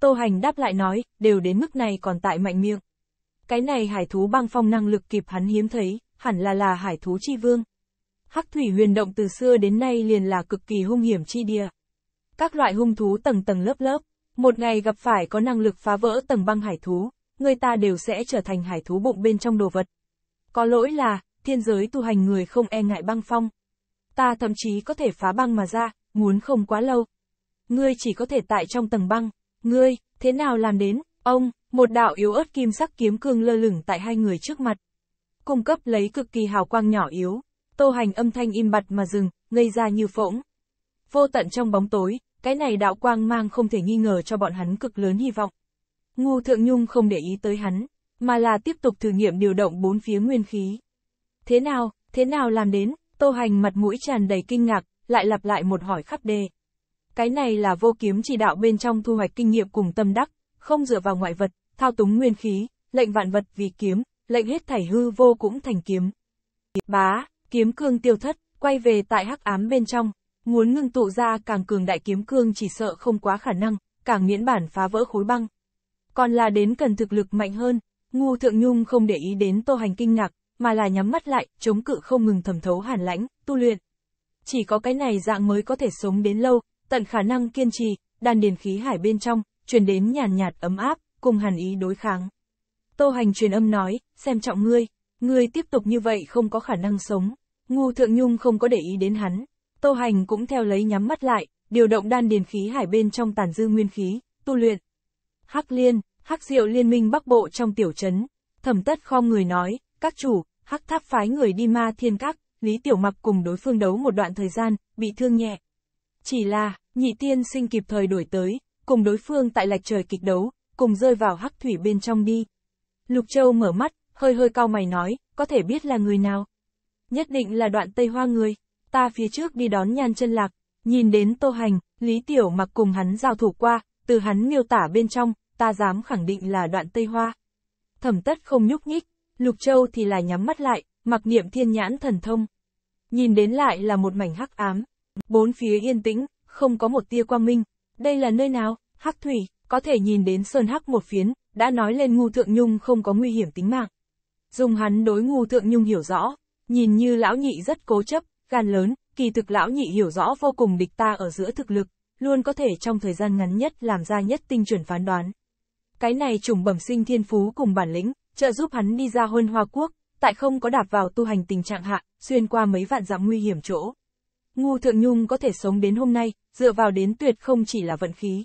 Tô Hành đáp lại nói, đều đến mức này còn tại mạnh miệng. Cái này hải thú băng phong năng lực kịp hắn hiếm thấy, hẳn là là hải thú chi vương. Hắc thủy huyền động từ xưa đến nay liền là cực kỳ hung hiểm chi địa. Các loại hung thú tầng tầng lớp lớp, một ngày gặp phải có năng lực phá vỡ tầng băng hải thú, người ta đều sẽ trở thành hải thú bụng bên trong đồ vật. Có lỗi là, thiên giới tu hành người không e ngại băng phong. Ta thậm chí có thể phá băng mà ra, muốn không quá lâu. Ngươi chỉ có thể tại trong tầng băng, Ngươi, thế nào làm đến, ông, một đạo yếu ớt kim sắc kiếm cương lơ lửng tại hai người trước mặt. Cung cấp lấy cực kỳ hào quang nhỏ yếu, tô hành âm thanh im bặt mà dừng, ngây ra như phỗng. Vô tận trong bóng tối, cái này đạo quang mang không thể nghi ngờ cho bọn hắn cực lớn hy vọng. Ngu Thượng Nhung không để ý tới hắn, mà là tiếp tục thử nghiệm điều động bốn phía nguyên khí. Thế nào, thế nào làm đến, tô hành mặt mũi tràn đầy kinh ngạc, lại lặp lại một hỏi khắp đề. Cái này là vô kiếm chỉ đạo bên trong thu hoạch kinh nghiệm cùng tâm đắc, không dựa vào ngoại vật, thao túng nguyên khí, lệnh vạn vật vì kiếm, lệnh hết thảy hư vô cũng thành kiếm. Bá, kiếm cương tiêu thất, quay về tại hắc ám bên trong, muốn ngưng tụ ra càng cường đại kiếm cương chỉ sợ không quá khả năng, càng miễn bản phá vỡ khối băng. Còn là đến cần thực lực mạnh hơn, ngu thượng nhung không để ý đến tô hành kinh ngạc, mà là nhắm mắt lại, chống cự không ngừng thẩm thấu hàn lãnh, tu luyện. Chỉ có cái này dạng mới có thể sống đến lâu, tận khả năng kiên trì, đan điền khí hải bên trong, truyền đến nhàn nhạt, ấm áp, cùng hàn ý đối kháng. Tô Hành truyền âm nói, xem trọng ngươi, ngươi tiếp tục như vậy không có khả năng sống. Ngu Thượng Nhung không có để ý đến hắn, Tô Hành cũng theo lấy nhắm mắt lại, điều động đan điền khí hải bên trong tàn dư nguyên khí, tu luyện. Hắc Liên, Hắc Diệu Liên minh Bắc Bộ trong tiểu trấn, thẩm tất khom người nói, các chủ, Hắc Tháp phái người đi ma thiên các, Lý Tiểu Mặc cùng đối phương đấu một đoạn thời gian, bị thương nhẹ, chỉ là, nhị tiên sinh kịp thời đuổi tới, cùng đối phương tại lạch trời kịch đấu, cùng rơi vào hắc thủy bên trong đi. Lục Châu mở mắt, hơi hơi cao mày nói, có thể biết là người nào. Nhất định là đoạn Tây Hoa người, ta phía trước đi đón nhan chân lạc, nhìn đến tô hành, Lý Tiểu mặc cùng hắn giao thủ qua, từ hắn miêu tả bên trong, ta dám khẳng định là đoạn Tây Hoa. Thẩm tất không nhúc nhích, Lục Châu thì là nhắm mắt lại, mặc niệm thiên nhãn thần thông. Nhìn đến lại là một mảnh hắc ám, bốn phía yên tĩnh, không có một tia quang minh. Đây là nơi nào? Hắc thủy, có thể nhìn đến sơn hắc một phiến, đã nói lên ngu thượng nhung không có nguy hiểm tính mạng. Dùng hắn đối ngu thượng nhung hiểu rõ, nhìn như lão nhị rất cố chấp, gan lớn, kỳ thực lão nhị hiểu rõ vô cùng địch ta ở giữa thực lực, luôn có thể trong thời gian ngắn nhất làm ra nhất tinh chuẩn phán đoán. Cái này trùng bẩm sinh thiên phú cùng bản lĩnh, trợ giúp hắn đi ra huân hoa quốc, tại không có đạp vào tu hành tình trạng hạ, xuyên qua mấy vạn dặm nguy hiểm chỗ. Ngu Thượng Nhung có thể sống đến hôm nay, dựa vào đến tuyệt không chỉ là vận khí.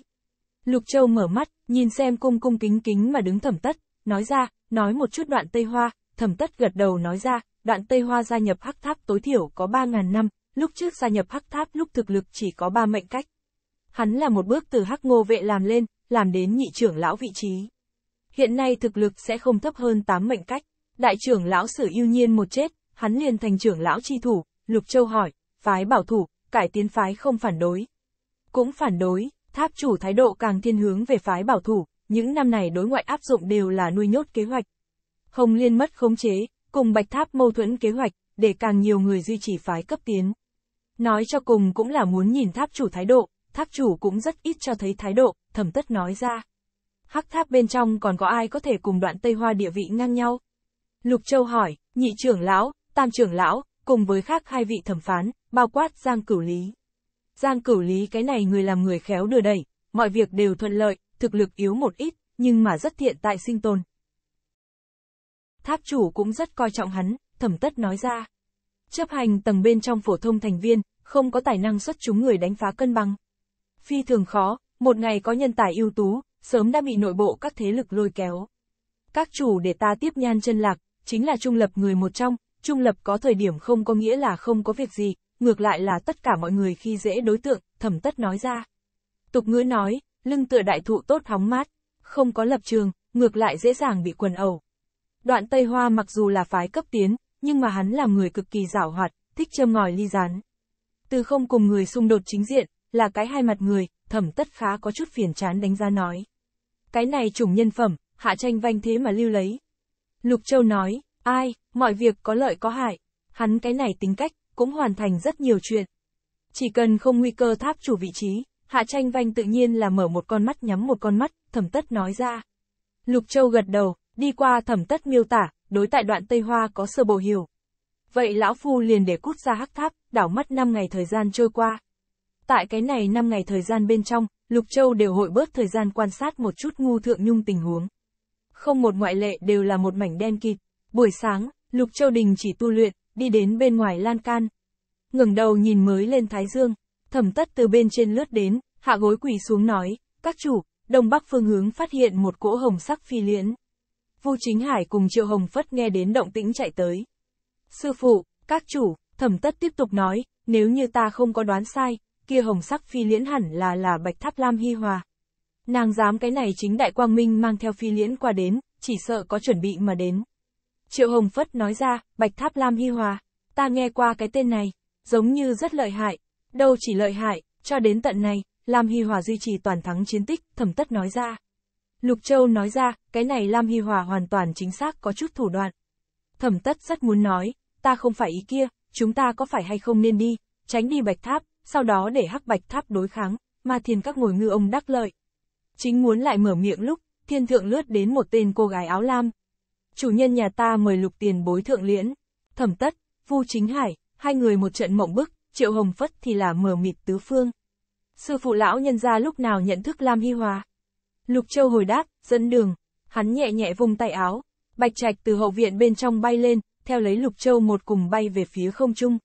Lục Châu mở mắt, nhìn xem cung cung kính kính mà đứng thẩm tất, nói ra, nói một chút đoạn Tây Hoa, thẩm tất gật đầu nói ra, đoạn Tây Hoa gia nhập hắc tháp tối thiểu có 3.000 năm, lúc trước gia nhập hắc tháp lúc thực lực chỉ có 3 mệnh cách. Hắn là một bước từ hắc ngô vệ làm lên, làm đến nhị trưởng lão vị trí. Hiện nay thực lực sẽ không thấp hơn 8 mệnh cách. Đại trưởng lão sử yêu nhiên một chết, hắn liền thành trưởng lão chi thủ, Lục Châu hỏi, phái bảo thủ, cải tiến phái không phản đối. Cũng phản đối, tháp chủ thái độ càng thiên hướng về phái bảo thủ, những năm này đối ngoại áp dụng đều là nuôi nhốt kế hoạch. Hồng Liên mất khống chế, cùng Bạch Tháp mâu thuẫn kế hoạch, để càng nhiều người duy trì phái cấp tiến. Nói cho cùng cũng là muốn nhìn tháp chủ thái độ, tháp chủ cũng rất ít cho thấy thái độ, thẩm tất nói ra. Hắc tháp bên trong còn có ai có thể cùng đoạn Tây Hoa địa vị ngang nhau? Lục Châu hỏi, nhị trưởng lão, tam trưởng lão, cùng với khác hai vị thẩm phán, bao quát Giang Cửu Lý. Giang Cửu Lý cái này người làm người khéo đưa đẩy, mọi việc đều thuận lợi, thực lực yếu một ít, nhưng mà rất thiện tại sinh tồn. Tháp chủ cũng rất coi trọng hắn, thẩm tất nói ra. Chấp hành tầng bên trong phổ thông thành viên, không có tài năng xuất chúng người đánh phá cân bằng. Phi thường khó, một ngày có nhân tài ưu tú, sớm đã bị nội bộ các thế lực lôi kéo. Các chủ để ta tiếp nhan chân lạc, chính là trung lập người một trong, trung lập có thời điểm không có nghĩa là không có việc gì, ngược lại là tất cả mọi người khi dễ đối tượng, thẩm tất nói ra. Tục ngữ nói, lưng tựa đại thụ tốt hóng mát, không có lập trường, ngược lại dễ dàng bị quần ẩu. Đoạn Tây Hoa mặc dù là phái cấp tiến, nhưng mà hắn là người cực kỳ giảo hoạt, thích châm ngòi ly rán. Từ không cùng người xung đột chính diện, là cái hai mặt người, thẩm tất khá có chút phiền chán đánh giá nói. Cái này chủng nhân phẩm, hạ tranh vanh thế mà lưu lấy. Lục Châu nói, ai, mọi việc có lợi có hại, hắn cái này tính cách, cũng hoàn thành rất nhiều chuyện. Chỉ cần không nguy cơ tháp chủ vị trí, Hạ Tranh Vanh tự nhiên là mở một con mắt nhắm một con mắt, thẩm tất nói ra. Lục Châu gật đầu, đi qua thẩm tất miêu tả, đối tại đoạn Tây Hoa có sơ bộ hiểu. Vậy lão phu liền để cút ra hắc tháp, đảo mắt 5 ngày thời gian trôi qua. Tại cái này 5 ngày thời gian bên trong, Lục Châu đều hội bớt thời gian quan sát một chút ngu thượng nhung tình huống. Không một ngoại lệ đều là một mảnh đen kịt. Buổi sáng, Lục Châu Đình chỉ tu luyện, đi đến bên ngoài lan can. ngẩng đầu nhìn mới lên Thái Dương, thẩm tất từ bên trên lướt đến, hạ gối quỳ xuống nói, các chủ, đông bắc phương hướng phát hiện một cỗ hồng sắc phi liễn. Vu Chính Hải cùng Triệu Hồng Phất nghe đến động tĩnh chạy tới. Sư phụ, các chủ, thẩm tất tiếp tục nói, nếu như ta không có đoán sai, kia hồng sắc phi liễn hẳn là là bạch tháp lam hy hòa. Nàng dám cái này chính đại quang minh mang theo phi liễn qua đến, chỉ sợ có chuẩn bị mà đến. Triệu Hồng Phất nói ra, Bạch Tháp Lam Hy Hòa, ta nghe qua cái tên này, giống như rất lợi hại, đâu chỉ lợi hại, cho đến tận này, Lam Hy Hòa duy trì toàn thắng chiến tích, thẩm tất nói ra. Lục Châu nói ra, cái này Lam Hy Hòa hoàn toàn chính xác có chút thủ đoạn. Thẩm tất rất muốn nói, ta không phải ý kia, chúng ta có phải hay không nên đi, tránh đi Bạch Tháp, sau đó để hắc Bạch Tháp đối kháng, mà thiền các ngồi ngư ông đắc lợi. Chính muốn lại mở miệng lúc, thiên thượng lướt đến một tên cô gái áo lam, chủ nhân nhà ta mời lục tiền bối thượng liễn, thẩm tất, vu chính hải, hai người một trận mộng bức, triệu hồng phất thì là mờ mịt tứ phương. Sư phụ lão nhân ra lúc nào nhận thức Lam Hy Hòa. Lục Châu hồi đáp, dẫn đường, hắn nhẹ nhẹ vùng tay áo, bạch trạch từ hậu viện bên trong bay lên, theo lấy Lục Châu một cùng bay về phía không trung.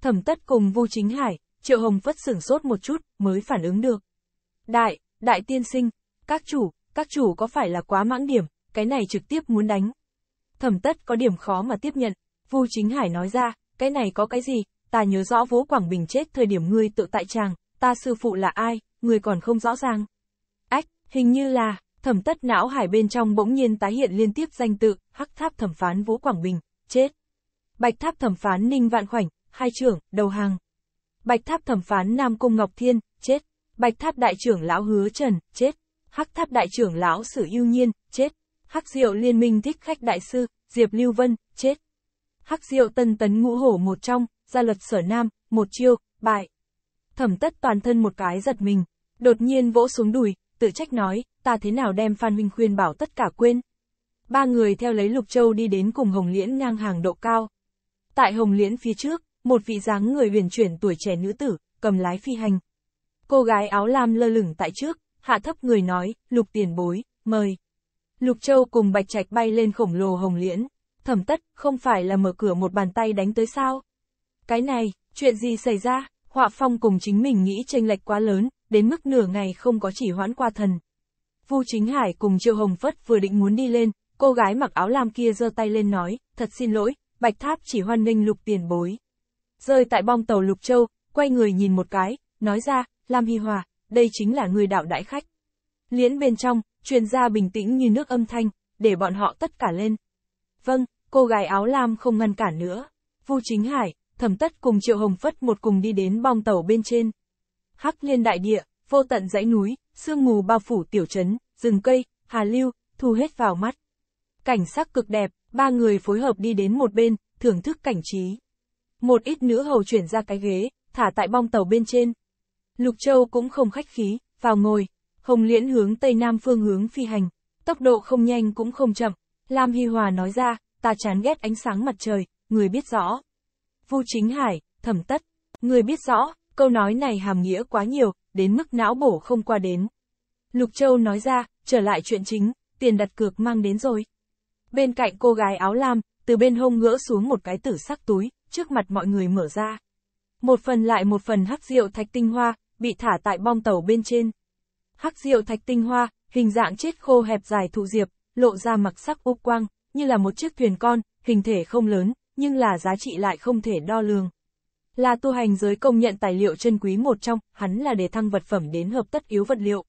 Thẩm tất cùng Vu Chính Hải, Triệu Hồng Phất sửng sốt một chút, mới phản ứng được. Đại, đại tiên sinh, các chủ, các chủ có phải là quá mãng điểm, cái này trực tiếp muốn đánh thẩm tất có điểm khó mà tiếp nhận. Vu Chính Hải nói ra, cái này có cái gì, ta nhớ rõ Vũ Quảng Bình chết thời điểm ngươi tự tại chàng, ta sư phụ là ai, ngươi còn không rõ ràng. Ách, hình như là, thẩm tất não hải bên trong bỗng nhiên tái hiện liên tiếp danh tự, hắc tháp thẩm phán Vũ Quảng Bình, chết. Bạch tháp thẩm phán Ninh Vạn Khoảnh, hai trưởng, đầu hàng. Bạch tháp thẩm phán Nam Cung Ngọc Thiên, chết. Bạch tháp đại trưởng lão Hứa Trần, chết. Hắc tháp đại trưởng lão Sử Yêu Nhiên, chết. Hắc Diệu Liên minh thích khách đại sư, Diệp Lưu Vân, chết. Hắc Diệu Tân Tấn ngũ hổ một trong, gia luật sở nam, một chiêu, bại. Thẩm tất toàn thân một cái giật mình, đột nhiên vỗ xuống đùi, tự trách nói, ta thế nào đem Phan Huynh khuyên bảo tất cả quên. Ba người theo lấy Lục Châu đi đến cùng Hồng Liễn ngang hàng độ cao. Tại Hồng Liễn phía trước, một vị dáng người huyền chuyển tuổi trẻ nữ tử, cầm lái phi hành. Cô gái áo lam lơ lửng tại trước, hạ thấp người nói, lục tiền bối, mời. Lục Châu cùng Bạch Trạch bay lên khổng lồ hồng liễn. Thẩm tất, không phải là mở cửa một bàn tay đánh tới sao? Cái này, chuyện gì xảy ra? Họa phong cùng chính mình nghĩ tranh lệch quá lớn, đến mức nửa ngày không có chỉ hoãn qua thần. Vu Chính Hải cùng Triệu Hồng Phất vừa định muốn đi lên, cô gái mặc áo lam kia giơ tay lên nói, thật xin lỗi, Bạch Tháp chỉ hoan nghênh lục tiền bối. Rơi tại bong tàu Lục Châu, quay người nhìn một cái, nói ra, Lam Hy Hòa, đây chính là người đạo đại khách. Liễn bên trong, truyền ra bình tĩnh như nước âm thanh, để bọn họ tất cả lên. Vâng, cô gái áo lam không ngăn cản nữa. Vu Chính Hải, Thẩm Tất cùng Triệu Hồng Phất một cùng đi đến bong tàu bên trên. Hắc liên đại địa, vô tận dãy núi, sương mù bao phủ tiểu trấn, rừng cây, hà lưu, thu hết vào mắt. Cảnh sắc cực đẹp, ba người phối hợp đi đến một bên, thưởng thức cảnh trí. Một ít nữ hầu chuyển ra cái ghế, thả tại bong tàu bên trên. Lục Châu cũng không khách khí, vào ngồi, Hồng Liễn hướng Tây Nam phương hướng phi hành, tốc độ không nhanh cũng không chậm. Lam Hy Hòa nói ra, ta chán ghét ánh sáng mặt trời, người biết rõ. Vu Chính Hải, thẩm tất, người biết rõ, câu nói này hàm nghĩa quá nhiều, đến mức não bổ không qua đến. Lục Châu nói ra, trở lại chuyện chính, tiền đặt cược mang đến rồi. Bên cạnh cô gái áo lam, từ bên hông ngỡ xuống một cái tử sắc túi, trước mặt mọi người mở ra. Một phần lại một phần hắc rượu thạch tinh hoa, bị thả tại bong tàu bên trên. Hắc diệu thạch tinh hoa, hình dạng chết khô hẹp dài thụ diệp, lộ ra mặc sắc úp quang, như là một chiếc thuyền con, hình thể không lớn, nhưng là giá trị lại không thể đo lường. Là tu hành giới công nhận tài liệu chân quý một trong, hắn là để thăng vật phẩm đến hợp tất yếu vật liệu.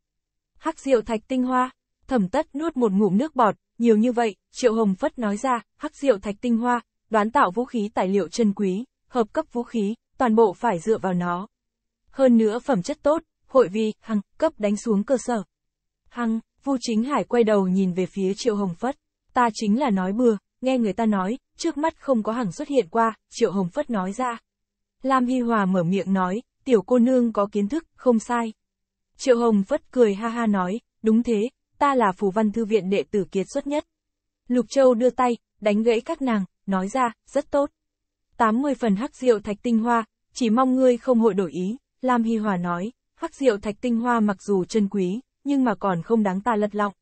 Hắc diệu thạch tinh hoa, thẩm tất nuốt một ngụm nước bọt, nhiều như vậy, Triệu Hồng Phất nói ra, hắc diệu thạch tinh hoa, đoán tạo vũ khí tài liệu chân quý, hợp cấp vũ khí, toàn bộ phải dựa vào nó. Hơn nữa phẩm chất tốt, hội vi, hằng, cấp đánh xuống cơ sở. Hằng, Vu Chính Hải quay đầu nhìn về phía Triệu Hồng Phất. Ta chính là nói bừa, nghe người ta nói, trước mắt không có hằng xuất hiện qua, Triệu Hồng Phất nói ra. Lam Hy Hòa mở miệng nói, tiểu cô nương có kiến thức, không sai. Triệu Hồng Phất cười ha ha nói, đúng thế, ta là phù văn thư viện đệ tử kiệt xuất nhất. Lục Châu đưa tay, đánh gãy các nàng, nói ra, rất tốt. 80 phần hắc rượu thạch tinh hoa, chỉ mong ngươi không hội đổi ý, Lam Hy Hòa nói phát rượu thạch tinh hoa mặc dù chân quý, nhưng mà còn không đáng ta lật lọng.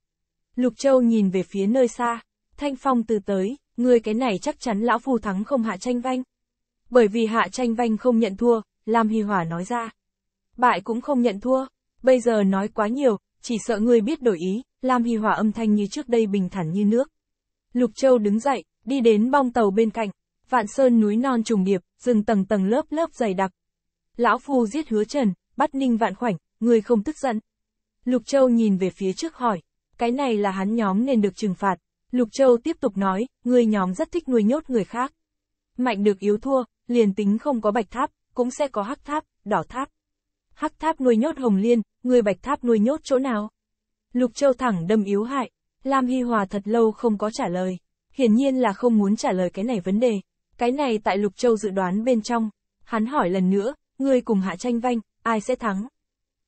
Lục Châu nhìn về phía nơi xa, Thanh Phong từ tới, người cái này chắc chắn lão phù thắng không hạ tranh vanh. Bởi vì hạ tranh vanh không nhận thua, Lam Hy Hòa nói ra. Bại cũng không nhận thua, bây giờ nói quá nhiều, chỉ sợ người biết đổi ý, Lam Hy Hòa âm thanh như trước đây bình thản như nước. Lục Châu đứng dậy, đi đến bong tàu bên cạnh, vạn sơn núi non trùng điệp, rừng tầng tầng lớp lớp dày đặc. Lão phù giết hứa trần, Bắt ninh vạn khoảnh, người không tức giận. Lục Châu nhìn về phía trước hỏi, cái này là hắn nhóm nên được trừng phạt. Lục Châu tiếp tục nói, người nhóm rất thích nuôi nhốt người khác. Mạnh được yếu thua, liền tính không có bạch tháp, cũng sẽ có hắc tháp, đỏ tháp. Hắc tháp nuôi nhốt hồng liên, người bạch tháp nuôi nhốt chỗ nào? Lục Châu thẳng đâm yếu hại, Lam Hy Hòa thật lâu không có trả lời. Hiển nhiên là không muốn trả lời cái này vấn đề. Cái này tại Lục Châu dự đoán bên trong. Hắn hỏi lần nữa, người cùng Hạ Tranh Vanh, ai sẽ thắng.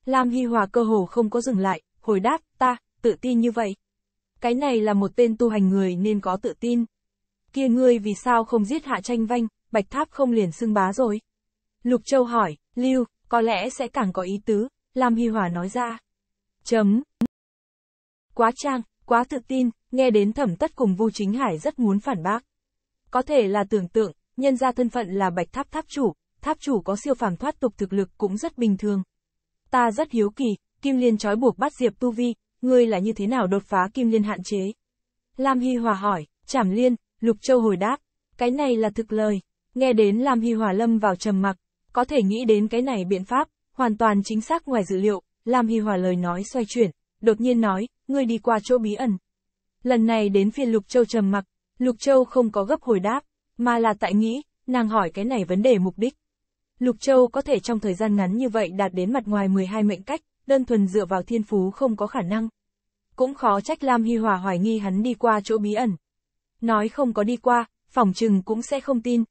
Lam Hy Hòa cơ hồ không có dừng lại, hồi đáp, ta, tự tin như vậy. Cái này là một tên tu hành người nên có tự tin. Kia ngươi vì sao không giết hạ tranh vanh, bạch tháp không liền xưng bá rồi. Lục Châu hỏi, Lưu, có lẽ sẽ càng có ý tứ, Lam Hy Hòa nói ra. Chấm. Quá trang, quá tự tin, nghe đến thẩm tất cùng Vu Chính Hải rất muốn phản bác. Có thể là tưởng tượng, nhân ra thân phận là bạch tháp tháp chủ, tháp chủ có siêu phàm thoát tục thực lực cũng rất bình thường. Ta rất hiếu kỳ, Kim Liên trói buộc bắt Diệp Tu Vi, ngươi là như thế nào đột phá Kim Liên hạn chế? Lam Hy Hòa hỏi, Trảm Liên, Lục Châu hồi đáp, cái này là thực lời. Nghe đến Lam Hy Hòa lâm vào trầm mặc, có thể nghĩ đến cái này biện pháp, hoàn toàn chính xác ngoài dự liệu, Lam Hy Hòa lời nói xoay chuyển, đột nhiên nói, ngươi đi qua chỗ bí ẩn. Lần này đến phiên Lục Châu trầm mặc, Lục Châu không có gấp hồi đáp, mà là tại nghĩ, nàng hỏi cái này vấn đề mục đích. Lục Châu có thể trong thời gian ngắn như vậy đạt đến mặt ngoài 12 mệnh cách, đơn thuần dựa vào thiên phú không có khả năng. Cũng khó trách Lam Hy Hòa hoài nghi hắn đi qua chỗ bí ẩn. Nói không có đi qua, phỏng chừng cũng sẽ không tin.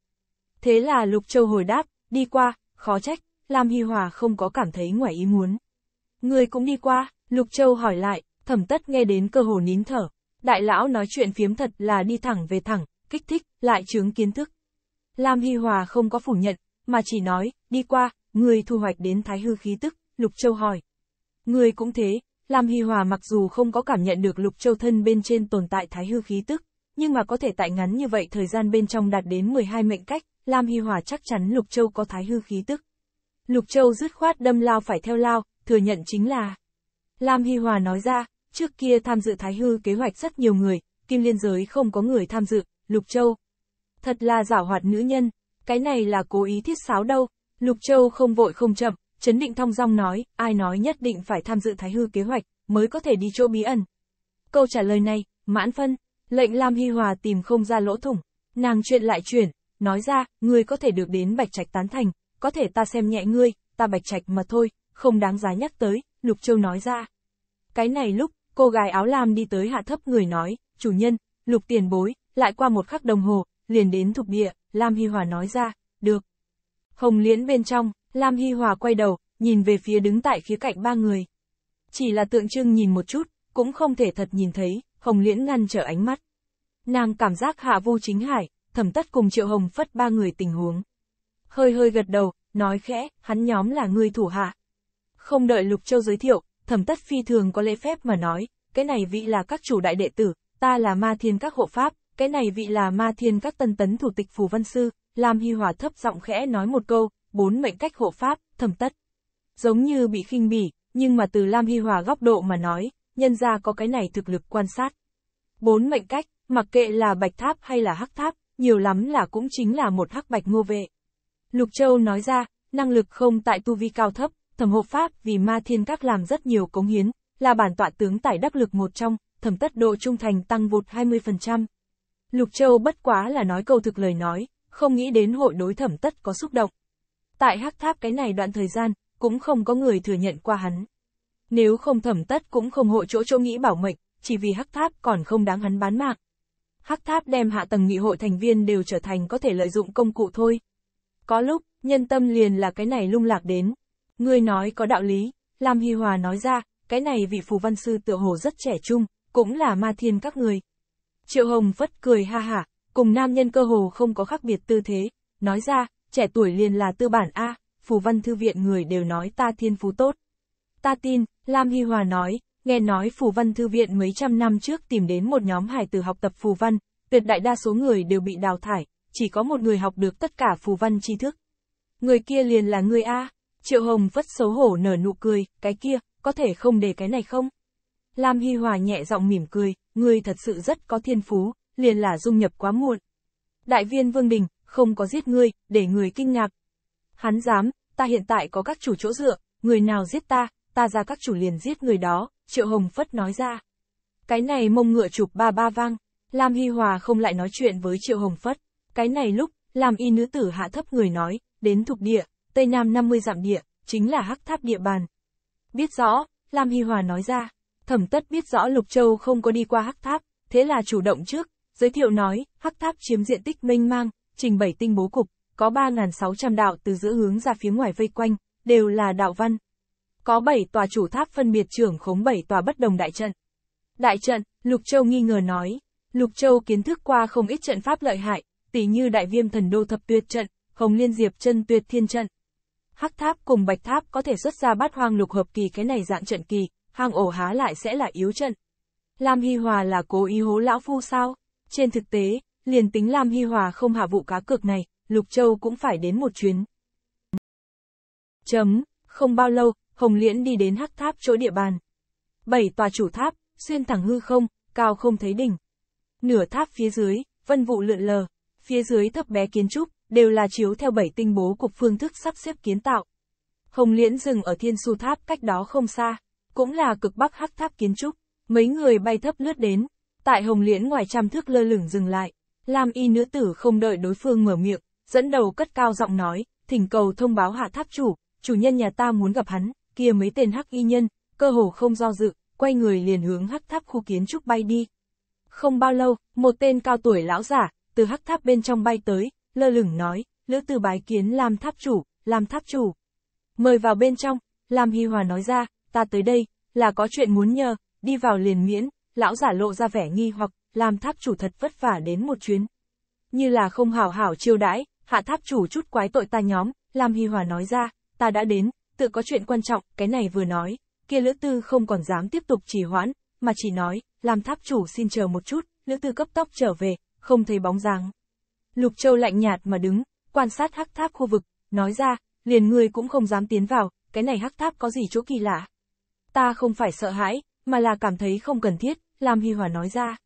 Thế là Lục Châu hồi đáp, đi qua, khó trách, Lam Hy Hòa không có cảm thấy ngoài ý muốn. Người cũng đi qua, Lục Châu hỏi lại, thẩm tất nghe đến cơ hồ nín thở. Đại lão nói chuyện phiếm thật là đi thẳng về thẳng, kích thích, lại chứng kiến thức. Lam Hy Hòa không có phủ nhận, mà chỉ nói, đi qua, người thu hoạch đến thái hư khí tức, Lục Châu hỏi. Người cũng thế, Lam Hy Hòa mặc dù không có cảm nhận được Lục Châu thân bên trên tồn tại thái hư khí tức, nhưng mà có thể tại ngắn như vậy thời gian bên trong đạt đến 12 mệnh cách, Lam Hy Hòa chắc chắn Lục Châu có thái hư khí tức. Lục Châu dứt khoát đâm lao phải theo lao, thừa nhận chính là. Lam Hy Hòa nói ra, trước kia tham dự thái hư kế hoạch rất nhiều người, kim liên giới không có người tham dự, Lục Châu. Thật là giả hoạt nữ nhân, cái này là cố ý thiết sáo đâu. Lục Châu không vội không chậm, chấn định thong dong nói, ai nói nhất định phải tham dự thái hư kế hoạch, mới có thể đi chỗ bí ẩn. Câu trả lời này, mãn phân, lệnh Lam Hy Hòa tìm không ra lỗ thủng, nàng chuyện lại chuyển, nói ra, ngươi có thể được đến Bạch Trạch tán thành, có thể ta xem nhẹ ngươi, ta Bạch Trạch mà thôi, không đáng giá nhắc tới, Lục Châu nói ra. Cái này lúc, cô gái áo lam đi tới hạ thấp người nói, chủ nhân, Lục tiền bối, lại qua một khắc đồng hồ, liền đến thuộc địa, Lam Hy Hòa nói ra, được. Hồng liễn bên trong, Lam Hy Hòa quay đầu, nhìn về phía đứng tại phía cạnh ba người. Chỉ là tượng trưng nhìn một chút, cũng không thể thật nhìn thấy, Hồng liễn ngăn trở ánh mắt. Nàng cảm giác hạ vô chính hải, thẩm tất cùng triệu hồng phất ba người tình huống. Hơi hơi gật đầu, nói khẽ, hắn nhóm là người thủ hạ. Không đợi Lục Châu giới thiệu, thẩm tất phi thường có lễ phép mà nói, cái này vị là các chủ đại đệ tử, ta là ma thiên các hộ pháp, cái này vị là ma thiên các tân tấn thủ tịch Phù Văn Sư, Lam Hy Hòa thấp giọng khẽ nói một câu, bốn mệnh cách hộ pháp, thẩm tất. Giống như bị khinh bỉ, nhưng mà từ Lam Hy Hòa góc độ mà nói, nhân ra có cái này thực lực quan sát. Bốn mệnh cách, mặc kệ là bạch tháp hay là hắc tháp, nhiều lắm là cũng chính là một hắc bạch ngô vệ. Lục Châu nói ra, năng lực không tại tu vi cao thấp, thẩm hộ pháp vì ma thiên các làm rất nhiều cống hiến, là bản tọa tướng tải đắc lực một trong, thẩm tất độ trung thành tăng vụt 20%. Lục Châu bất quá là nói câu thực lời nói, không nghĩ đến hội đối thẩm tất có xúc động. Tại hắc tháp cái này đoạn thời gian, cũng không có người thừa nhận qua hắn. Nếu không thẩm tất cũng không hội chỗ chỗ nghĩ bảo mệnh, chỉ vì hắc tháp còn không đáng hắn bán mạng. Hắc tháp đem hạ tầng nghị hội thành viên đều trở thành có thể lợi dụng công cụ thôi. Có lúc, nhân tâm liền là cái này lung lạc đến. Người nói có đạo lý, Lam Hy Hòa nói ra, cái này vị phù văn sư tựa hồ rất trẻ trung, cũng là ma thiên các người. Triệu Hồng phất cười ha hả, cùng nam nhân cơ hồ không có khác biệt tư thế, nói ra, trẻ tuổi liền là tư bản A, phù văn thư viện người đều nói ta thiên phú tốt. Ta tin, Lam Hy Hòa nói, nghe nói phù văn thư viện mấy trăm năm trước tìm đến một nhóm hải tử học tập phù văn, tuyệt đại đa số người đều bị đào thải, chỉ có một người học được tất cả phù văn tri thức. Người kia liền là người A, Triệu Hồng vất xấu hổ nở nụ cười, cái kia, có thể không để cái này không? Lam Hy Hòa nhẹ giọng mỉm cười, ngươi thật sự rất có thiên phú, liền là dung nhập quá muộn. Đại viên Vương Đình, không có giết ngươi, để người kinh ngạc. Hắn dám, ta hiện tại có các chủ chỗ dựa, người nào giết ta, ta ra các chủ liền giết người đó, Triệu Hồng Phất nói ra. Cái này mông ngựa chụp ba ba vang, Lam Hy Hòa không lại nói chuyện với Triệu Hồng Phất. Cái này lúc, Lam y nữ tử hạ thấp người nói, đến thuộc địa, Tây Nam 50 dặm địa, chính là hắc tháp địa bàn. Biết rõ, Lam Hy Hòa nói ra. Thẩm tất biết rõ Lục Châu không có đi qua hắc tháp, thế là chủ động trước, giới thiệu nói, hắc tháp chiếm diện tích mênh mang, trình bảy tinh bố cục, có 3.600 đạo từ giữa hướng ra phía ngoài vây quanh, đều là đạo văn. Có 7 tòa chủ tháp phân biệt trưởng khống 7 tòa bất đồng đại trận. Đại trận, Lục Châu nghi ngờ nói, Lục Châu kiến thức qua không ít trận pháp lợi hại, tỉ như đại viêm thần đô thập tuyệt trận, hồng liên diệp chân tuyệt thiên trận. Hắc tháp cùng bạch tháp có thể xuất ra bát hoang lục hợp kỳ cái này dạng trận kỳ, hang ổ há lại sẽ là yếu trận. Lam Hy Hòa là cố ý hố lão phu sao? Trên thực tế, liền tính Lam Hy Hòa không hạ vụ cá cược này, Lục Châu cũng phải đến một chuyến. Chấm, không bao lâu, Hồng Liễn đi đến hắc tháp chỗ địa bàn. Bảy tòa chủ tháp, xuyên thẳng hư không, cao không thấy đỉnh. Nửa tháp phía dưới, vân vụ lượn lờ, phía dưới thấp bé kiến trúc, đều là chiếu theo bảy tinh bố cục phương thức sắp xếp kiến tạo. Hồng Liễn dừng ở thiên su tháp cách đó không xa cũng là cực bắc hắc tháp kiến trúc, mấy người bay thấp lướt đến, tại hồng liễn ngoài trăm thước lơ lửng dừng lại, làm y nữ tử không đợi đối phương mở miệng, dẫn đầu cất cao giọng nói, thỉnh cầu thông báo hạ tháp chủ, chủ nhân nhà ta muốn gặp hắn, kia mấy tên hắc y nhân, cơ hồ không do dự, quay người liền hướng hắc tháp khu kiến trúc bay đi. Không bao lâu, một tên cao tuổi lão giả, từ hắc tháp bên trong bay tới, lơ lửng nói, lữ tử bái kiến làm tháp chủ, làm tháp chủ. Mời vào bên trong, làm hy hòa nói ra, ta tới đây, là có chuyện muốn nhờ, đi vào liền miễn, lão giả lộ ra vẻ nghi hoặc, làm tháp chủ thật vất vả đến một chuyến. Như là không hảo hảo chiêu đãi, hạ tháp chủ chút quái tội ta nhóm, làm hi hòa nói ra, ta đã đến, tự có chuyện quan trọng, cái này vừa nói, kia lữ tư không còn dám tiếp tục trì hoãn, mà chỉ nói, làm tháp chủ xin chờ một chút, lữ tư cấp tóc trở về, không thấy bóng dáng. Lục Châu lạnh nhạt mà đứng, quan sát hắc tháp khu vực, nói ra, liền người cũng không dám tiến vào, cái này hắc tháp có gì chỗ kỳ lạ ta không phải sợ hãi, mà là cảm thấy không cần thiết, Lam Hy Hòa nói ra.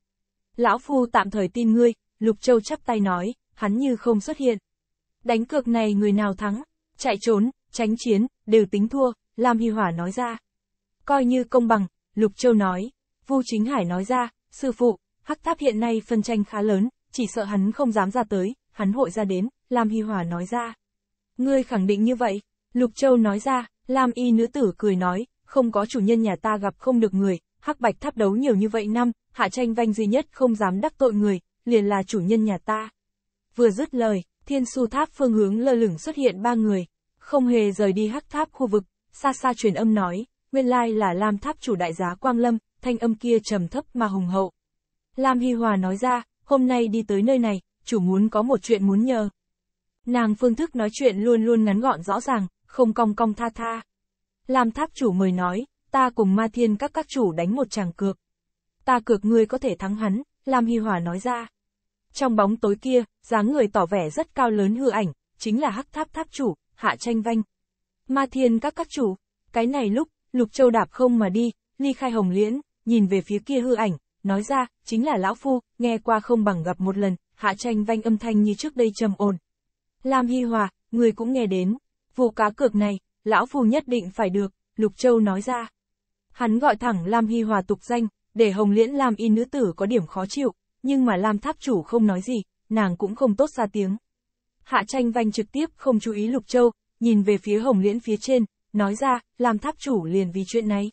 Lão Phu tạm thời tin ngươi, Lục Châu chắp tay nói, hắn như không xuất hiện. Đánh cược này người nào thắng, chạy trốn, tránh chiến, đều tính thua, Lam Hy Hòa nói ra. Coi như công bằng, Lục Châu nói, Vu Chính Hải nói ra, sư phụ, hắc tháp hiện nay phân tranh khá lớn, chỉ sợ hắn không dám ra tới, hắn hội ra đến, Lam Hy Hòa nói ra. Ngươi khẳng định như vậy, Lục Châu nói ra, Lam Y nữ tử cười nói, không có chủ nhân nhà ta gặp không được người, hắc bạch tháp đấu nhiều như vậy năm, hạ tranh vanh duy nhất không dám đắc tội người, liền là chủ nhân nhà ta. Vừa dứt lời, thiên su tháp phương hướng lơ lửng xuất hiện ba người, không hề rời đi hắc tháp khu vực, xa xa truyền âm nói, nguyên lai là Lam tháp chủ đại giá Quang Lâm, thanh âm kia trầm thấp mà hùng hậu. Lam Hy Hòa nói ra, hôm nay đi tới nơi này, chủ muốn có một chuyện muốn nhờ. Nàng phương thức nói chuyện luôn luôn ngắn gọn rõ ràng, không cong cong tha tha. Lam tháp chủ mời nói, ta cùng ma thiên các các chủ đánh một tràng cược. Ta cược ngươi có thể thắng hắn, Lam Hy Hòa nói ra. Trong bóng tối kia, dáng người tỏ vẻ rất cao lớn hư ảnh, chính là hắc tháp tháp chủ, hạ tranh vanh. Ma thiên các các chủ, cái này lúc, Lục Châu đạp không mà đi, ly khai hồng liễn, nhìn về phía kia hư ảnh, nói ra, chính là lão phu, nghe qua không bằng gặp một lần, hạ tranh vanh âm thanh như trước đây trầm ồn. Lam Hy Hòa, người cũng nghe đến, vụ cá cược này, lão phu nhất định phải được, Lục Châu nói ra. Hắn gọi thẳng Lam Hy Hòa tục danh, để Hồng Liễn lam y nữ tử có điểm khó chịu, nhưng mà Lam Tháp chủ không nói gì, nàng cũng không tốt ra tiếng. Hạ tranh vanh trực tiếp không chú ý Lục Châu, nhìn về phía Hồng Liễn phía trên, nói ra, Lam Tháp chủ liền vì chuyện này.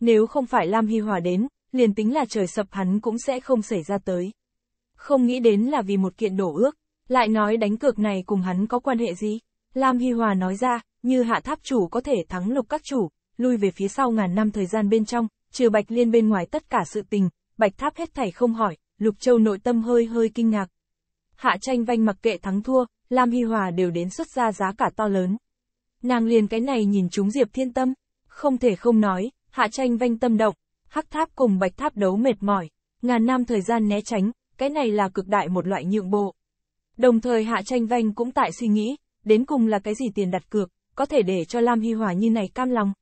Nếu không phải Lam Hy Hòa đến, liền tính là trời sập hắn cũng sẽ không xảy ra tới. Không nghĩ đến là vì một kiện đổ ước, lại nói đánh cược này cùng hắn có quan hệ gì? Lam Hy Hòa nói ra, như hạ tháp chủ có thể thắng lục các chủ, lui về phía sau ngàn năm thời gian bên trong, trừ bạch liên bên ngoài tất cả sự tình, bạch tháp hết thảy không hỏi, lục châu nội tâm hơi hơi kinh ngạc. Hạ tranh vanh mặc kệ thắng thua, Lam Hy Hòa đều đến xuất ra giá cả to lớn. Nàng liền cái này nhìn chúng Diệp Thiên Tâm, không thể không nói, hạ tranh vanh tâm động, hắc tháp cùng bạch tháp đấu mệt mỏi, ngàn năm thời gian né tránh, cái này là cực đại một loại nhượng bộ. Đồng thời hạ tranh vanh cũng tại suy nghĩ, đến cùng là cái gì tiền đặt cược, có thể để cho Lam Hy Hòa như này cam lòng.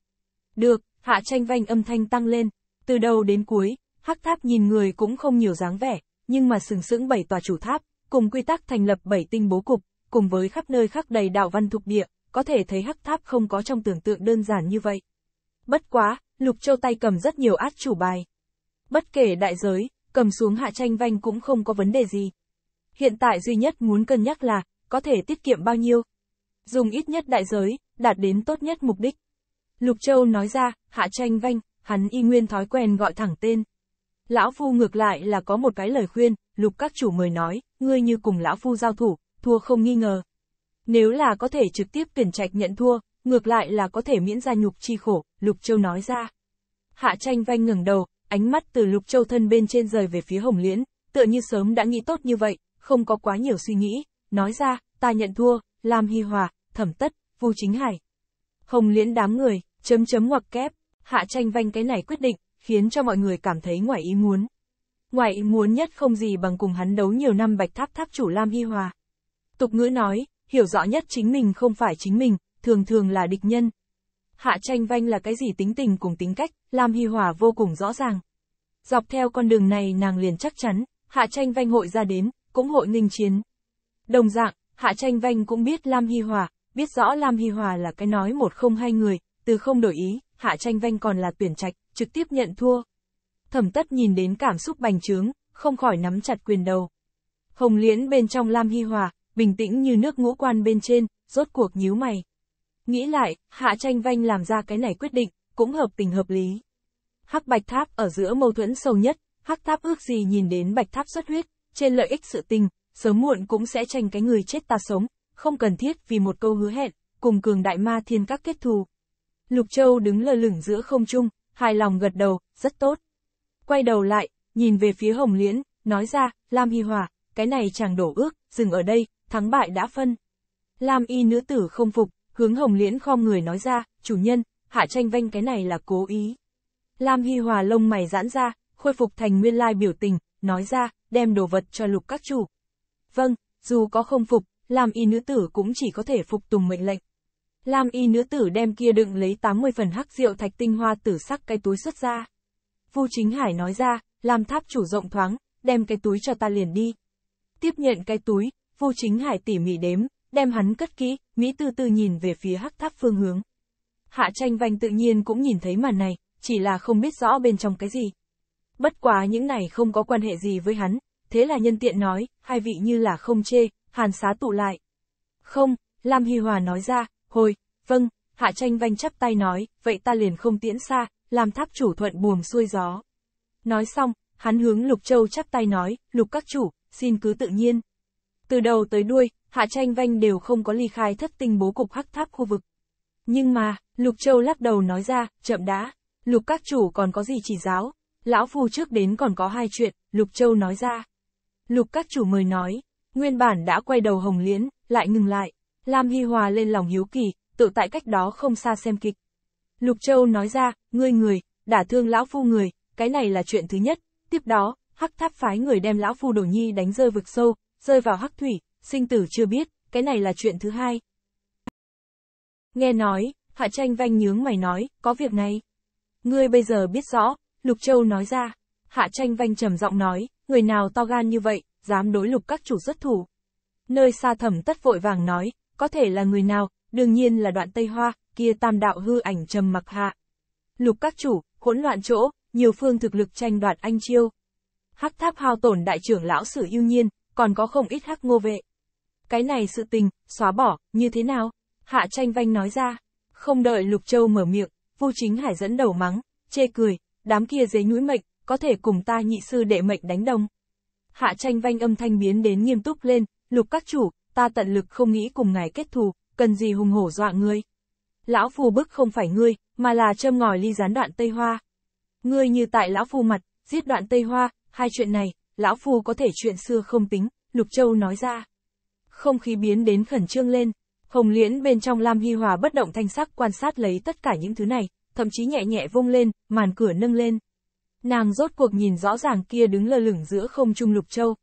Được, hạ tranh vanh âm thanh tăng lên, từ đầu đến cuối, hắc tháp nhìn người cũng không nhiều dáng vẻ, nhưng mà sừng sững bảy tòa chủ tháp, cùng quy tắc thành lập bảy tinh bố cục, cùng với khắp nơi khắc đầy đạo văn thuộc địa, có thể thấy hắc tháp không có trong tưởng tượng đơn giản như vậy. Bất quá, Lục Châu tay cầm rất nhiều át chủ bài. Bất kể đại giới, cầm xuống hạ tranh vanh cũng không có vấn đề gì. Hiện tại duy nhất muốn cân nhắc là, có thể tiết kiệm bao nhiêu, dùng ít nhất đại giới, đạt đến tốt nhất mục đích. Lục Châu nói ra, hạ tranh vanh, hắn y nguyên thói quen gọi thẳng tên. Lão Phu ngược lại là có một cái lời khuyên, lục các chủ mời nói, ngươi như cùng Lão Phu giao thủ, thua không nghi ngờ. Nếu là có thể trực tiếp tuyển trạch nhận thua, ngược lại là có thể miễn ra nhục chi khổ, Lục Châu nói ra. Hạ tranh vanh ngẩng đầu, ánh mắt từ Lục Châu thân bên trên rời về phía Hồng Liễn, tựa như sớm đã nghĩ tốt như vậy, không có quá nhiều suy nghĩ, nói ra, ta nhận thua, làm hi hòa, thẩm tất, vu chính hải. hồng liễn đám người, chấm chấm ngoặc kép, hạ tranh vanh cái này quyết định, khiến cho mọi người cảm thấy ngoài ý muốn. Ngoài ý muốn nhất không gì bằng cùng hắn đấu nhiều năm bạch tháp tháp chủ Lam Hy Hòa. Tục ngữ nói, hiểu rõ nhất chính mình không phải chính mình, thường thường là địch nhân. Hạ tranh vanh là cái gì tính tình cùng tính cách, Lam Hy Hòa vô cùng rõ ràng. Dọc theo con đường này nàng liền chắc chắn, hạ tranh vanh hội ra đến, cũng hội nghênh chiến. Đồng dạng, hạ tranh vanh cũng biết Lam Hy Hòa, biết rõ Lam Hy Hòa là cái nói một không hai người, từ không đổi ý, hạ tranh vanh còn là tuyển trạch, trực tiếp nhận thua. Thẩm tất nhìn đến cảm xúc bành trướng, không khỏi nắm chặt quyền đầu. Hồng liễn bên trong Lam Hy Hòa, bình tĩnh như nước ngũ quan bên trên, rốt cuộc nhíu mày. Nghĩ lại, hạ tranh vanh làm ra cái này quyết định, cũng hợp tình hợp lý. Hắc bạch tháp ở giữa mâu thuẫn sâu nhất, hắc tháp ước gì nhìn đến bạch tháp xuất huyết, trên lợi ích sự tình, sớm muộn cũng sẽ tranh cái người chết ta sống, không cần thiết vì một câu hứa hẹn, cùng cường đại ma thiên các kết thù. Lục Châu đứng lơ lửng giữa không trung, hài lòng gật đầu, rất tốt. Quay đầu lại, nhìn về phía Hồng Liễn, nói ra, Lam Hy Hòa, cái này chẳng đổ ước, dừng ở đây, thắng bại đã phân. Lam y nữ tử không phục, hướng Hồng Liễn khom người nói ra, chủ nhân, hạ tranh vanh cái này là cố ý. Lam Hy Hòa lông mày giãn ra, khôi phục thành nguyên lai biểu tình, nói ra, đem đồ vật cho lục các chủ. Vâng, dù có không phục, Lam y nữ tử cũng chỉ có thể phục tùng mệnh lệnh. Lam y nữ tử đem kia đựng lấy 80 phần hắc rượu thạch tinh hoa tử sắc cái túi xuất ra. Vu Chính Hải nói ra, Lam tháp chủ rộng thoáng, đem cái túi cho ta liền đi. Tiếp nhận cái túi, Vu Chính Hải tỉ mỉ đếm, đem hắn cất kỹ, Mỹ tư tư nhìn về phía hắc tháp phương hướng. Hạ tranh vanh tự nhiên cũng nhìn thấy màn này, chỉ là không biết rõ bên trong cái gì. Bất quá những này không có quan hệ gì với hắn, thế là nhân tiện nói, hai vị như là không chê, hàn xá tụ lại. Không, Lam Hy Hòa nói ra, hồi, vâng, hạ tranh vanh chắp tay nói, vậy ta liền không tiễn xa, làm tháp chủ thuận buồm xuôi gió. Nói xong, hắn hướng Lục Châu chắp tay nói, Lục các chủ, xin cứ tự nhiên. Từ đầu tới đuôi, hạ tranh vanh đều không có ly khai thất tinh bố cục hắc tháp khu vực. Nhưng mà, Lục Châu lắc đầu nói ra, chậm đã, Lục các chủ còn có gì chỉ giáo, lão phu trước đến còn có hai chuyện, Lục Châu nói ra. Lục các chủ mời nói, Nguyên bản đã quay đầu Hồng Liễn, lại ngừng lại. Lam Hy Hòa lên lòng hiếu kỳ, tự tại cách đó không xa xem kịch. Lục Châu nói ra, ngươi người, đả thương lão phu người, cái này là chuyện thứ nhất. Tiếp đó, hắc tháp phái người đem lão phu đổ nhi đánh rơi vực sâu, rơi vào hắc thủy, sinh tử chưa biết, cái này là chuyện thứ hai. Nghe nói, Hạ Tranh Vanh nhướng mày nói, có việc này. Ngươi bây giờ biết rõ, Lục Châu nói ra. Hạ Tranh Vanh trầm giọng nói, người nào to gan như vậy, dám đối lục các chủ xuất thủ. Nơi xa thẩm tất vội vàng nói, có thể là người nào, đương nhiên là đoạn Tây Hoa, kia tam đạo hư ảnh trầm mặc hạ. Lục các chủ, hỗn loạn chỗ, nhiều phương thực lực tranh đoạt anh chiêu. Hắc tháp hao tổn đại trưởng lão sử yêu nhiên, còn có không ít hắc ngô vệ. Cái này sự tình, xóa bỏ, như thế nào? Hạ tranh vanh nói ra, không đợi Lục Châu mở miệng, Vu Chính Hải dẫn đầu mắng, chê cười, đám kia dế núi mệnh, có thể cùng ta nhị sư đệ mệnh đánh đồng. Hạ tranh vanh âm thanh biến đến nghiêm túc lên, lục các chủ, ta tận lực không nghĩ cùng ngài kết thù, cần gì hùng hổ dọa ngươi. Lão phù bức không phải ngươi, mà là châm ngòi ly gián đoạn Tây Hoa. Ngươi như tại lão phù mặt, giết đoạn Tây Hoa, hai chuyện này, lão phù có thể chuyện xưa không tính, Lục Châu nói ra. Không khí biến đến khẩn trương lên, Hồng Liễn bên trong Lam Hy Hòa bất động thanh sắc quan sát lấy tất cả những thứ này, thậm chí nhẹ nhẹ vung lên, màn cửa nâng lên nàng rốt cuộc nhìn rõ ràng kia đứng lơ lửng giữa không trung lục châu.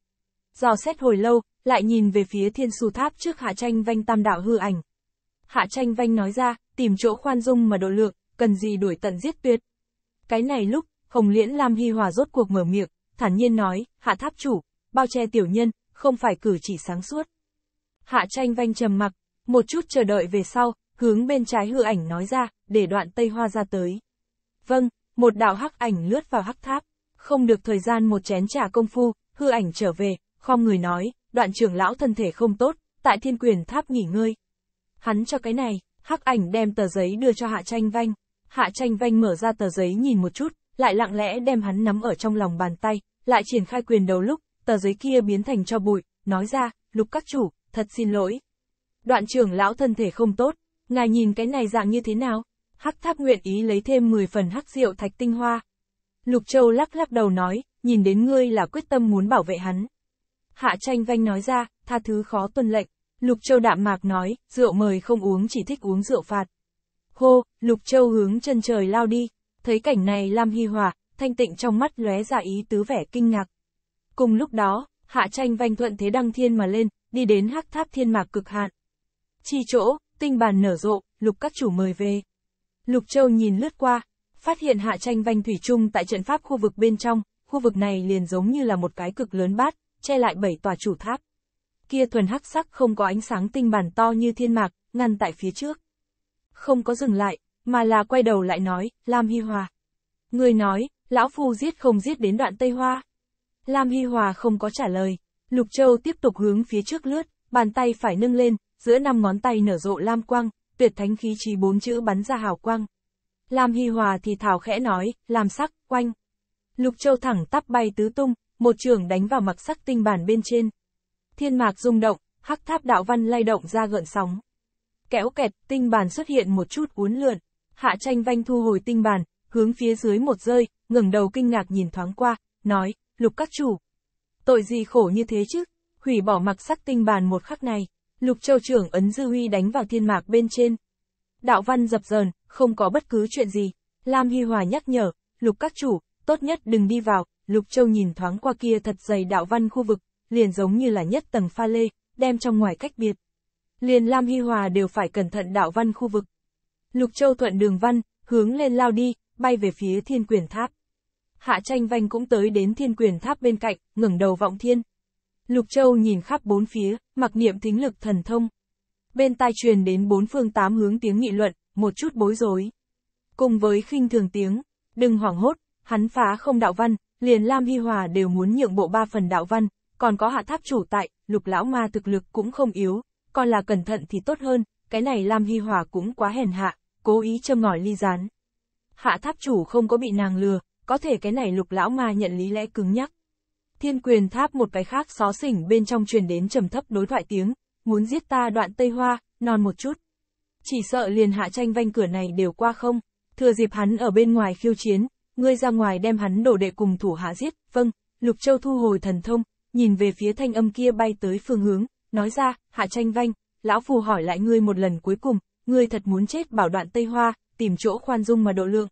Dò xét hồi lâu, lại nhìn về phía thiên su tháp trước hạ tranh vanh tam đạo hư ảnh. Hạ tranh vanh nói ra, tìm chỗ khoan dung mà độ lượng, cần gì đuổi tận giết tuyệt. Cái này lúc, Hồng Liễn Lam Hy Hòa rốt cuộc mở miệng, thản nhiên nói, hạ tháp chủ, bao che tiểu nhân, không phải cử chỉ sáng suốt. Hạ tranh vanh trầm mặc, một chút chờ đợi về sau, hướng bên trái hư ảnh nói ra, để đoạn Tây Hoa ra tới. Vâng, một đạo hắc ảnh lướt vào hắc tháp, không được thời gian một chén trà công phu, hư ảnh trở về, khom người nói, đoạn trưởng lão thân thể không tốt, tại thiên quyền tháp nghỉ ngơi. Hắn cho cái này, hắc ảnh đem tờ giấy đưa cho hạ tranh vanh, hạ tranh vanh mở ra tờ giấy nhìn một chút, lại lặng lẽ đem hắn nắm ở trong lòng bàn tay, lại triển khai quyền đầu lúc, tờ giấy kia biến thành cho bụi, nói ra, lục các chủ, thật xin lỗi. Đoạn trưởng lão thân thể không tốt, ngài nhìn cái này dạng như thế nào? hắc tháp nguyện ý lấy thêm 10 phần hắc rượu thạch tinh hoa. Lục Châu lắc lắc đầu nói, nhìn đến ngươi là quyết tâm muốn bảo vệ hắn. Hạ tranh vanh nói ra, tha thứ khó tuân lệnh. Lục Châu đạm mạc nói, rượu mời không uống chỉ thích uống rượu phạt. Hô, Lục Châu hướng chân trời lao đi, thấy cảnh này Lam Hy Hòa, thanh tịnh trong mắt lóe ra ý tứ vẻ kinh ngạc. Cùng lúc đó, Hạ tranh vanh thuận thế đăng thiên mà lên, đi đến hắc tháp thiên mạc cực hạn. Chi chỗ, tinh bàn nở rộ, lục các chủ mời về. Lục Châu nhìn lướt qua, phát hiện hạ tranh vanh thủy chung tại trận pháp khu vực bên trong, khu vực này liền giống như là một cái cực lớn bát, che lại bảy tòa chủ tháp. Kia thuần hắc sắc không có ánh sáng tinh bản to như thiên mạc, ngăn tại phía trước. Không có dừng lại, mà là quay đầu lại nói, Lam Hy Hòa. Người nói, lão phu giết không giết đến đoạn Tây Hoa. Lam Hy Hòa không có trả lời, Lục Châu tiếp tục hướng phía trước lướt, bàn tay phải nâng lên, giữa năm ngón tay nở rộ lam quang, tuyệt thánh khí chí bốn chữ bắn ra hào quang. Lam Hy Hòa thì thảo khẽ nói, làm sắc, quanh. Lục châu thẳng tắp bay tứ tung, một trường đánh vào mặc sắc tinh bản bên trên. Thiên mạc rung động, hắc tháp đạo văn lay động ra gợn sóng. Kéo kẹt, tinh bản xuất hiện một chút uốn lượn. Hạ tranh vanh thu hồi tinh bản, hướng phía dưới một rơi, ngẩng đầu kinh ngạc nhìn thoáng qua, nói, lục các chủ. Tội gì khổ như thế chứ, hủy bỏ mặc sắc tinh bản một khắc này. Lục Châu trưởng ấn dư huy đánh vào thiên mạc bên trên. Đạo văn dập dờn, không có bất cứ chuyện gì. Lam Hy Hòa nhắc nhở, Lục các chủ, tốt nhất đừng đi vào. Lục Châu nhìn thoáng qua kia thật dày đạo văn khu vực, liền giống như là nhất tầng pha lê, đem trong ngoài cách biệt. Liền Lam Hy Hòa đều phải cẩn thận đạo văn khu vực. Lục Châu thuận đường văn, hướng lên lao đi, bay về phía thiên quyền tháp. Hạ tranh vanh cũng tới đến thiên quyền tháp bên cạnh, ngẩng đầu vọng thiên, Lục Châu nhìn khắp bốn phía, mặc niệm thính lực thần thông. Bên tai truyền đến bốn phương tám hướng tiếng nghị luận, một chút bối rối. Cùng với khinh thường tiếng, đừng hoảng hốt, hắn phá không đạo văn, liền Lam Hy Hòa đều muốn nhượng bộ ba phần đạo văn, còn có hạ tháp chủ tại, lục lão ma thực lực cũng không yếu, còn là cẩn thận thì tốt hơn, cái này Lam Hy Hòa cũng quá hèn hạ, cố ý châm ngòi ly rán. Hạ tháp chủ không có bị nàng lừa, có thể cái này lục lão ma nhận lý lẽ cứng nhắc, Thiên quyền tháp một cái khác xó xỉnh bên trong truyền đến trầm thấp đối thoại tiếng, muốn giết ta đoạn Tây Hoa, non một chút. Chỉ sợ liền hạ tranh vanh cửa này đều qua không, thừa dịp hắn ở bên ngoài khiêu chiến, ngươi ra ngoài đem hắn đổ đệ cùng thủ hạ giết, vâng, Lục Châu thu hồi thần thông, nhìn về phía thanh âm kia bay tới phương hướng, nói ra, hạ tranh vanh, lão phù hỏi lại ngươi một lần cuối cùng, ngươi thật muốn chết bảo đoạn Tây Hoa, tìm chỗ khoan dung mà độ lượng.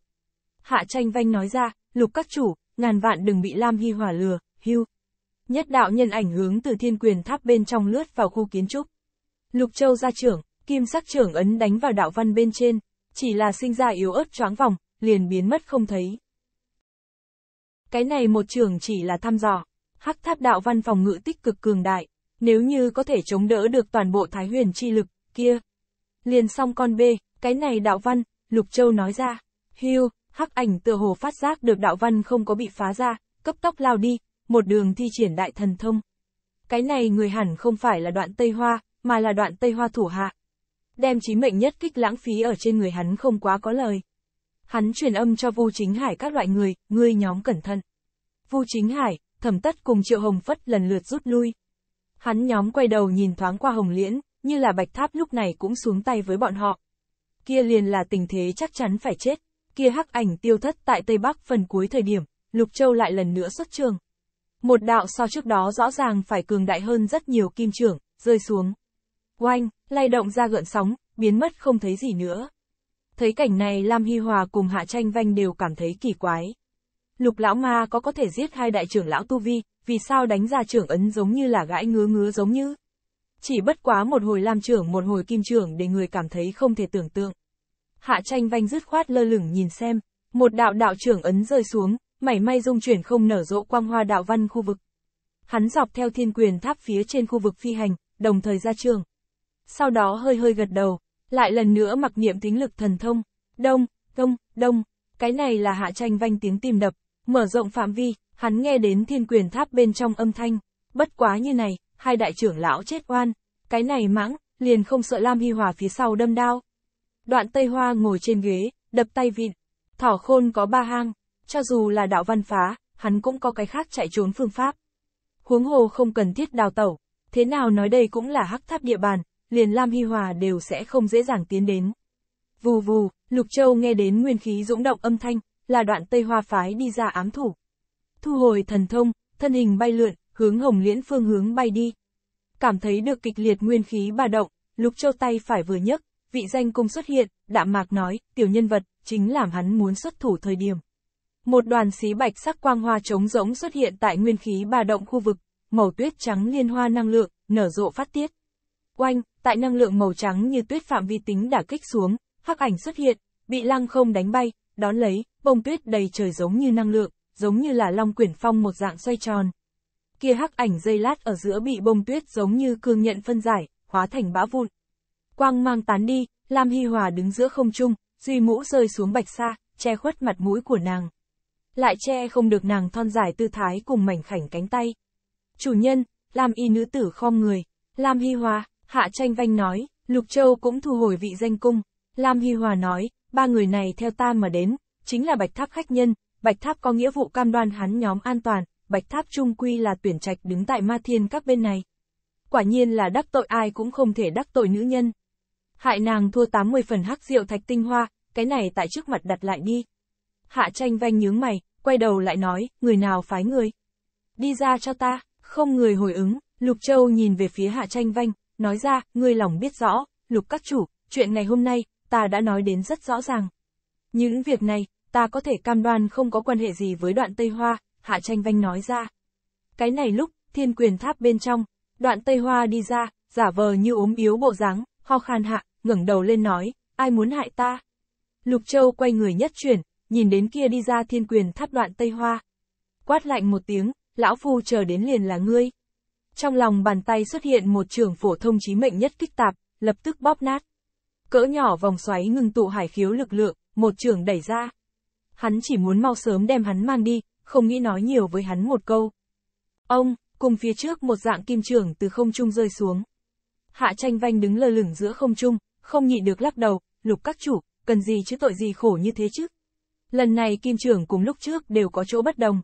Hạ tranh vanh nói ra, Lục các chủ, ngàn vạn đừng bị Lam Hy Hỏa lừa, hưu. Nhất đạo nhân ảnh hướng từ thiên quyền tháp bên trong lướt vào khu kiến trúc. Lục châu ra trưởng, kim sắc trưởng ấn đánh vào đạo văn bên trên, chỉ là sinh ra yếu ớt choáng vòng, liền biến mất không thấy. Cái này một trưởng chỉ là thăm dò, hắc tháp đạo văn phòng ngự tích cực cường đại, nếu như có thể chống đỡ được toàn bộ thái huyền chi lực, kia. Liền xong con bê, cái này đạo văn, Lục Châu nói ra, hưu, hắc ảnh tựa hồ phát giác được đạo văn không có bị phá ra, cấp tốc lao đi, một đường thi triển đại thần thông. Cái này người hẳn không phải là đoạn Tây Hoa, mà là đoạn Tây Hoa thủ hạ. Đem chí mệnh nhất kích lãng phí ở trên người hắn không quá có lời. Hắn truyền âm cho Vu Chính Hải các loại người, ngươi nhóm cẩn thận. Vu Chính Hải, Thẩm Tất cùng Triệu Hồng Phất lần lượt rút lui. Hắn nhóm quay đầu nhìn thoáng qua Hồng Liễn, như là Bạch Tháp lúc này cũng xuống tay với bọn họ. Kia liền là tình thế chắc chắn phải chết. Kia hắc ảnh tiêu thất tại Tây Bắc phần cuối thời điểm, Lục Châu lại lần nữa xuất trường. Một đạo so trước đó rõ ràng phải cường đại hơn rất nhiều kim trưởng, rơi xuống. Oanh, lay động ra gợn sóng, biến mất không thấy gì nữa. Thấy cảnh này Lam Hy Hòa cùng Hạ Tranh Vanh đều cảm thấy kỳ quái. Lục lão ma có có thể giết hai đại trưởng lão Tu Vi, vì sao đánh ra trưởng ấn giống như là gãi ngứa ngứa giống như. Chỉ bất quá một hồi Lam trưởng một hồi Kim trưởng để người cảm thấy không thể tưởng tượng. Hạ Tranh Vanh dứt khoát lơ lửng nhìn xem, một đạo đạo trưởng ấn rơi xuống, mảy may dung chuyển không nở rộ quang hoa đạo văn khu vực. Hắn dọc theo thiên quyền tháp phía trên khu vực phi hành, đồng thời ra trường. Sau đó hơi hơi gật đầu, lại lần nữa mặc niệm tính lực thần thông, đông, đông, đông, cái này là hạ tranh vanh tiếng tìm đập, mở rộng phạm vi, hắn nghe đến thiên quyền tháp bên trong âm thanh, bất quá như này, hai đại trưởng lão chết oan, cái này mãng, liền không sợ Lam Hy Hòa phía sau đâm đao. Đoạn Tây Hoa ngồi trên ghế, đập tay vịn, thỏ khôn có ba hang, cho dù là đạo văn phá, hắn cũng có cái khác chạy trốn phương pháp. Huống hồ không cần thiết đào tẩu, thế nào nói đây cũng là hắc tháp địa bàn, liền Lam Hy Hòa đều sẽ không dễ dàng tiến đến. Vù vù, Lục Châu nghe đến nguyên khí dũng động âm thanh, là đoạn Tây Hoa Phái đi ra ám thủ. Thu hồi thần thông, thân hình bay lượn, hướng hồng liễn phương hướng bay đi. Cảm thấy được kịch liệt nguyên khí ba động, Lục Châu tay phải vừa nhấc, vị danh cung xuất hiện, đạm mạc nói, tiểu nhân vật, chính làm hắn muốn xuất thủ thời điểm. Một đoàn xí bạch sắc quang hoa trống rỗng xuất hiện tại nguyên khí ba động khu vực, màu tuyết trắng liên hoa năng lượng, nở rộ phát tiết. Oanh, tại năng lượng màu trắng như tuyết phạm vi tính đả kích xuống, hắc ảnh xuất hiện, bị lăng không đánh bay, đón lấy, bông tuyết đầy trời giống như năng lượng, giống như là long quyển phong một dạng xoay tròn. Kia hắc ảnh dây lát ở giữa bị bông tuyết giống như cương nhận phân giải, hóa thành bã vụn. Quang mang tán đi, Lam Hy Hòa đứng giữa không trung, duy mũ rơi xuống bạch xa, che khuất mặt mũi của nàng lại che không được nàng thon dài tư thái cùng mảnh khảnh cánh tay. Chủ nhân, Lam y nữ tử khom người, Lam Hy Hòa, Hạ Tranh Vanh nói, Lục Châu cũng thu hồi vị danh cung. Lam Hy Hòa nói, ba người này theo ta mà đến, chính là Bạch Tháp khách nhân, Bạch Tháp có nghĩa vụ cam đoan hắn nhóm an toàn, Bạch Tháp trung quy là tuyển trạch đứng tại ma thiên các bên này. Quả nhiên là đắc tội ai cũng không thể đắc tội nữ nhân. Hại nàng thua 80 phần hắc rượu thạch tinh hoa, cái này tại trước mặt đặt lại đi. Hạ tranh vanh nhướng mày, quay đầu lại nói, người nào phái người? Đi ra cho ta, không người hồi ứng, Lục Châu nhìn về phía Hạ tranh vanh, nói ra, ngươi lòng biết rõ, Lục các chủ, chuyện ngày hôm nay, ta đã nói đến rất rõ ràng. Những việc này, ta có thể cam đoan không có quan hệ gì với đoạn Tây Hoa, Hạ tranh vanh nói ra. Cái này lúc, thiên quyền tháp bên trong, đoạn Tây Hoa đi ra, giả vờ như ốm yếu bộ dáng, ho khan hạ, ngẩng đầu lên nói, ai muốn hại ta? Lục Châu quay người nhất chuyển, nhìn đến kia đi ra thiên quyền thắt đoạn Tây Hoa. Quát lạnh một tiếng, lão phu chờ đến liền là ngươi. Trong lòng bàn tay xuất hiện một trường phổ thông chí mệnh nhất kích tạp, lập tức bóp nát. Cỡ nhỏ vòng xoáy ngừng tụ hải khiếu lực lượng, một trường đẩy ra. Hắn chỉ muốn mau sớm đem hắn mang đi, không nghĩ nói nhiều với hắn một câu. Ông, cùng phía trước một dạng kim trường từ không trung rơi xuống. Hạ tranh vanh đứng lơ lửng giữa không trung, không nhịn được lắc đầu, lục các chủ, cần gì chứ tội gì khổ như thế chứ. Lần này kim trưởng cùng lúc trước đều có chỗ bất đồng.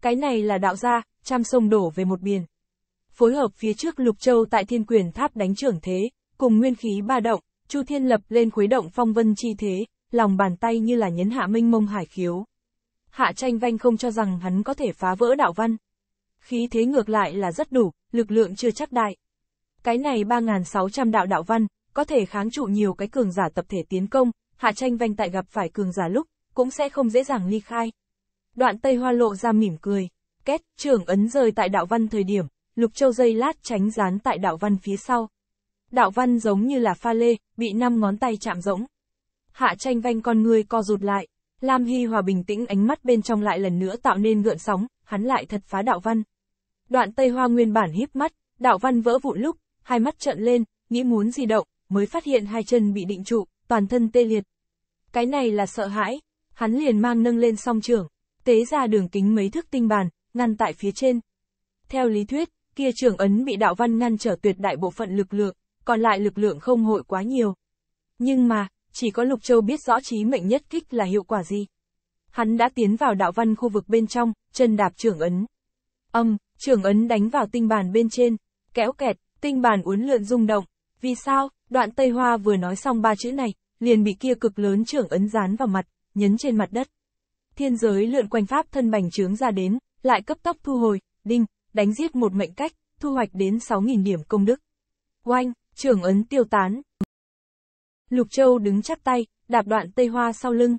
Cái này là đạo gia, trăm sông đổ về một biển. Phối hợp phía trước Lục Châu tại thiên quyền tháp đánh trưởng thế, cùng nguyên khí ba động, Chu Thiên lập lên khuấy động phong vân chi thế, lòng bàn tay như là nhấn hạ minh mông hải khiếu. Hạ tranh vanh không cho rằng hắn có thể phá vỡ đạo văn. Khí thế ngược lại là rất đủ, lực lượng chưa chắc đại. Cái này 3.600 đạo đạo văn, có thể kháng trụ nhiều cái cường giả tập thể tiến công, hạ tranh vanh tại gặp phải cường giả lúc, cũng sẽ không dễ dàng ly khai. Đoạn Tây Hoa lộ ra mỉm cười, kết trưởng ấn rời tại đạo văn thời điểm, Lục Châu dây lát tránh dán tại đạo văn phía sau. Đạo văn giống như là pha lê, bị năm ngón tay chạm rỗng. Hạ tranh vanh con người co rụt lại, Lam Hy Hòa bình tĩnh ánh mắt bên trong lại lần nữa tạo nên gợn sóng, hắn lại thật phá đạo văn. Đoạn Tây Hoa nguyên bản híp mắt, đạo văn vỡ vụn lúc, hai mắt trợn lên, nghĩ muốn gì động, mới phát hiện hai chân bị định trụ, toàn thân tê liệt. Cái này là sợ hãi, hắn liền mang nâng lên song trưởng, tế ra đường kính mấy thước tinh bàn, ngăn tại phía trên. Theo lý thuyết, kia trưởng ấn bị đạo văn ngăn trở tuyệt đại bộ phận lực lượng, còn lại lực lượng không hội quá nhiều. Nhưng mà, chỉ có Lục Châu biết rõ trí mệnh nhất kích là hiệu quả gì. Hắn đã tiến vào đạo văn khu vực bên trong, chân đạp trưởng ấn. Âm, trưởng ấn đánh vào tinh bàn bên trên, kéo kẹt, tinh bàn uốn lượn rung động. Vì sao, đoạn Tây Hoa vừa nói xong ba chữ này, liền bị kia cực lớn trưởng ấn dán vào mặt nhấn trên mặt đất. Thiên giới lượn quanh pháp thân bành trướng ra đến, lại cấp tốc thu hồi, đinh, đánh giết một mệnh cách, thu hoạch đến 6.000 điểm công đức. Oanh, trưởng ấn tiêu tán. Lục Châu đứng chắp tay, đạp đoạn Tây Hoa sau lưng.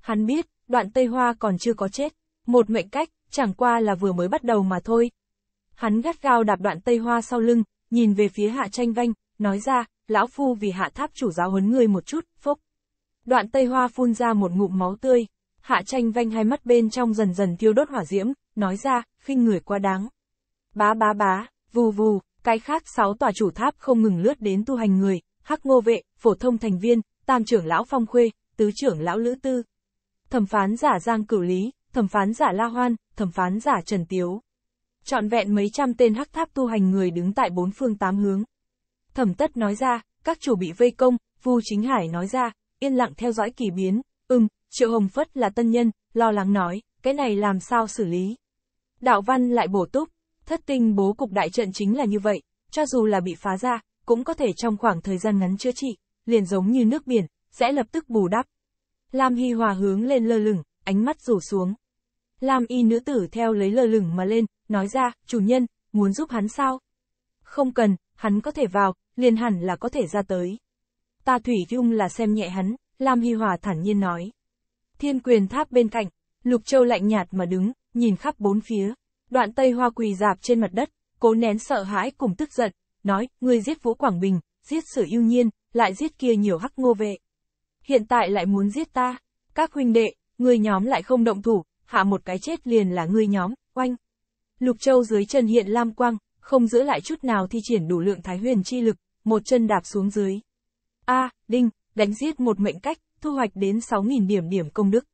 Hắn biết, đoạn Tây Hoa còn chưa có chết. Một mệnh cách, chẳng qua là vừa mới bắt đầu mà thôi. Hắn gắt gao đạp đoạn Tây Hoa sau lưng, nhìn về phía hạ tranh vanh, nói ra, lão phu vì hạ tháp chủ giáo huấn ngươi một chút, phốc. Đoạn Tây Hoa phun ra một ngụm máu tươi, Hạ Tranh vanh hai mắt bên trong dần dần tiêu đốt hỏa diễm, nói ra, khinh người quá đáng. Bá bá bá, vù vù, cái khác sáu tòa chủ tháp không ngừng lướt đến tu hành người, hắc ngô vệ, phổ thông thành viên, tam trưởng lão phong khuê, tứ trưởng lão lữ tư. Thẩm phán giả Giang Cửu Lý, thẩm phán giả La Hoan, thẩm phán giả Trần Tiếu. Chọn vẹn mấy trăm tên hắc tháp tu hành người đứng tại bốn phương tám hướng. Thẩm tất nói ra, các chủ bị vây công, Vu Chính Hải nói ra, yên lặng theo dõi kỳ biến, ừm, Triệu Hồng Phất là tân nhân, lo lắng nói, cái này làm sao xử lý. Đạo văn lại bổ túc, thất tinh bố cục đại trận chính là như vậy, cho dù là bị phá ra, cũng có thể trong khoảng thời gian ngắn chữa trị, liền giống như nước biển, sẽ lập tức bù đắp. Lam Hy Hòa hướng lên lơ lửng, ánh mắt rủ xuống. Lam Y nữ tử theo lấy lơ lửng mà lên, nói ra, chủ nhân, muốn giúp hắn sao? Không cần, hắn có thể vào, liền hẳn là có thể ra tới ta Thủy Dung là xem nhẹ hắn, Lam Hy Hòa thản nhiên nói. Thiên quyền tháp bên cạnh, Lục Châu lạnh nhạt mà đứng, nhìn khắp bốn phía, đoạn Tây Hoa quỳ dạp trên mặt đất, cố nén sợ hãi cùng tức giận, nói, người giết Vũ Quảng Bình, giết Sử Yêu Nhiên, lại giết kia nhiều hắc ngô vệ. Hiện tại lại muốn giết ta, các huynh đệ, người nhóm lại không động thủ, hạ một cái chết liền là người nhóm, oanh. Lục Châu dưới chân hiện lam quang, không giữ lại chút nào thi triển đủ lượng thái huyền chi lực, một chân đạp xuống dưới. A. Đinh, đánh giết một mệnh cách, thu hoạch đến 6.000 điểm điểm công đức.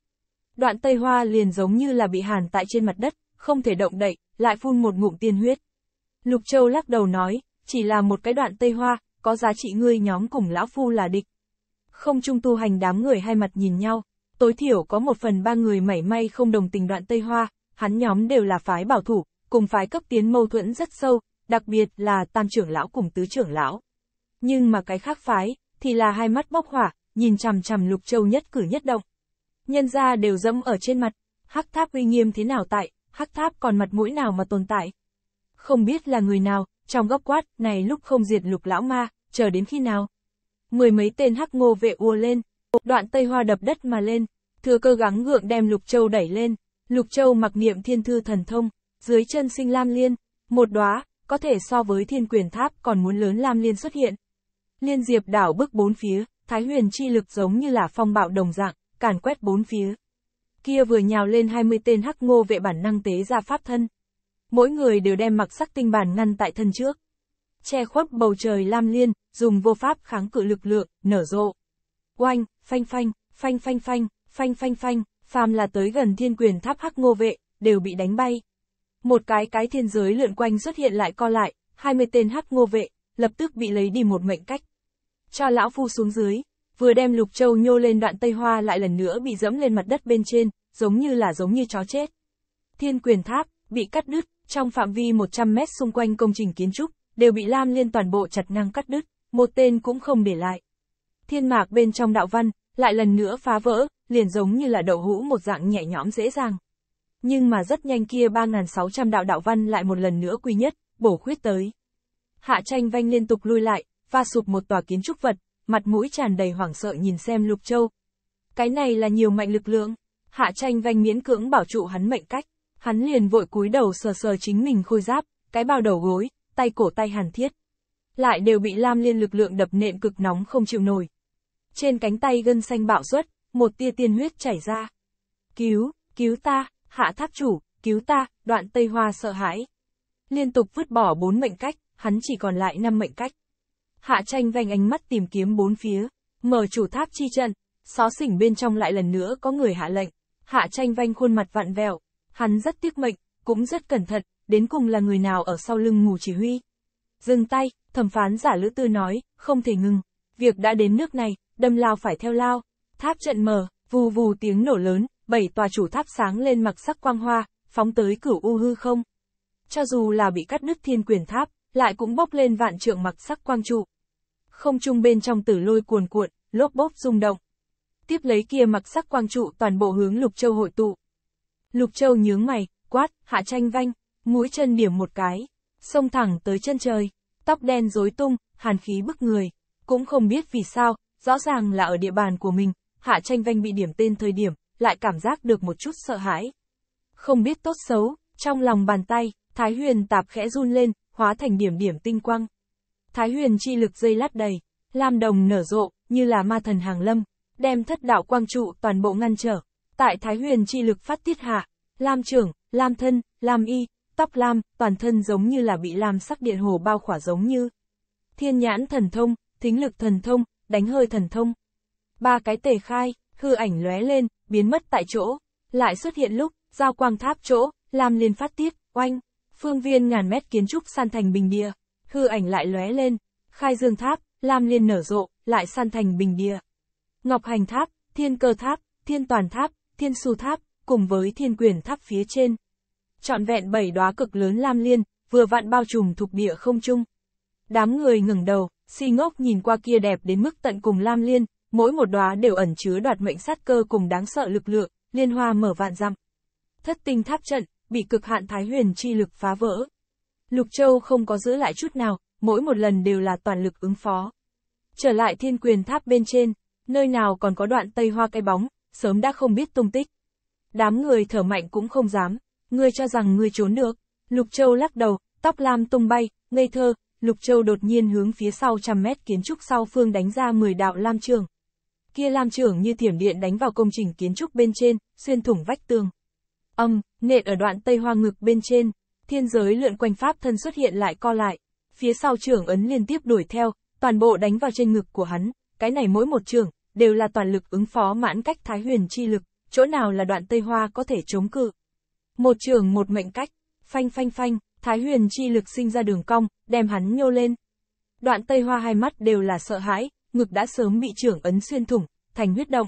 Đoạn Tây Hoa liền giống như là bị hàn tại trên mặt đất, không thể động đậy, lại phun một ngụm tiên huyết. Lục Châu lắc đầu nói, chỉ là một cái đoạn Tây Hoa, có giá trị ngươi nhóm cùng Lão Phu là địch. Không trung tu hành đám người hai mặt nhìn nhau, tối thiểu có một phần ba người mảy may không đồng tình đoạn Tây Hoa, hắn nhóm đều là phái bảo thủ, cùng phái cấp tiến mâu thuẫn rất sâu, đặc biệt là tam trưởng lão cùng tứ trưởng lão. Nhưng mà cái khác phái, thì là hai mắt bốc hỏa, nhìn chằm chằm Lục Châu nhất cử nhất động. Nhân ra đều dẫm ở trên mặt, hắc tháp uy nghiêm thế nào tại, hắc tháp còn mặt mũi nào mà tồn tại. Không biết là người nào, trong góc quát, này lúc không diệt lục lão ma, chờ đến khi nào. Mười mấy tên hắc ngô vệ ua lên, đoạn tây hoa đập đất mà lên, thừa cơ gắng gượng đem Lục Châu đẩy lên, Lục Châu mặc niệm thiên thư thần thông, dưới chân sinh lam liên, một đóa có thể so với thiên quyền tháp còn muốn lớn lam liên xuất hiện, Liên diệp đảo bước bốn phía, thái huyền chi lực giống như là phong bạo đồng dạng, càn quét bốn phía. Kia vừa nhào lên 20 tên hắc ngô vệ bản năng tế ra pháp thân. Mỗi người đều đem mặc sắc tinh bản ngăn tại thân trước. Che khuất bầu trời lam liên, dùng vô pháp kháng cự lực lượng, nở rộ. Oanh, phanh phanh, phanh phanh phanh, phanh phanh phanh, phàm là tới gần thiên quyền tháp hắc ngô vệ, đều bị đánh bay. Một cái cái thiên giới lượn quanh xuất hiện lại co lại, 20 tên hắc ngô vệ, lập tức bị lấy đi một mệnh cách cho lão phu xuống dưới, vừa đem lục châu nhô lên đoạn tây hoa lại lần nữa bị dẫm lên mặt đất bên trên, giống như là giống như chó chết. Thiên quyền tháp, bị cắt đứt, trong phạm vi 100 mét xung quanh công trình kiến trúc, đều bị Lam Liên toàn bộ chặt ngang cắt đứt, một tên cũng không để lại. Thiên mạc bên trong đạo văn, lại lần nữa phá vỡ, liền giống như là đậu hũ một dạng nhẹ nhõm dễ dàng. Nhưng mà rất nhanh kia 3.600 đạo đạo văn lại một lần nữa quy nhất, bổ khuyết tới. Hạ tranh vanh liên tục lui lại, va sụp một tòa kiến trúc vật, mặt mũi tràn đầy hoảng sợ nhìn xem Lục Châu. Cái này là nhiều mạnh lực lượng, hạ tranh vanh miễn cưỡng bảo trụ hắn mệnh cách, hắn liền vội cúi đầu sờ sờ chính mình khôi giáp, cái bao đầu gối, tay cổ tay hàn thiết. Lại đều bị Lam Liên lực lượng đập nện cực nóng không chịu nổi. Trên cánh tay gân xanh bạo suất, một tia tiên huyết chảy ra. Cứu, cứu ta, hạ tháp chủ, cứu ta, đoạn Tây Hoa sợ hãi. Liên tục vứt bỏ bốn mệnh cách, hắn chỉ còn lại năm mệnh cách. Hạ tranh vanh ánh mắt tìm kiếm bốn phía, mở chủ tháp chi trận, xó xỉnh bên trong lại lần nữa có người hạ lệnh. Hạ tranh vanh khuôn mặt vặn vẹo, hắn rất tiếc mệnh, cũng rất cẩn thận, đến cùng là người nào ở sau lưng ngủ chỉ huy. Dừng tay, thẩm phán giả lữ tư nói, không thể ngừng, việc đã đến nước này, đâm lao phải theo lao. Tháp trận mở, vù vù tiếng nổ lớn, bảy tòa chủ tháp sáng lên mặc sắc quang hoa, phóng tới cửu u hư không. Cho dù là bị cắt đứt thiên quyền tháp, lại cũng bốc lên vạn trượng mặc sắc quang trụ. Không trung bên trong tử lôi cuồn cuộn, lốp bốp rung động. Tiếp lấy kia mặc sắc quang trụ toàn bộ hướng Lục Châu hội tụ. Lục Châu nhướng mày, quát, hạ tranh vanh, mũi chân điểm một cái, xông thẳng tới chân trời, tóc đen rối tung, hàn khí bức người. Cũng không biết vì sao, rõ ràng là ở địa bàn của mình, hạ tranh vanh bị điểm tên thời điểm, lại cảm giác được một chút sợ hãi. Không biết tốt xấu, trong lòng bàn tay, Thái Huyền tạp khẽ run lên, hóa thành điểm điểm tinh quang. Thái huyền chi lực dây lát đầy, lam đồng nở rộ, như là ma thần hàng lâm, đem thất đạo quang trụ toàn bộ ngăn trở. Tại thái huyền chi lực phát tiết hạ, lam trưởng, lam thân, lam y, tóc lam, toàn thân giống như là bị lam sắc điện hồ bao khỏa giống như. Thiên nhãn thần thông, thính lực thần thông, đánh hơi thần thông. Ba cái tề khai, hư ảnh lóe lên, biến mất tại chỗ, lại xuất hiện lúc, giao quang tháp chỗ, lam liền phát tiết, oanh phương viên ngàn mét kiến trúc san thành bình địa, hư ảnh lại lóe lên, khai dương tháp, lam liên nở rộ, lại san thành bình địa. Ngọc hành tháp, thiên cơ tháp, thiên toàn tháp, thiên su tháp, cùng với thiên quyền tháp phía trên. trọn vẹn bảy đóa cực lớn lam liên, vừa vặn bao trùm thuộc địa không trung. Đám người ngừng đầu, si ngốc nhìn qua kia đẹp đến mức tận cùng lam liên, mỗi một đóa đều ẩn chứa đoạt mệnh sát cơ cùng đáng sợ lực lượng, liên hoa mở vạn dặm. Thất tinh tháp trận, bị cực hạn Thái Huyền chi lực phá vỡ. Lục Châu không có giữ lại chút nào, mỗi một lần đều là toàn lực ứng phó. Trở lại thiên quyền tháp bên trên, nơi nào còn có đoạn tây hoa cây bóng, sớm đã không biết tung tích. Đám người thở mạnh cũng không dám, ngươi cho rằng ngươi trốn được. Lục Châu lắc đầu, tóc lam tung bay, ngây thơ, Lục Châu đột nhiên hướng phía sau trăm mét kiến trúc sau phương đánh ra 10 đạo lam trường. Kia lam trường như thiểm điện đánh vào công trình kiến trúc bên trên, xuyên thủng vách tường. Âm, nện ở đoạn tây hoa ngực bên trên, thiên giới lượn quanh pháp thân xuất hiện lại co lại. Phía sau trưởng ấn liên tiếp đuổi theo, toàn bộ đánh vào trên ngực của hắn, cái này mỗi một trưởng, đều là toàn lực ứng phó mãn cách thái huyền chi lực, chỗ nào là đoạn tây hoa có thể chống cự. Một trưởng một mệnh cách, phanh phanh phanh, thái huyền chi lực sinh ra đường cong, đem hắn nhô lên. Đoạn tây hoa hai mắt đều là sợ hãi, ngực đã sớm bị trưởng ấn xuyên thủng, thành huyết động.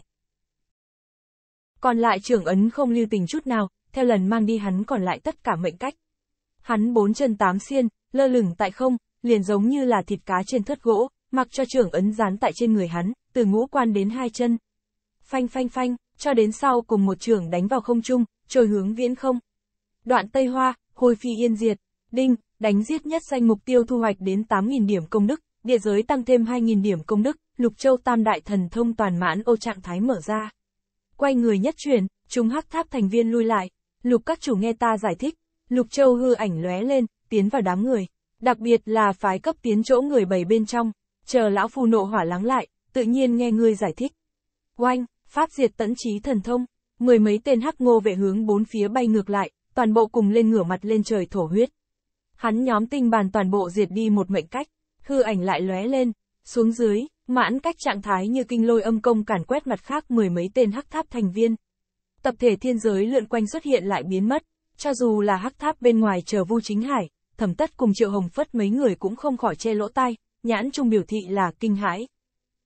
Còn lại trưởng ấn không lưu tình chút nào, theo lần mang đi hắn còn lại tất cả mệnh cách. Hắn bốn chân tám xiên, lơ lửng tại không, liền giống như là thịt cá trên thớt gỗ, mặc cho trưởng ấn dán tại trên người hắn, từ ngũ quan đến hai chân. Phanh phanh phanh, cho đến sau cùng một trưởng đánh vào không trung, trôi hướng viễn không. Đoạn Tây Hoa, hồi phi yên diệt, đinh, đánh giết nhất danh mục tiêu thu hoạch đến 8.000 điểm công đức, địa giới tăng thêm 2.000 điểm công đức, lục châu tam đại thần thông toàn mãn ô trạng thái mở ra. Quay người nhất chuyển, chúng hắc tháp thành viên lui lại. Lục các chủ nghe ta giải thích, Lục Châu hư ảnh lóe lên, tiến vào đám người. Đặc biệt là phái cấp tiến chỗ người bảy bên trong, chờ lão phù nộ hỏa lắng lại, tự nhiên nghe ngươi giải thích. Oanh, pháp diệt tẫn trí thần thông, mười mấy tên hắc ngô vệ hướng bốn phía bay ngược lại, toàn bộ cùng lên ngửa mặt lên trời thổ huyết. Hắn nhóm tinh bàn toàn bộ diệt đi một mệnh cách, hư ảnh lại lóe lên, xuống dưới, Mãn cách trạng thái như kinh lôi âm công cản quét mặt khác mười mấy tên hắc tháp thành viên. Tập thể thiên giới lượn quanh xuất hiện lại biến mất, cho dù là hắc tháp bên ngoài chờ vu chính hải, thẩm tất cùng triệu hồng phất mấy người cũng không khỏi che lỗ tai, nhãn trung biểu thị là kinh hãi.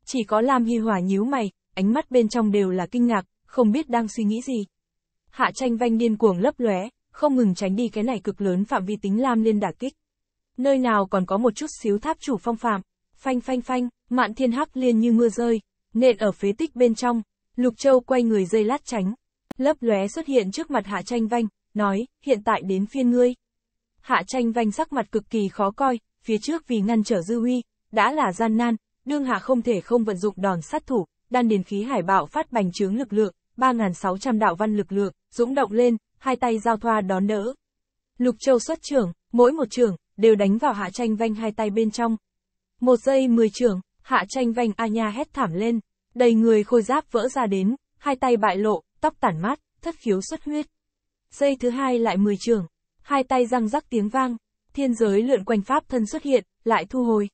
Chỉ có Lam Hy Hòa nhíu mày, ánh mắt bên trong đều là kinh ngạc, không biết đang suy nghĩ gì. Hạ tranh vanh điên cuồng lấp lóe, không ngừng tránh đi cái này cực lớn phạm vi tính Lam liên đả kích. Nơi nào còn có một chút xíu tháp chủ phong phạm, Phanh phanh phanh, mạn thiên hắc liên như mưa rơi, nện ở phế tích bên trong, Lục Châu quay người dây lát tránh. Lấp lóe xuất hiện trước mặt Hạ Tranh Vanh, nói, hiện tại đến phiên ngươi. Hạ Tranh Vanh sắc mặt cực kỳ khó coi, phía trước vì ngăn trở dư huy đã là gian nan, đương hạ không thể không vận dụng đòn sát thủ, đan điền khí hải bạo phát bành trướng lực lượng, 3600 đạo văn lực lượng, dũng động lên, hai tay giao thoa đón đỡ. Lục Châu xuất trưởng, mỗi một trưởng đều đánh vào Hạ Tranh Vanh hai tay bên trong, một giây mười trường hạ tranh vanh A Nha hét thảm lên, đầy người khôi giáp vỡ ra đến, hai tay bại lộ, tóc tản mát, thất khiếu xuất huyết. Giây thứ hai lại mười trường hai tay răng rắc tiếng vang, thiên giới lượn quanh pháp thân xuất hiện, lại thu hồi.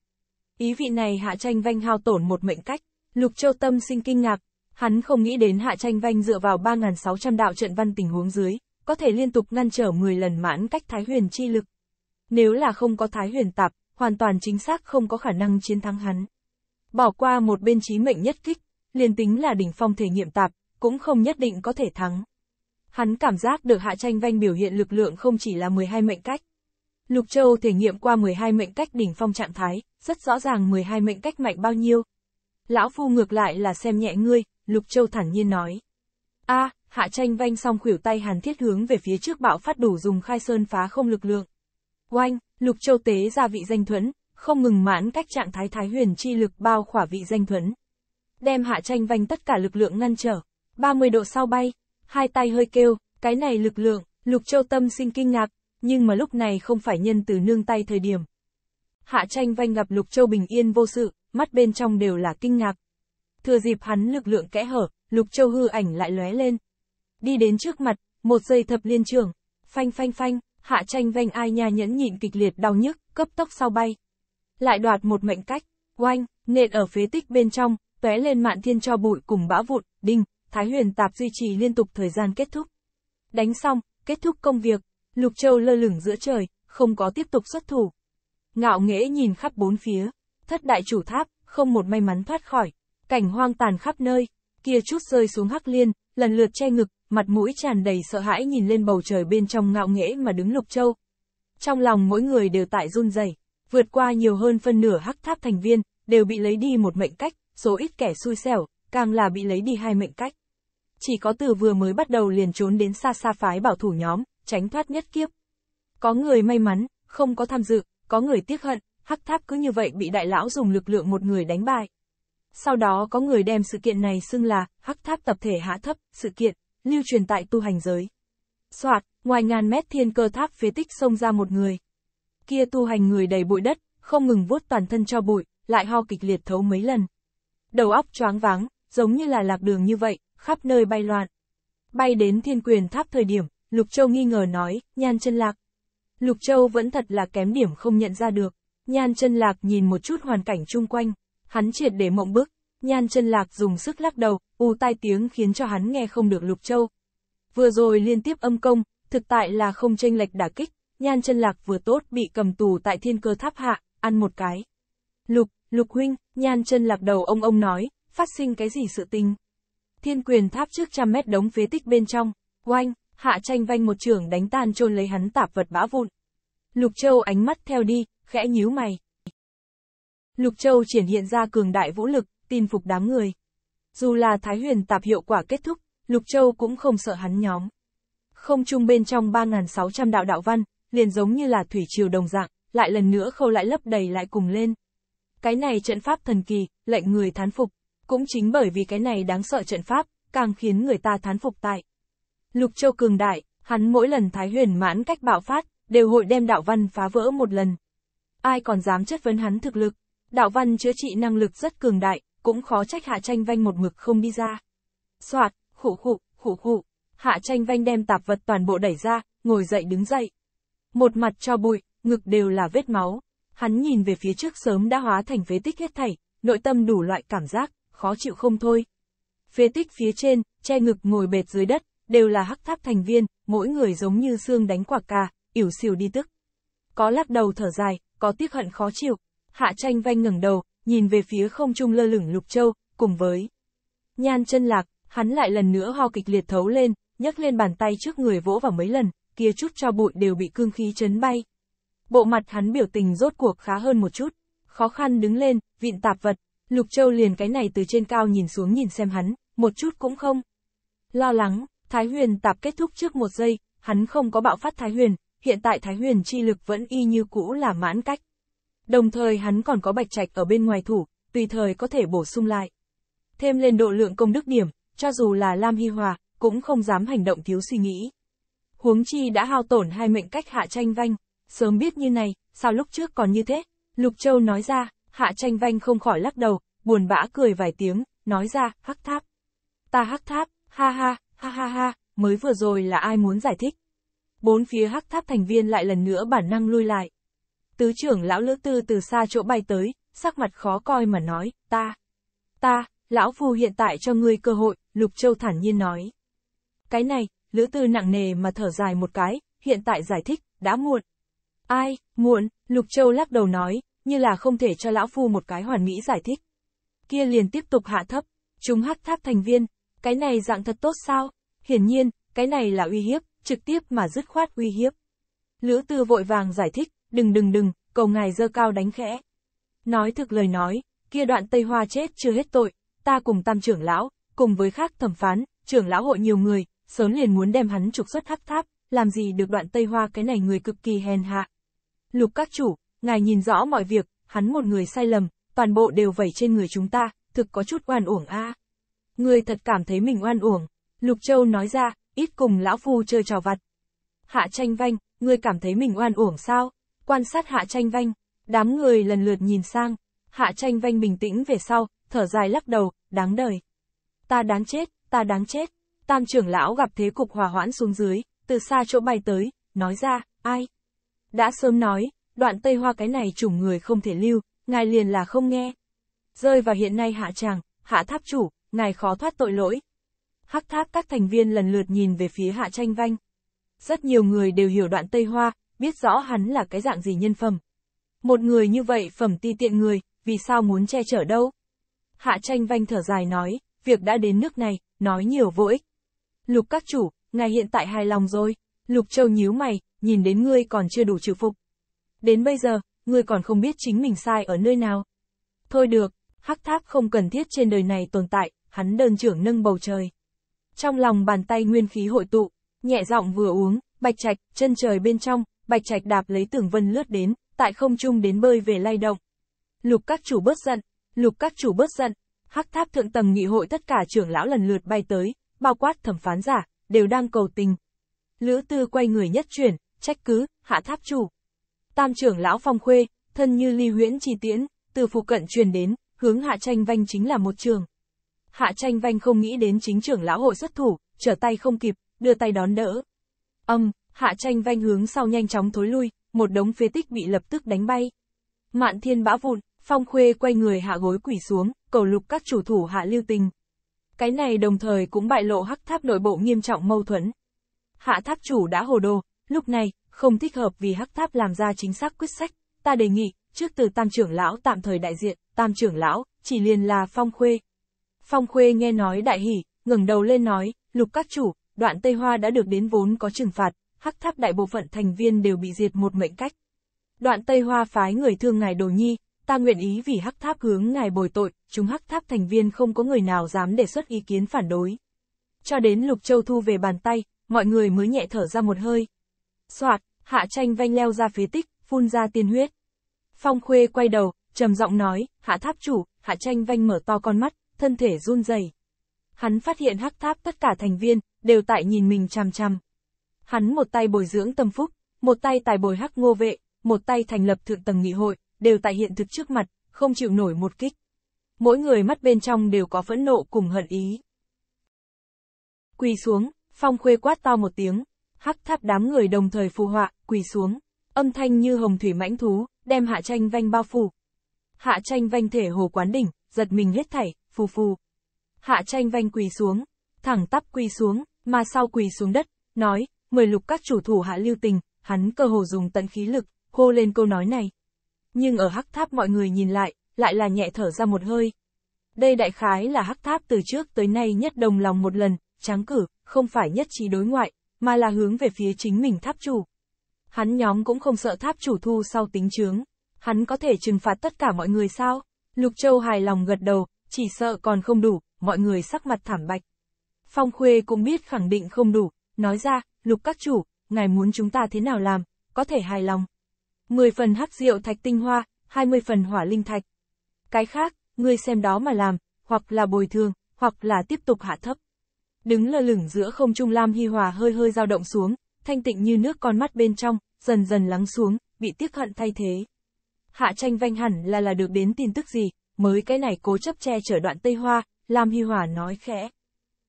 Ý vị này hạ tranh vanh hao tổn một mệnh cách, lục châu tâm sinh kinh ngạc, hắn không nghĩ đến hạ tranh vanh dựa vào 3.600 đạo trận văn tình huống dưới, có thể liên tục ngăn trở 10 lần mãn cách thái huyền chi lực. Nếu là không có thái huyền tạp, hoàn toàn chính xác không có khả năng chiến thắng hắn. Bỏ qua một bên chí mệnh nhất kích, liền tính là đỉnh phong thể nghiệm tạp, cũng không nhất định có thể thắng. Hắn cảm giác được Hạ Tranh Vanh biểu hiện lực lượng không chỉ là 12 mệnh cách. Lục Châu thể nghiệm qua 12 mệnh cách đỉnh phong trạng thái, rất rõ ràng 12 mệnh cách mạnh bao nhiêu. Lão Phu ngược lại là xem nhẹ ngươi, Lục Châu thản nhiên nói. a à, Hạ Tranh Vanh song khuỷu tay hàn thiết hướng về phía trước bạo phát đủ dùng khai sơn phá không lực lượng. Oanh, Lục Châu tế ra vị danh thuẫn, không ngừng mãn cách trạng thái thái huyền chi lực bao khỏa vị danh thuẫn. Đem hạ tranh vanh tất cả lực lượng ngăn trở, 30 độ sau bay, hai tay hơi kêu, cái này lực lượng, Lục Châu tâm sinh kinh ngạc, nhưng mà lúc này không phải nhân từ nương tay thời điểm. Hạ tranh vanh gặp Lục Châu bình yên vô sự, mắt bên trong đều là kinh ngạc. Thừa dịp hắn lực lượng kẽ hở, Lục Châu hư ảnh lại lóe lên. Đi đến trước mặt, một giây thập liên trường, phanh phanh phanh, hạ tranh vênh ai nha nhẫn nhịn kịch liệt đau nhức, cấp tốc sau bay. Lại đoạt một mệnh cách, oanh, nện ở phế tích bên trong, tóe lên mạn thiên cho bụi cùng bão vụn, đinh, Thái Huyền Tạp duy trì liên tục thời gian kết thúc. Đánh xong, kết thúc công việc, Lục Châu lơ lửng giữa trời, không có tiếp tục xuất thủ. Ngạo nghễ nhìn khắp bốn phía, thất đại chủ tháp, không một may mắn thoát khỏi, cảnh hoang tàn khắp nơi, kia chút rơi xuống hắc liên, lần lượt che ngực, mặt mũi tràn đầy sợ hãi nhìn lên bầu trời bên trong ngạo nghễ mà đứng Lục Châu. Trong lòng mỗi người đều tại run rẩy, vượt qua nhiều hơn phân nửa hắc tháp thành viên, đều bị lấy đi một mệnh cách, số ít kẻ xui xẻo, càng là bị lấy đi hai mệnh cách. Chỉ có từ vừa mới bắt đầu liền trốn đến xa xa phái bảo thủ nhóm, tránh thoát nhất kiếp. Có người may mắn, không có tham dự, có người tiếc hận, hắc tháp cứ như vậy bị đại lão dùng lực lượng một người đánh bại. Sau đó có người đem sự kiện này xưng là hắc tháp tập thể hạ thấp, sự kiện, lưu truyền tại tu hành giới. Soạt, ngoài ngàn mét thiên cơ tháp phía tích xông ra một người. Kia tu hành người đầy bụi đất, không ngừng vuốt toàn thân cho bụi, lại ho kịch liệt thấu mấy lần. Đầu óc choáng váng, giống như là lạc đường như vậy, khắp nơi bay loạn. Bay đến thiên quyền tháp thời điểm, Lục Châu nghi ngờ nói, nhan chân lạc. Lục Châu vẫn thật là kém điểm không nhận ra được, nhan chân lạc nhìn một chút hoàn cảnh chung quanh, Hắn triệt để mộng bức, nhan chân lạc dùng sức lắc đầu, u tai tiếng khiến cho hắn nghe không được lục châu. Vừa rồi liên tiếp âm công, thực tại là không tranh lệch đả kích, nhan chân lạc vừa tốt bị cầm tù tại thiên cơ tháp hạ, ăn một cái. Lục, lục huynh, nhan chân lạc đầu ông ông nói, phát sinh cái gì sự tình. Thiên quyền tháp trước trăm mét đống phế tích bên trong, oanh, hạ tranh vanh một trường đánh tan trôn lấy hắn tạp vật bã vụn. Lục châu ánh mắt theo đi, khẽ nhíu mày. Lục Châu triển hiện ra cường đại vũ lực, tin phục đám người. Dù là Thái Huyền tạp hiệu quả kết thúc, Lục Châu cũng không sợ hắn nhóm. Không chung bên trong 3.600 đạo đạo văn, liền giống như là thủy triều đồng dạng, lại lần nữa khâu lại lấp đầy lại cùng lên. Cái này trận pháp thần kỳ, lệnh người thán phục, cũng chính bởi vì cái này đáng sợ trận pháp, càng khiến người ta thán phục tại. Lục Châu cường đại, hắn mỗi lần Thái Huyền mãn cách bạo phát, đều hội đem đạo văn phá vỡ một lần. Ai còn dám chất vấn hắn thực lực? Đạo văn chữa trị năng lực rất cường đại, cũng khó trách hạ tranh vanh một mực không đi ra. Soạt, khủ khủ, khủ khủ, hạ tranh vanh đem tạp vật toàn bộ đẩy ra, ngồi dậy đứng dậy. Một mặt cho bụi, ngực đều là vết máu. Hắn nhìn về phía trước sớm đã hóa thành phế tích hết thảy, nội tâm đủ loại cảm giác, khó chịu không thôi. Phế tích phía trên, che ngực ngồi bệt dưới đất, đều là hắc tháp thành viên, mỗi người giống như xương đánh quả cà, ỉu xìu đi tức. Có lắc đầu thở dài, có tiếc hận khó chịu, Hạ tranh vanh ngẩng đầu, nhìn về phía không trung lơ lửng lục châu, cùng với nhan chân lạc, hắn lại lần nữa ho kịch liệt thấu lên, nhấc lên bàn tay trước người vỗ vào mấy lần, kia chút cho bụi đều bị cương khí chấn bay. Bộ mặt hắn biểu tình rốt cuộc khá hơn một chút, khó khăn đứng lên, vịn tạp vật, Lục Châu liền cái này từ trên cao nhìn xuống nhìn xem hắn, một chút cũng không. Lo lắng, Thái Huyền tạp kết thúc trước một giây, hắn không có bạo phát Thái Huyền, hiện tại Thái Huyền chi lực vẫn y như cũ là mãn cách. Đồng thời hắn còn có bạch trạch ở bên ngoài thủ, tùy thời có thể bổ sung lại. Thêm lên độ lượng công đức điểm, cho dù là Lam Hy Hòa, cũng không dám hành động thiếu suy nghĩ. Huống chi đã hao tổn hai mệnh cách hạ tranh vanh, sớm biết như này, sao lúc trước còn như thế? Lục Châu nói ra, hạ tranh vanh không khỏi lắc đầu, buồn bã cười vài tiếng, nói ra, hắc tháp. Ta hắc tháp, ha ha, ha ha ha, mới vừa rồi là ai muốn giải thích. Bốn phía hắc tháp thành viên lại lần nữa bản năng lui lại tứ trưởng lão lữ tư từ xa chỗ bay tới, sắc mặt khó coi mà nói, ta, ta, lão phu hiện tại cho ngươi cơ hội, Lục Châu thản nhiên nói. Cái này, lữ tư nặng nề mà thở dài một cái, hiện tại giải thích, đã muộn. Ai, muộn, Lục Châu lắc đầu nói, như là không thể cho lão phu một cái hoàn mỹ giải thích. Kia liền tiếp tục hạ thấp, chúng hắc tháp thành viên, cái này dạng thật tốt sao? Hiển nhiên, cái này là uy hiếp, trực tiếp mà dứt khoát uy hiếp. Lữ tư vội vàng giải thích, đừng đừng đừng, cầu ngài dơ cao đánh khẽ. Nói thực lời nói, kia đoạn Tây Hoa chết chưa hết tội, ta cùng tam trưởng lão, cùng với khác thẩm phán, trưởng lão hội nhiều người, sớm liền muốn đem hắn trục xuất hắc tháp, làm gì được đoạn Tây Hoa cái này người cực kỳ hèn hạ. Lục các chủ, ngài nhìn rõ mọi việc, hắn một người sai lầm, toàn bộ đều vẩy trên người chúng ta, thực có chút oan uổng a. À. Người thật cảm thấy mình oan uổng, Lục Châu nói ra, ít cùng lão phu chơi trò vặt. Hạ tranh vanh, ngươi cảm thấy mình oan uổng sao? quan sát hạ tranh vanh, đám người lần lượt nhìn sang, hạ tranh vanh bình tĩnh về sau, thở dài lắc đầu, đáng đời. Ta đáng chết, ta đáng chết, tam trưởng lão gặp thế cục hòa hoãn xuống dưới, từ xa chỗ bay tới, nói ra, ai? Đã sớm nói, đoạn Tây Hoa cái này chủng người không thể lưu, ngài liền là không nghe. Rơi vào hiện nay hạ chàng, hạ tháp chủ, ngài khó thoát tội lỗi. Hắc tháp các thành viên lần lượt nhìn về phía hạ tranh vanh. Rất nhiều người đều hiểu đoạn Tây Hoa, biết rõ hắn là cái dạng gì nhân phẩm. Một người như vậy phẩm ti tiện người, vì sao muốn che chở đâu? Hạ tranh vanh thở dài nói, việc đã đến nước này, nói nhiều vô ích. Lục các chủ, ngài hiện tại hài lòng rồi, lục châu nhíu mày, nhìn đến ngươi còn chưa đủ chịu phục. Đến bây giờ, ngươi còn không biết chính mình sai ở nơi nào. Thôi được, hắc tháp không cần thiết trên đời này tồn tại, hắn đơn trưởng nâng bầu trời. Trong lòng bàn tay nguyên khí hội tụ, nhẹ giọng vừa uống, bạch trạch, chân trời bên trong, Bạch Trạch đạp lấy tường vân lướt đến, tại không trung đến bơi về lay động. Lục các chủ bớt giận, lục các chủ bớt giận, hắc tháp thượng tầng nghị hội tất cả trưởng lão lần lượt bay tới, bao quát thẩm phán giả, đều đang cầu tình. Lữ tư quay người nhất chuyển, trách cứ, hạ tháp chủ. Tam trưởng lão phong khuê, thân như ly huyễn chi tiễn, từ phụ cận truyền đến, hướng hạ tranh vanh chính là một trường. Hạ tranh vanh không nghĩ đến chính trưởng lão hội xuất thủ, trở tay không kịp, đưa tay đón đỡ. Âm, Hạ tranh vanh hướng sau nhanh chóng thối lui, một đống phế tích bị lập tức đánh bay. Mạn thiên bã vụn, phong khuê quay người hạ gối quỷ xuống, cầu lục các chủ thủ hạ lưu tình. Cái này đồng thời cũng bại lộ hắc tháp nội bộ nghiêm trọng mâu thuẫn. Hạ tháp chủ đã hồ đồ, lúc này, không thích hợp vì hắc tháp làm ra chính xác quyết sách. Ta đề nghị, trước từ tam trưởng lão tạm thời đại diện, tam trưởng lão, chỉ liền là phong khuê. Phong khuê nghe nói đại hỉ, ngẩng đầu lên nói, lục các chủ, đoạn Tây Hoa đã được đến vốn có trừng phạt, hắc tháp đại bộ phận thành viên đều bị diệt một mệnh cách. Đoạn Tây Hoa phái người thương ngài đồ nhi, ta nguyện ý vì hắc tháp hướng ngài bồi tội, chúng hắc tháp thành viên không có người nào dám đề xuất ý kiến phản đối. Cho đến Lục Châu thu về bàn tay, mọi người mới nhẹ thở ra một hơi. Soạt, hạ tranh vanh leo ra phía tích, phun ra tiên huyết. Phong Khuê quay đầu, trầm giọng nói, hạ tháp chủ, hạ tranh vanh mở to con mắt, thân thể run rẩy. Hắn phát hiện hắc tháp tất cả thành viên, đều tại nhìn mình chằm chằm. Hắn một tay bồi dưỡng tâm phúc, một tay tài bồi hắc ngô vệ, một tay thành lập thượng tầng nghị hội, đều tại hiện thực trước mặt, không chịu nổi một kích. Mỗi người mắt bên trong đều có phẫn nộ cùng hận ý. Quỳ xuống, phong khuê quát to một tiếng, hắc tháp đám người đồng thời phù họa, quỳ xuống, âm thanh như hồng thủy mãnh thú, đem hạ tranh vanh bao phủ. Hạ tranh vanh thể hồ quán đỉnh, giật mình hết thảy, phù phù. Hạ tranh vanh quỳ xuống, thẳng tắp quỳ xuống, mà sau quỳ xuống đất, nói, mười lục các chủ thủ hạ lưu tình, hắn cơ hồ dùng tận khí lực, hô lên câu nói này. Nhưng ở hắc tháp mọi người nhìn lại, lại là nhẹ thở ra một hơi. Đây đại khái là hắc tháp từ trước tới nay nhất đồng lòng một lần, tráng cử, không phải nhất trí đối ngoại, mà là hướng về phía chính mình tháp chủ. Hắn nhóm cũng không sợ tháp chủ thu sau tính chướng. Hắn có thể trừng phạt tất cả mọi người sao? Lục Châu hài lòng gật đầu, chỉ sợ còn không đủ, mọi người sắc mặt thảm bạch. Phong Khuê cũng biết khẳng định không đủ, nói ra, lục các chủ, ngài muốn chúng ta thế nào làm, có thể hài lòng. 10 phần hắc rượu thạch tinh hoa, 20 phần hỏa linh thạch. Cái khác, ngươi xem đó mà làm, hoặc là bồi thường, hoặc là tiếp tục hạ thấp. Đứng lơ lửng giữa không trung Lam hy Hòa hơi hơi dao động xuống, thanh tịnh như nước con mắt bên trong, dần dần lắng xuống, bị tiếc hận thay thế. Hạ tranh vanh hẳn là là được đến tin tức gì, mới cái này cố chấp che chở đoạn Tây Hoa, Lam hy Hòa nói khẽ.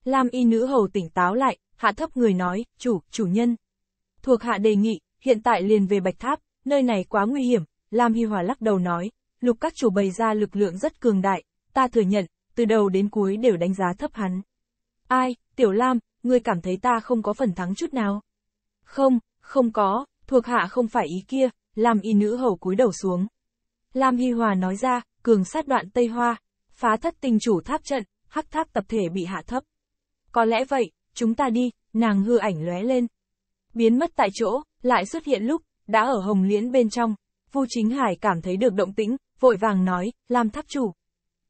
Lam y nữ hầu tỉnh táo lại, hạ thấp người nói, chủ, chủ nhân. Thuộc hạ đề nghị, hiện tại liền về Bạch Tháp, nơi này quá nguy hiểm, Lam Hy Hòa lắc đầu nói, lục các chủ bày ra lực lượng rất cường đại, ta thừa nhận, từ đầu đến cuối đều đánh giá thấp hắn. Ai, Tiểu Lam, ngươi cảm thấy ta không có phần thắng chút nào? Không, không có, thuộc hạ không phải ý kia, Lam y nữ hầu cúi đầu xuống. Lam Hy Hòa nói ra, cường sát đoạn Tây Hoa, phá thất tình chủ tháp trận, hắc tháp tập thể bị hạ thấp. Có lẽ vậy, chúng ta đi, nàng hư ảnh lóe lên. Biến mất tại chỗ, lại xuất hiện lúc, đã ở hồng liễn bên trong. Vu Chính Hải cảm thấy được động tĩnh, vội vàng nói, làm tháp chủ.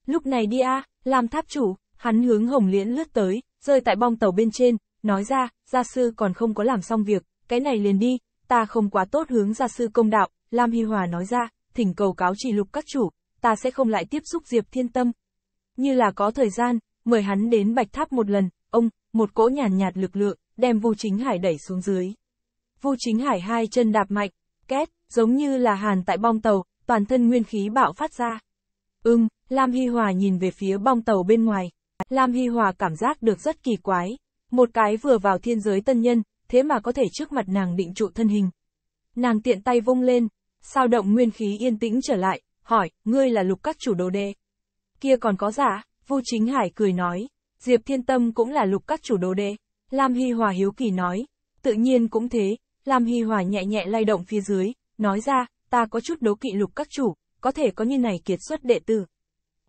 Lúc này đi a, à, làm tháp chủ, hắn hướng hồng liễn lướt tới, rơi tại bong tàu bên trên, nói ra, gia sư còn không có làm xong việc, cái này liền đi, ta không quá tốt hướng gia sư công đạo, Lam Hy Hòa nói ra, thỉnh cầu cáo chỉ lục các chủ, ta sẽ không lại tiếp xúc Diệp Thiên Tâm. Như là có thời gian, mời hắn đến Bạch Tháp một lần, ông, một cỗ nhàn nhạt, lực lượng, đem Vu Chính Hải đẩy xuống dưới. Vu Chính Hải hai chân đạp mạnh, két, giống như là hàn tại bong tàu, toàn thân nguyên khí bạo phát ra. Ưm, Lam Hy Hòa nhìn về phía bong tàu bên ngoài. Lam Hy Hòa cảm giác được rất kỳ quái. Một cái vừa vào thiên giới tân nhân, thế mà có thể trước mặt nàng định trụ thân hình. Nàng tiện tay vung lên, sao động nguyên khí yên tĩnh trở lại, hỏi, ngươi là lục các chủ đồ đê? Kia còn có giả, Vu Chính Hải cười nói, Diệp Thiên Tâm cũng là lục các chủ đồ đệ. Lam Hy Hòa hiếu kỳ nói, tự nhiên cũng thế, Lam Hy Hòa nhẹ nhẹ lay động phía dưới, nói ra, ta có chút đố kỵ lục các chủ, có thể có như này kiệt xuất đệ tử.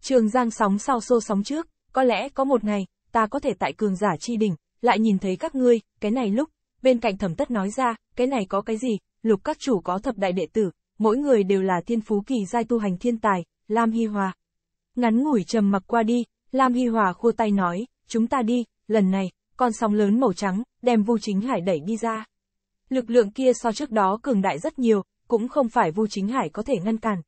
Trường Giang sóng sau xô sóng trước, có lẽ có một ngày, ta có thể tại cường giả chi đỉnh, lại nhìn thấy các ngươi, cái này lúc, bên cạnh thẩm tất nói ra, cái này có cái gì, lục các chủ có thập đại đệ tử, mỗi người đều là thiên phú kỳ giai tu hành thiên tài, Lam Hy Hòa. Ngắn ngủi trầm mặc qua đi, Lam Hy Hòa khua tay nói, chúng ta đi, lần này, con sóng lớn màu trắng, đem Vu Chính Hải đẩy đi ra. Lực lượng kia so trước đó cường đại rất nhiều, cũng không phải Vu Chính Hải có thể ngăn cản.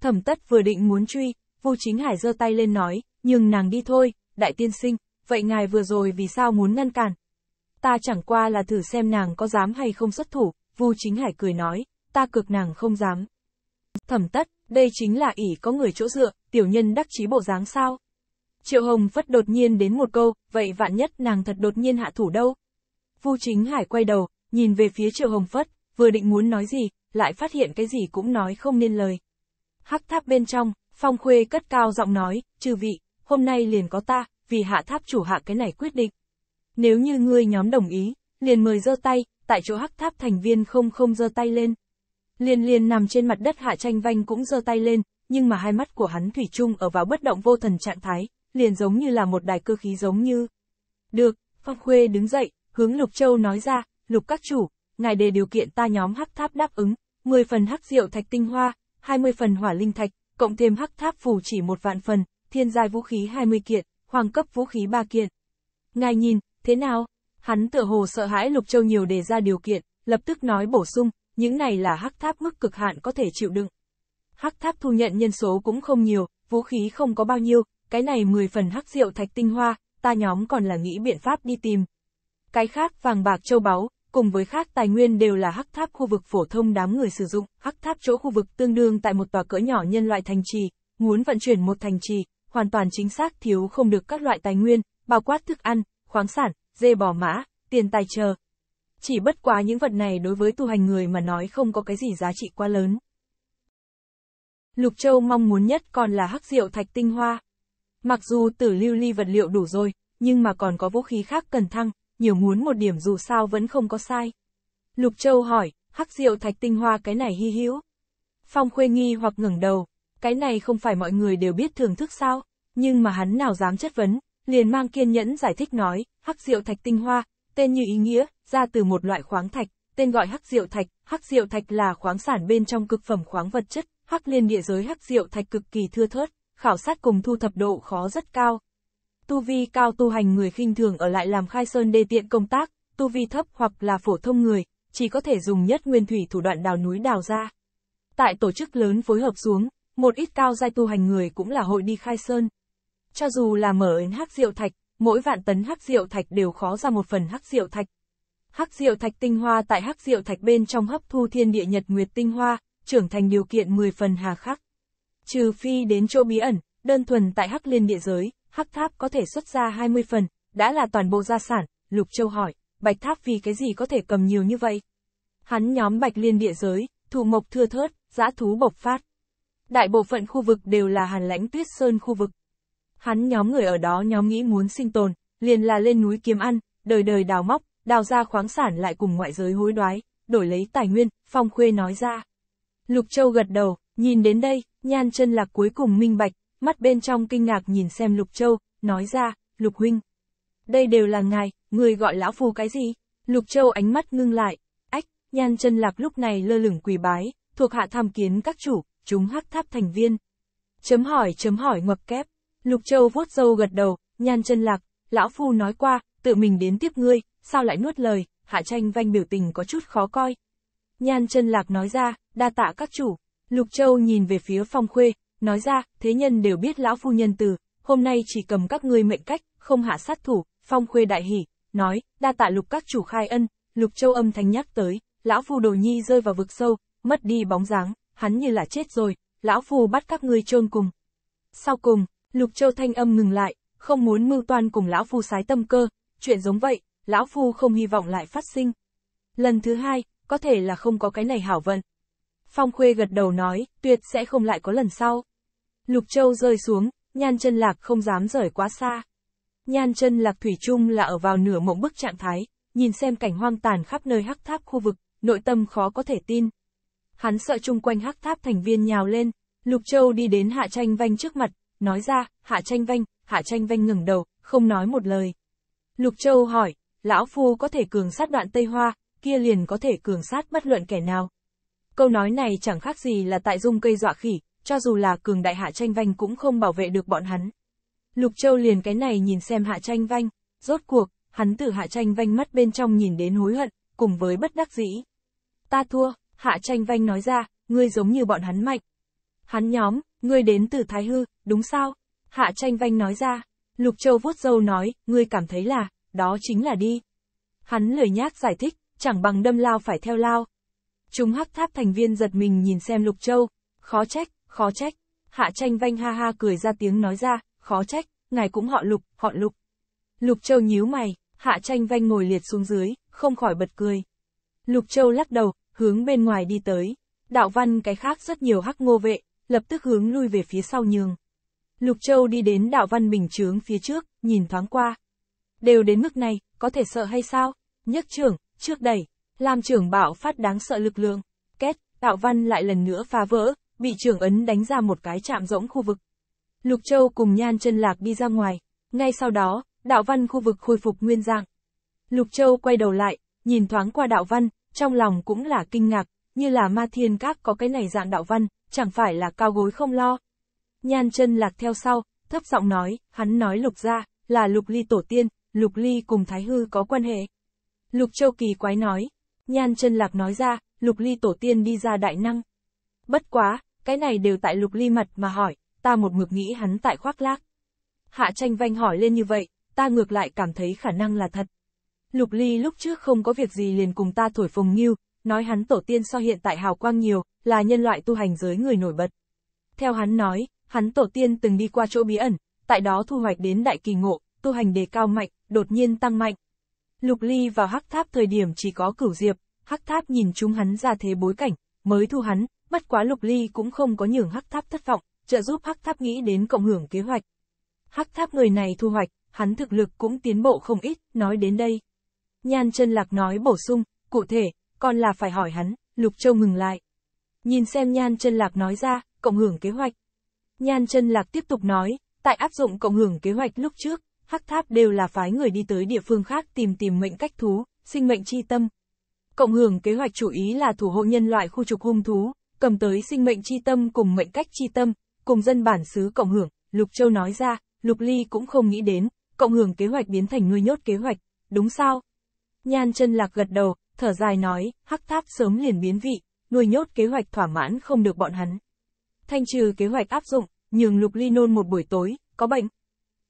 Thẩm Tất vừa định muốn truy, Vu Chính Hải giơ tay lên nói, nhưng nàng đi thôi, đại tiên sinh, vậy ngài vừa rồi vì sao muốn ngăn cản? Ta chẳng qua là thử xem nàng có dám hay không xuất thủ, Vu Chính Hải cười nói, ta cực nàng không dám. Thẩm Tất, đây chính là ỷ có người chỗ dựa, tiểu nhân đắc chí bộ dáng sao? Triệu Hồng Phất đột nhiên đến một câu, vậy vạn nhất nàng thật đột nhiên hạ thủ đâu? Vu Chính Hải quay đầu, nhìn về phía Triệu Hồng Phất, vừa định muốn nói gì, lại phát hiện cái gì cũng nói không nên lời. Hắc tháp bên trong, Phong Khuê cất cao giọng nói, chư vị, hôm nay liền có ta, vì hạ tháp chủ hạ cái này quyết định. Nếu như ngươi nhóm đồng ý, liền mời giơ tay, tại chỗ hắc tháp thành viên không không giơ tay lên. Liền liền nằm trên mặt đất hạ tranh vanh cũng giơ tay lên, nhưng mà hai mắt của hắn thủy chung ở vào bất động vô thần trạng thái, liền giống như là một đài cơ khí giống như. Được, Phong Khuê đứng dậy, hướng Lục Châu nói ra, Lục các chủ, ngài đề điều kiện ta nhóm hắc tháp đáp ứng, 10 phần hắc rượu thạch tinh hoa, 20 phần hỏa linh thạch, cộng thêm hắc tháp phù chỉ một vạn phần, thiên giai vũ khí 20 kiện, hoàng cấp vũ khí 3 kiện. Ngài nhìn, thế nào? Hắn tựa hồ sợ hãi Lục Châu nhiều đề ra điều kiện, lập tức nói bổ sung, những này là hắc tháp mức cực hạn có thể chịu đựng. Hắc tháp thu nhận nhân số cũng không nhiều, vũ khí không có bao nhiêu, cái này 10 phần hắc rượu thạch tinh hoa, ta nhóm còn là nghĩ biện pháp đi tìm. Cái khác vàng bạc châu báu, cùng với khác tài nguyên đều là hắc tháp khu vực phổ thông đám người sử dụng, hắc tháp chỗ khu vực tương đương tại một tòa cỡ nhỏ nhân loại thành trì, muốn vận chuyển một thành trì, hoàn toàn chính xác thiếu không được các loại tài nguyên, bao quát thức ăn, khoáng sản, dê bò mã, tiền tài chờ. Chỉ bất quá những vật này đối với tu hành người mà nói không có cái gì giá trị quá lớn. Lục Châu mong muốn nhất còn là hắc rượu thạch tinh hoa. Mặc dù tử lưu ly vật liệu đủ rồi, nhưng mà còn có vũ khí khác cần thăng, nhiều muốn một điểm dù sao vẫn không có sai. Lục Châu hỏi, hắc diệu thạch tinh hoa cái này hy hữu. Phong khuê nghi hoặc ngẩng đầu, cái này không phải mọi người đều biết thưởng thức sao, nhưng mà hắn nào dám chất vấn, liền mang kiên nhẫn giải thích nói, hắc diệu thạch tinh hoa, tên như ý nghĩa, ra từ một loại khoáng thạch, tên gọi hắc diệu thạch, hắc diệu thạch là khoáng sản bên trong cực phẩm khoáng vật chất, hắc liên địa giới hắc diệu thạch cực kỳ thưa thớt, khảo sát cùng thu thập độ khó rất cao. Tu vi cao tu hành người khinh thường ở lại làm khai sơn đê tiện công tác, tu vi thấp hoặc là phổ thông người, chỉ có thể dùng nhất nguyên thủy thủ đoạn đào núi đào ra. Tại tổ chức lớn phối hợp xuống, một ít cao giai tu hành người cũng là hội đi khai sơn. Cho dù là mở ấn hắc rượu thạch, mỗi vạn tấn hắc rượu thạch đều khó ra một phần hắc rượu thạch. Hắc rượu thạch tinh hoa tại hắc rượu thạch bên trong hấp thu thiên địa nhật nguyệt tinh hoa, trưởng thành điều kiện 10 phần hà khắc. Trừ phi đến chỗ bí ẩn, đơn thuần tại Hắc Liên địa giới, Hắc Tháp có thể xuất ra 20 phần, đã là toàn bộ gia sản, Lục Châu hỏi, Bạch Tháp vì cái gì có thể cầm nhiều như vậy? Hắn nhóm Bạch Liên địa giới, thủ mộc thưa thớt, dã thú bộc phát. Đại bộ phận khu vực đều là hàn lãnh tuyết sơn khu vực. Hắn nhóm người ở đó nhóm nghĩ muốn sinh tồn, liền là lên núi kiếm ăn, đời đời đào móc, đào ra khoáng sản lại cùng ngoại giới hối đoái, đổi lấy tài nguyên, Phong Khuê nói ra. Lục Châu gật đầu, nhìn đến đây, Nhan chân lạc cuối cùng minh bạch, mắt bên trong kinh ngạc nhìn xem Lục Châu, nói ra, Lục Huynh. Đây đều là ngài, người gọi lão phù cái gì? Lục Châu ánh mắt ngưng lại, ách, nhan chân lạc lúc này lơ lửng quỳ bái, thuộc hạ tham kiến các chủ, chúng hắc tháp thành viên. Chấm hỏi chấm hỏi ngập kép, Lục Châu vuốt râu gật đầu, nhan chân lạc, lão phu nói qua, tự mình đến tiếp ngươi, sao lại nuốt lời, hạ tranh vanh biểu tình có chút khó coi. Nhan chân lạc nói ra, đa tạ các chủ, Lục Châu nhìn về phía Phong Khuê, nói ra, thế nhân đều biết lão phu nhân từ, hôm nay chỉ cầm các ngươi mệnh cách, không hạ sát thủ, Phong Khuê đại hỉ, nói, đa tạ lục các chủ khai ân, Lục Châu âm thanh nhắc tới, lão phu đồ nhi rơi vào vực sâu, mất đi bóng dáng, hắn như là chết rồi, lão phu bắt các ngươi chôn cùng. Sau cùng, Lục Châu thanh âm ngừng lại, không muốn mưu toan cùng lão phu sái tâm cơ, chuyện giống vậy, lão phu không hy vọng lại phát sinh. Lần thứ hai, có thể là không có cái này hảo vận, Phong Khuê gật đầu nói, tuyệt sẽ không lại có lần sau. Lục Châu rơi xuống, nhan chân lạc không dám rời quá xa. Nhan chân lạc thủy chung là ở vào nửa mộng bức trạng thái, nhìn xem cảnh hoang tàn khắp nơi hắc tháp khu vực, nội tâm khó có thể tin. Hắn sợ chung quanh hắc tháp thành viên nhào lên, Lục Châu đi đến Hạ Tranh Vanh trước mặt, nói ra, Hạ Tranh Vanh, Hạ Tranh Vanh ngừng đầu, không nói một lời. Lục Châu hỏi, lão phu có thể cường sát đoạn Tây Hoa, kia liền có thể cường sát bất luận kẻ nào, Câu nói này chẳng khác gì là tại dung cây dọa khỉ, cho dù là cường đại hạ tranh vanh cũng không bảo vệ được bọn hắn. Lục Châu liền cái này nhìn xem hạ tranh vanh, rốt cuộc, hắn từ hạ tranh vanh mắt bên trong nhìn đến hối hận, cùng với bất đắc dĩ. Ta thua, hạ tranh vanh nói ra, ngươi giống như bọn hắn mạnh. Hắn nhóm, ngươi đến từ Thái Hư, đúng sao? Hạ tranh vanh nói ra, Lục Châu vuốt dâu nói, ngươi cảm thấy là, đó chính là đi. Hắn lời nhác giải thích, chẳng bằng đâm lao phải theo lao, Chúng hắc tháp thành viên giật mình nhìn xem Lục Châu, khó trách, khó trách. Hạ tranh vanh ha ha cười ra tiếng nói ra, khó trách, ngài cũng họ Lục, họ Lục. Lục Châu nhíu mày, hạ tranh vanh ngồi liệt xuống dưới, không khỏi bật cười. Lục Châu lắc đầu, hướng bên ngoài đi tới. Đạo văn cái khác rất nhiều hắc ngô vệ, lập tức hướng lui về phía sau nhường. Lục Châu đi đến đạo văn bình chướng phía trước, nhìn thoáng qua. Đều đến mức này, có thể sợ hay sao? nhất trưởng, trước đẩy, làm trưởng bạo phát đáng sợ lực lượng, két, tạo văn lại lần nữa phá vỡ, bị trưởng ấn đánh ra một cái chạm rỗng khu vực. Lục Châu cùng nhan chân lạc đi ra ngoài, ngay sau đó, đạo văn khu vực khôi phục nguyên dạng. Lục Châu quay đầu lại, nhìn thoáng qua đạo văn, trong lòng cũng là kinh ngạc, như là ma thiên các có cái này dạng đạo văn, chẳng phải là cao gối không lo. Nhan chân lạc theo sau, thấp giọng nói, hắn nói lục ra, là lục ly tổ tiên, lục ly cùng thái hư có quan hệ. Lục Châu kỳ quái nói, Nhan chân lạc nói ra, lục ly tổ tiên đi ra đại năng. Bất quá, cái này đều tại lục ly mặt mà hỏi, ta một ngược nghĩ hắn tại khoác lác. Hạ tranh vanh hỏi lên như vậy, ta ngược lại cảm thấy khả năng là thật. Lục ly lúc trước không có việc gì liền cùng ta thổi phồng nghiêu, nói hắn tổ tiên so hiện tại hào quang nhiều, là nhân loại tu hành giới người nổi bật. Theo hắn nói, hắn tổ tiên từng đi qua chỗ bí ẩn, tại đó thu hoạch đến đại kỳ ngộ, tu hành đề cao mạnh, đột nhiên tăng mạnh, Lục Ly vào hắc tháp thời điểm chỉ có cửu diệp, hắc tháp nhìn chúng hắn ra thế bối cảnh, mới thu hắn, bất quá Lục Ly cũng không có nhường hắc tháp thất vọng, trợ giúp hắc tháp nghĩ đến cộng hưởng kế hoạch. Hắc tháp người này thu hoạch, hắn thực lực cũng tiến bộ không ít, nói đến đây. Nhan chân lạc nói bổ sung, cụ thể, còn là phải hỏi hắn, Lục Châu ngừng lại. Nhìn xem Nhan chân lạc nói ra, cộng hưởng kế hoạch. Nhan chân lạc tiếp tục nói, tại áp dụng cộng hưởng kế hoạch lúc trước, hắc tháp đều là phái người đi tới địa phương khác tìm tìm mệnh cách thú, sinh mệnh chi tâm. Cộng hưởng kế hoạch chủ ý là thủ hộ nhân loại khu trục hung thú, cầm tới sinh mệnh chi tâm cùng mệnh cách chi tâm, cùng dân bản xứ cộng hưởng, Lục Châu nói ra, Lục Ly cũng không nghĩ đến, cộng hưởng kế hoạch biến thành nuôi nhốt kế hoạch, đúng sao? Nhan chân lạc gật đầu, thở dài nói, hắc tháp sớm liền biến vị, nuôi nhốt kế hoạch thỏa mãn không được bọn hắn. Thanh trừ kế hoạch áp dụng, nhường Lục Ly nôn một buổi tối, có bệnh,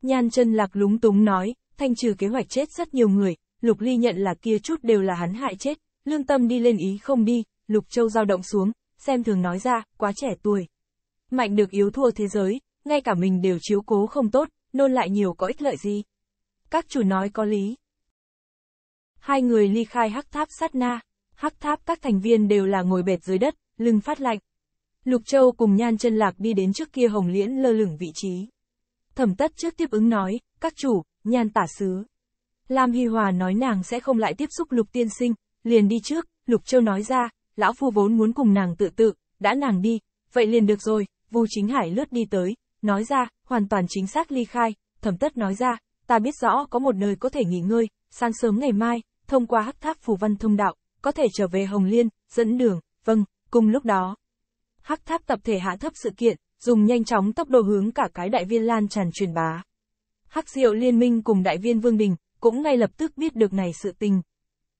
Nhan chân lạc lúng túng nói, thanh trừ kế hoạch chết rất nhiều người, Lục Ly nhận là kia chút đều là hắn hại chết, lương tâm đi lên ý không đi, Lục Châu dao động xuống, xem thường nói ra, quá trẻ tuổi. Mạnh được yếu thua thế giới, ngay cả mình đều chiếu cố không tốt, nôn lại nhiều có ích lợi gì. Các chủ nói có lý. Hai người ly khai hắc tháp sát na, hắc tháp các thành viên đều là ngồi bệt dưới đất, lưng phát lạnh. Lục Châu cùng Nhan chân Lạc đi đến trước kia hồng liễn lơ lửng vị trí. Thẩm tất trước tiếp ứng nói, các chủ, nhan tả sứ. Lam Hy Hòa nói nàng sẽ không lại tiếp xúc lục tiên sinh, liền đi trước, lục châu nói ra, lão phu vốn muốn cùng nàng tự tự, đã nàng đi, vậy liền được rồi, Vu chính hải lướt đi tới, nói ra, hoàn toàn chính xác ly khai, thẩm tất nói ra, ta biết rõ có một nơi có thể nghỉ ngơi, sáng sớm ngày mai, thông qua hắc tháp phù văn thông đạo, có thể trở về Hồng Liên, dẫn đường, vâng, cùng lúc đó. Hắc tháp tập thể hạ thấp sự kiện, dùng nhanh chóng tốc độ hướng cả cái đại viên lan tràn truyền bá. Hắc Diệu Liên minh cùng đại viên Vương Đình, cũng ngay lập tức biết được này sự tình.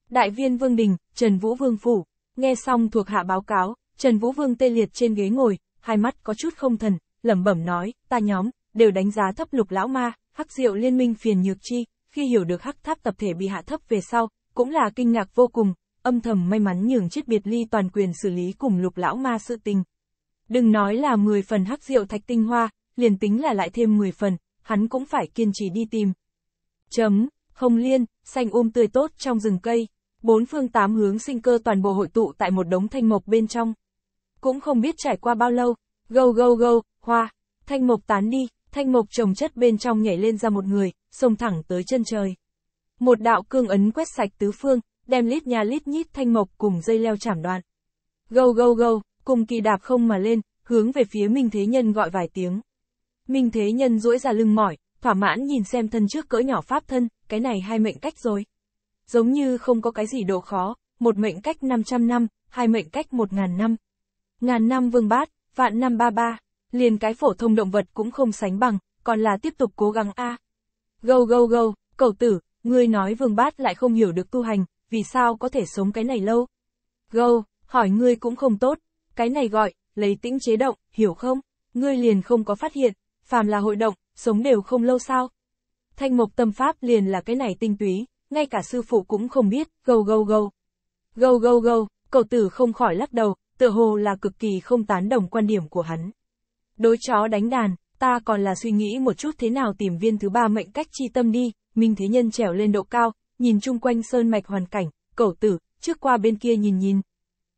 Đại viên Vương Đình, Trần Vũ Vương Phủ, nghe xong thuộc hạ báo cáo, Trần Vũ Vương tê liệt trên ghế ngồi, hai mắt có chút không thần, lẩm bẩm nói, ta nhóm, đều đánh giá thấp lục lão ma, Hắc Diệu Liên minh phiền nhược chi, khi hiểu được Hắc Tháp tập thể bị hạ thấp về sau, cũng là kinh ngạc vô cùng, âm thầm may mắn nhường chết biệt ly toàn quyền xử lý cùng lục lão ma sự tình, Đừng nói là 10 phần hắc rượu thạch tinh hoa, liền tính là lại thêm 10 phần, hắn cũng phải kiên trì đi tìm. Chấm, hồng liên, xanh um tươi tốt trong rừng cây, bốn phương tám hướng sinh cơ toàn bộ hội tụ tại một đống thanh mộc bên trong. Cũng không biết trải qua bao lâu, gâu gâu gâu, hoa, thanh mộc tán đi, thanh mộc trồng chất bên trong nhảy lên ra một người, xông thẳng tới chân trời. Một đạo cương ấn quét sạch tứ phương, đem lít nhà lít nhít thanh mộc cùng dây leo chảm đoạn. Gâu gâu gâu, cùng kỳ đạp không mà lên, hướng về phía Minh Thế Nhân gọi vài tiếng. Minh Thế Nhân duỗi ra lưng mỏi, thỏa mãn nhìn xem thân trước cỡ nhỏ pháp thân, cái này hai mệnh cách rồi. Giống như không có cái gì độ khó, một mệnh cách 500 năm, hai mệnh cách 1.000 năm. Ngàn năm vương bát, vạn năm ba ba, liền cái phổ thông động vật cũng không sánh bằng, còn là tiếp tục cố gắng a. Gâu gâu gâu, cầu tử, ngươi nói vương bát lại không hiểu được tu hành, vì sao có thể sống cái này lâu? Gâu, hỏi ngươi cũng không tốt, cái này gọi, lấy tĩnh chế động, hiểu không? Ngươi liền không có phát hiện, phàm là hội động, sống đều không lâu sao. Thanh mộc tâm pháp liền là cái này tinh túy, ngay cả sư phụ cũng không biết, gâu gâu gâu. Gâu gâu gâu, cậu tử không khỏi lắc đầu, tựa hồ là cực kỳ không tán đồng quan điểm của hắn. Đối chó đánh đàn, ta còn là suy nghĩ một chút thế nào tìm viên thứ ba mệnh cách chi tâm đi, Minh Thế Nhân trèo lên độ cao, nhìn chung quanh sơn mạch hoàn cảnh, cậu tử, trước qua bên kia nhìn nhìn.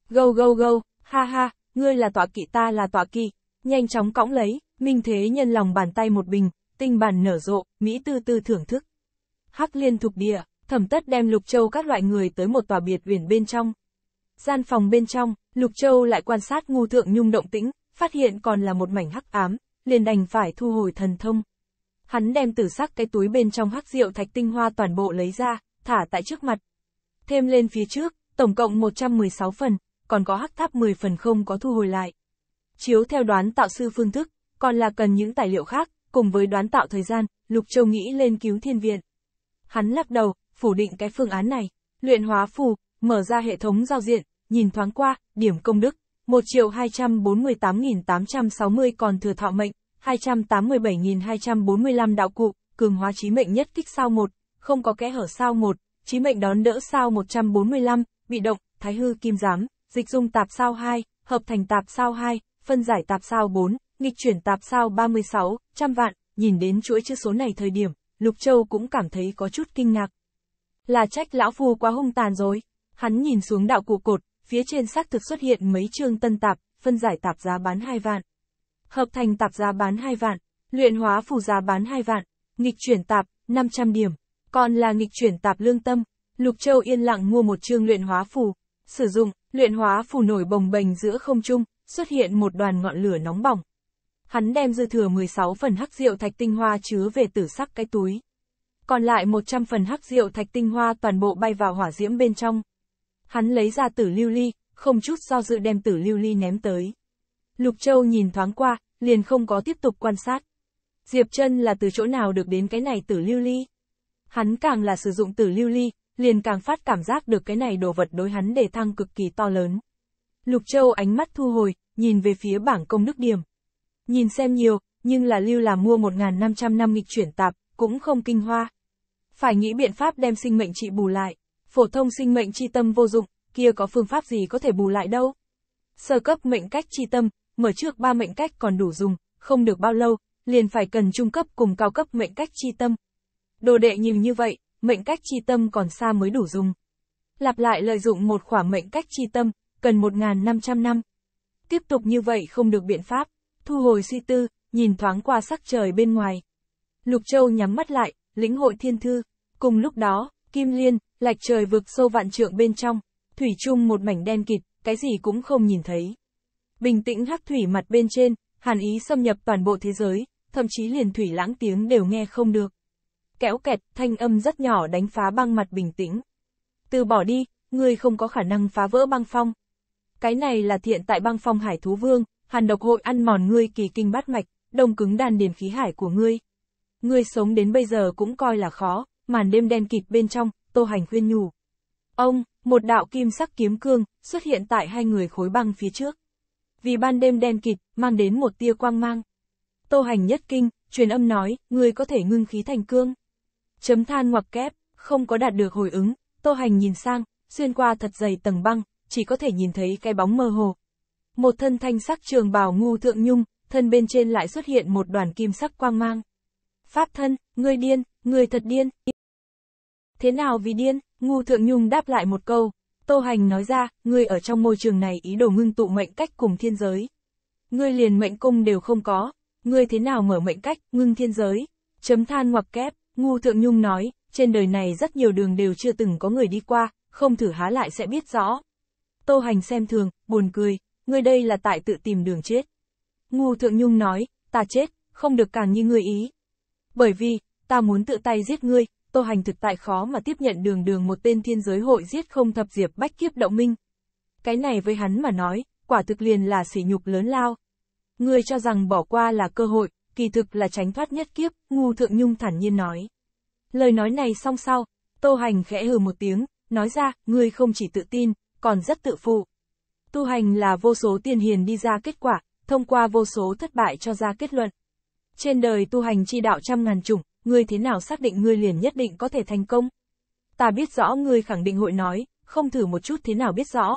Gâu gâu gâu, Ha ha, ngươi là tọa kỵ ta là tọa kỵ, nhanh chóng cõng lấy, Minh Thế Nhân lòng bàn tay một bình, tinh bản nở rộ, Mỹ tư tư thưởng thức. Hắc liên thuộc địa, thẩm tất đem Lục Châu các loại người tới một tòa biệt uyển bên trong. Gian phòng bên trong, Lục Châu lại quan sát ngu thượng nhung động tĩnh, phát hiện còn là một mảnh hắc ám, liền đành phải thu hồi thần thông. Hắn đem tử sắc cái túi bên trong hắc rượu thạch tinh hoa toàn bộ lấy ra, thả tại trước mặt. Thêm lên phía trước, tổng cộng 116 phần, còn có hắc tháp 10 phần không có thu hồi lại. Chiếu theo đoán tạo sư phương thức, còn là cần những tài liệu khác, cùng với đoán tạo thời gian, Lục Châu nghĩ lên cứu thiên viện. Hắn lắc đầu, phủ định cái phương án này, luyện hóa phù, mở ra hệ thống giao diện, nhìn thoáng qua, điểm công đức, 1 triệu 248.860 còn thừa thọ mệnh, 287.245 đạo cụ, cường hóa trí mệnh nhất kích sao 1, không có kẽ hở sao 1, trí mệnh đón đỡ sao 145, bị động, thái hư kim giám dịch dung tạp sao 2, hợp thành tạp sao 2, phân giải tạp sao 4, nghịch chuyển tạp sao 36, trăm vạn, nhìn đến chuỗi chữ số này thời điểm, Lục Châu cũng cảm thấy có chút kinh ngạc. Là trách lão phu quá hung tàn rồi, hắn nhìn xuống đạo cụ cột, phía trên xác thực xuất hiện mấy chương tân tạp, phân giải tạp giá bán 2 vạn. Hợp thành tạp giá bán 2 vạn, luyện hóa phù giá bán 2 vạn, nghịch chuyển tạp, 500 điểm, còn là nghịch chuyển tạp lương tâm. Lục Châu yên lặng mua một chương luyện hóa phù, sử dụng, Luyện hóa phù nổi bồng bềnh giữa không trung, xuất hiện một đoàn ngọn lửa nóng bỏng. Hắn đem dư thừa 16 phần hắc rượu thạch tinh hoa chứa về tử sắc cái túi. Còn lại 100 phần hắc rượu thạch tinh hoa toàn bộ bay vào hỏa diễm bên trong. Hắn lấy ra tử lưu ly, không chút do dự đem tử lưu ly ném tới. Lục Châu nhìn thoáng qua, liền không có tiếp tục quan sát. Diệp chân là từ chỗ nào được đến cái này tử lưu ly? Hắn càng là sử dụng tử lưu ly, liền càng phát cảm giác được cái này đồ vật đối hắn đề thăng cực kỳ to lớn. Lục Châu ánh mắt thu hồi, nhìn về phía bảng công đức điểm. Nhìn xem nhiều, nhưng là lưu là mua 1.500 năm nghịch chuyển tạp, cũng không kinh hoa. Phải nghĩ biện pháp đem sinh mệnh trị bù lại, phổ thông sinh mệnh chi tâm vô dụng, kia có phương pháp gì có thể bù lại đâu. Sơ cấp mệnh cách chi tâm, mở trước ba mệnh cách còn đủ dùng, không được bao lâu, liền phải cần trung cấp cùng cao cấp mệnh cách chi tâm. Đồ đệ nhìn như vậy, mệnh cách chi tâm còn xa mới đủ dùng. Lặp lại lợi dụng một khỏa mệnh cách chi tâm, cần 1.500 năm. Tiếp tục như vậy không được biện pháp, thu hồi suy tư, nhìn thoáng qua sắc trời bên ngoài. Lục Châu nhắm mắt lại, lĩnh hội thiên thư. Cùng lúc đó, Kim Liên, lạch trời vực sâu vạn trượng bên trong, thủy chung một mảnh đen kịt, cái gì cũng không nhìn thấy. Bình tĩnh hắc thủy mặt bên trên, hàn ý xâm nhập toàn bộ thế giới, thậm chí liền thủy lãng tiếng đều nghe không được kéo kẹt, thanh âm rất nhỏ đánh phá băng mặt bình tĩnh. Từ bỏ đi, ngươi không có khả năng phá vỡ băng phong. Cái này là thiện tại băng phong hải thú vương, hàn độc hội ăn mòn ngươi kỳ kinh bát mạch, đông cứng đàn điền khí hải của ngươi. Ngươi sống đến bây giờ cũng coi là khó, màn đêm đen kịt bên trong, tô hành khuyên nhủ. Ông, một đạo kim sắc kiếm cương, xuất hiện tại hai người khối băng phía trước. Vì ban đêm đen kịt, mang đến một tia quang mang. Tô hành nhất kinh, truyền âm nói, ngươi có thể ngưng khí thành cương chấm than ngoặc kép, không có đạt được hồi ứng, Tô Hành nhìn sang, xuyên qua thật dày tầng băng, chỉ có thể nhìn thấy cái bóng mơ hồ. Một thân thanh sắc trường bào ngu thượng nhung, thân bên trên lại xuất hiện một đoàn kim sắc quang mang. Pháp thân, người điên, người thật điên. Thế nào vì điên, ngu thượng nhung đáp lại một câu. Tô Hành nói ra, ngươi ở trong môi trường này ý đồ ngưng tụ mệnh cách cùng thiên giới. Ngươi liền mệnh cung đều không có, ngươi thế nào mở mệnh cách, ngưng thiên giới. Chấm than ngoặc kép, Ngu Thượng Nhung nói, trên đời này rất nhiều đường đều chưa từng có người đi qua, không thử há lại sẽ biết rõ. Tô Hành xem thường, buồn cười, ngươi đây là tại tự tìm đường chết. Ngu Thượng Nhung nói, ta chết, không được càng như ngươi ý. Bởi vì, ta muốn tự tay giết ngươi, Tô Hành thực tại khó mà tiếp nhận đường đường một tên thiên giới hội giết không thập diệp bách kiếp động minh. Cái này với hắn mà nói, quả thực liền là sỉ nhục lớn lao. Ngươi cho rằng bỏ qua là cơ hội, kỳ thực là tránh thoát nhất kiếp, ngu thượng nhung thản nhiên nói. Lời nói này xong sau, tô hành khẽ hừ một tiếng, nói ra, ngươi không chỉ tự tin, còn rất tự phụ. Tu hành là vô số tiền hiền đi ra kết quả, thông qua vô số thất bại cho ra kết luận. Trên đời tu hành chi đạo trăm ngàn chủng, ngươi thế nào xác định ngươi liền nhất định có thể thành công? Ta biết rõ ngươi khẳng định hội nói, không thử một chút thế nào biết rõ.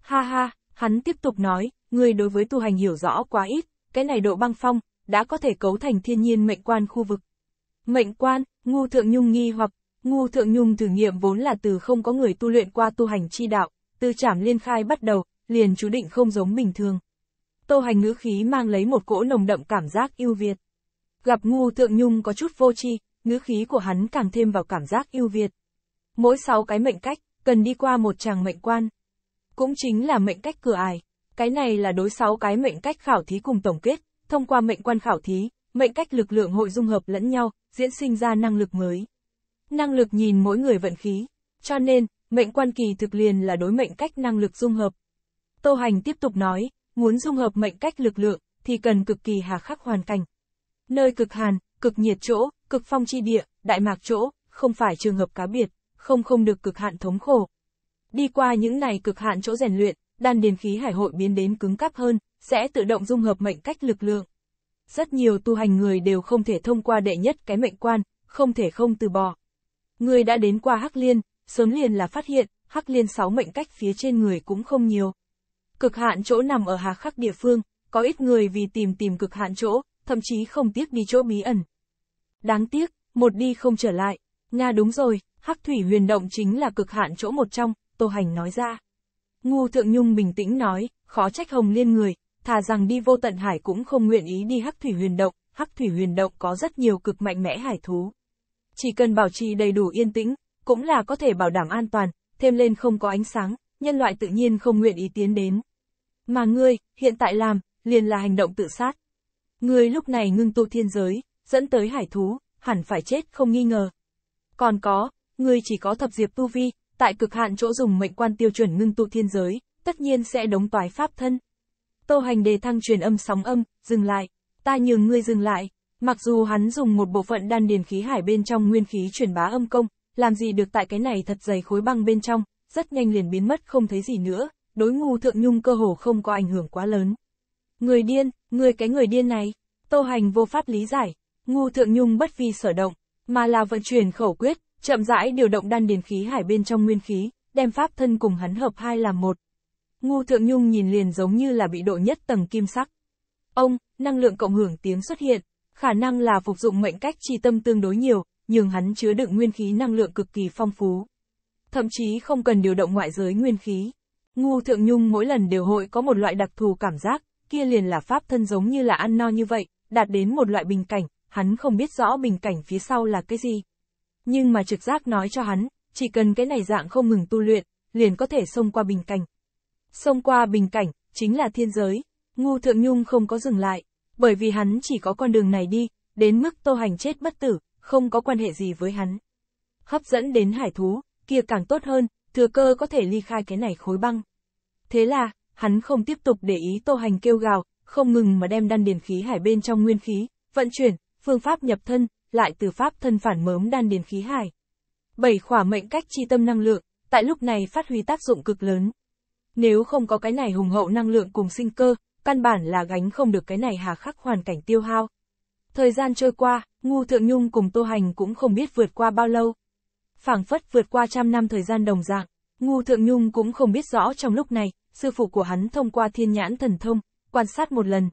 Ha ha, hắn tiếp tục nói, ngươi đối với tu hành hiểu rõ quá ít, cái này độ băng phong, đã có thể cấu thành thiên nhiên mệnh quan khu vực. Mệnh quan, ngu thượng nhung nghi hoặc, ngu thượng nhung thử nghiệm vốn là từ không có người tu luyện qua tu hành chi đạo, từ trảm liên khai bắt đầu, liền chú định không giống bình thường. Tô hành ngữ khí mang lấy một cỗ nồng đậm cảm giác yêu Việt. Gặp ngu thượng nhung có chút vô tri, ngữ khí của hắn càng thêm vào cảm giác yêu Việt. Mỗi sáu cái mệnh cách, cần đi qua một chàng mệnh quan. Cũng chính là mệnh cách cửa ải. Cái này là đối sáu cái mệnh cách khảo thí cùng tổng kết, thông qua mệnh quan khảo thí, mệnh cách lực lượng hội dung hợp lẫn nhau, diễn sinh ra năng lực mới. Năng lực nhìn mỗi người vận khí, cho nên, mệnh quan kỳ thực liền là đối mệnh cách năng lực dung hợp. Tô Hành tiếp tục nói, muốn dung hợp mệnh cách lực lượng, thì cần cực kỳ hà khắc hoàn cảnh. Nơi cực hàn, cực nhiệt chỗ, cực phong chi địa, đại mạc chỗ, không phải trường hợp cá biệt, không không được cực hạn thống khổ. Đi qua những này cực hạn chỗ rèn luyện, đan điền khí hải hội biến đến cứng cáp hơn, sẽ tự động dung hợp mệnh cách lực lượng. Rất nhiều tu hành người đều không thể thông qua đệ nhất cái mệnh quan, không thể không từ bỏ. Người đã đến qua Hắc Liên, sớm liền là phát hiện, Hắc Liên 6 mệnh cách phía trên người cũng không nhiều. Cực hạn chỗ nằm ở hà khắc địa phương, có ít người vì tìm tìm cực hạn chỗ, thậm chí không tiếc đi chỗ bí ẩn. Đáng tiếc, một đi không trở lại. Nga đúng rồi, Hắc Thủy Huyền Động chính là cực hạn chỗ một trong, Tô Hành nói ra. Ngu Thượng Nhung bình tĩnh nói, khó trách Hồng Liên người, thà rằng đi vô tận hải cũng không nguyện ý đi hắc thủy huyền động, hắc thủy huyền động có rất nhiều cực mạnh mẽ hải thú. Chỉ cần bảo trì đầy đủ yên tĩnh, cũng là có thể bảo đảm an toàn, thêm lên không có ánh sáng, nhân loại tự nhiên không nguyện ý tiến đến. Mà ngươi, hiện tại làm, liền là hành động tự sát. Ngươi lúc này ngưng tu thiên giới, dẫn tới hải thú, hẳn phải chết không nghi ngờ. Còn có, ngươi chỉ có thập diệp tu vi, tại cực hạn chỗ dùng mệnh quan tiêu chuẩn ngưng tu thiên giới, tất nhiên sẽ đống toái pháp thân. Tô Hành đề thăng truyền âm sóng âm, dừng lại, ta nhường ngươi dừng lại. Mặc dù hắn dùng một bộ phận đan điền khí hải bên trong nguyên khí truyền bá âm công, làm gì được tại cái này thật dày khối băng bên trong, rất nhanh liền biến mất không thấy gì nữa, đối ngu thượng nhung cơ hồ không có ảnh hưởng quá lớn. Người điên, người cái người điên này, Tô Hành vô pháp lý giải, ngu thượng nhung bất vi sở động, mà là vận chuyển khẩu quyết, chậm rãi điều động đan điền khí hải bên trong nguyên khí, đem pháp thân cùng hắn hợp hai làm một, Ngô Thượng Nhung nhìn liền giống như là bị độ nhất tầng kim sắc. Ông, năng lượng cộng hưởng tiếng xuất hiện, khả năng là phục dụng mệnh cách chi tâm tương đối nhiều, nhưng hắn chứa đựng nguyên khí năng lượng cực kỳ phong phú. Thậm chí không cần điều động ngoại giới nguyên khí. Ngô Thượng Nhung mỗi lần đều hội có một loại đặc thù cảm giác, kia liền là pháp thân giống như là ăn no như vậy, đạt đến một loại bình cảnh, hắn không biết rõ bình cảnh phía sau là cái gì. Nhưng mà trực giác nói cho hắn, chỉ cần cái này dạng không ngừng tu luyện, liền có thể xông qua bình cảnh, xông qua bình cảnh, chính là thiên giới. Ngu Thượng Nhung không có dừng lại, bởi vì hắn chỉ có con đường này đi, đến mức Tô Hành chết bất tử, không có quan hệ gì với hắn. Hấp dẫn đến hải thú, kia càng tốt hơn, thừa cơ có thể ly khai cái này khối băng. Thế là, hắn không tiếp tục để ý Tô Hành kêu gào, không ngừng mà đem đan điền khí hải bên trong nguyên khí, vận chuyển, phương pháp nhập thân, lại từ pháp thân phản mớm đan điền khí hải. Bảy khỏa mệnh cách chi tâm năng lượng, tại lúc này phát huy tác dụng cực lớn, nếu không có cái này hùng hậu năng lượng cùng sinh cơ, căn bản là gánh không được cái này hà khắc hoàn cảnh tiêu hao. Thời gian trôi qua, Ngu Thượng Nhung cùng Tô Hành cũng không biết vượt qua bao lâu. phảng phất vượt qua trăm năm thời gian đồng dạng, Ngu Thượng Nhung cũng không biết rõ trong lúc này, sư phụ của hắn thông qua thiên nhãn thần thông, quan sát một lần.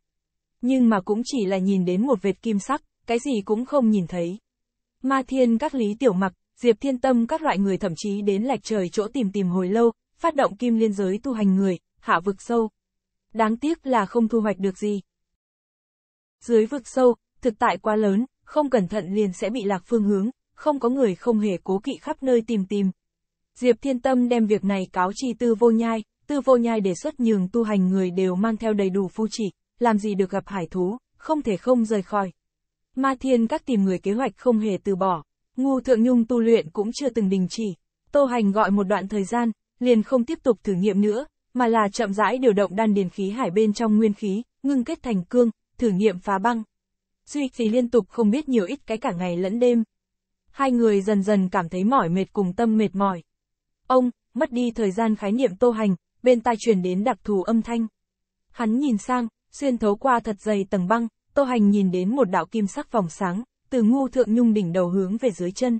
Nhưng mà cũng chỉ là nhìn đến một vệt kim sắc, cái gì cũng không nhìn thấy. Ma thiên các lý tiểu mặc, diệp thiên tâm các loại người thậm chí đến lạch trời chỗ tìm tìm hồi lâu, phát động kim liên giới tu hành người, hạ vực sâu. Đáng tiếc là không thu hoạch được gì. Dưới vực sâu, thực tại quá lớn, không cẩn thận liền sẽ bị lạc phương hướng, không có người không hề cố kỵ khắp nơi tìm tìm. Diệp Thiên Tâm đem việc này cáo chi tư vô nhai, tư vô nhai đề xuất nhường tu hành người đều mang theo đầy đủ phu chỉ, làm gì được gặp hải thú, không thể không rời khỏi. Ma thiên các tìm người kế hoạch không hề từ bỏ, ngu thượng nhung tu luyện cũng chưa từng đình chỉ. Tô Hành gọi một đoạn thời gian, liền không tiếp tục thử nghiệm nữa, mà là chậm rãi điều động đan điền khí hải bên trong nguyên khí, ngưng kết thành cương, thử nghiệm phá băng. Duy trì liên tục không biết nhiều ít cái cả ngày lẫn đêm. Hai người dần dần cảm thấy mỏi mệt cùng tâm mệt mỏi. Ông, mất đi thời gian khái niệm tô hành, bên tai truyền đến đặc thù âm thanh. Hắn nhìn sang, xuyên thấu qua thật dày tầng băng, tô hành nhìn đến một đạo kim sắc vòng sáng, từ ngu thượng nhung đỉnh đầu hướng về dưới chân.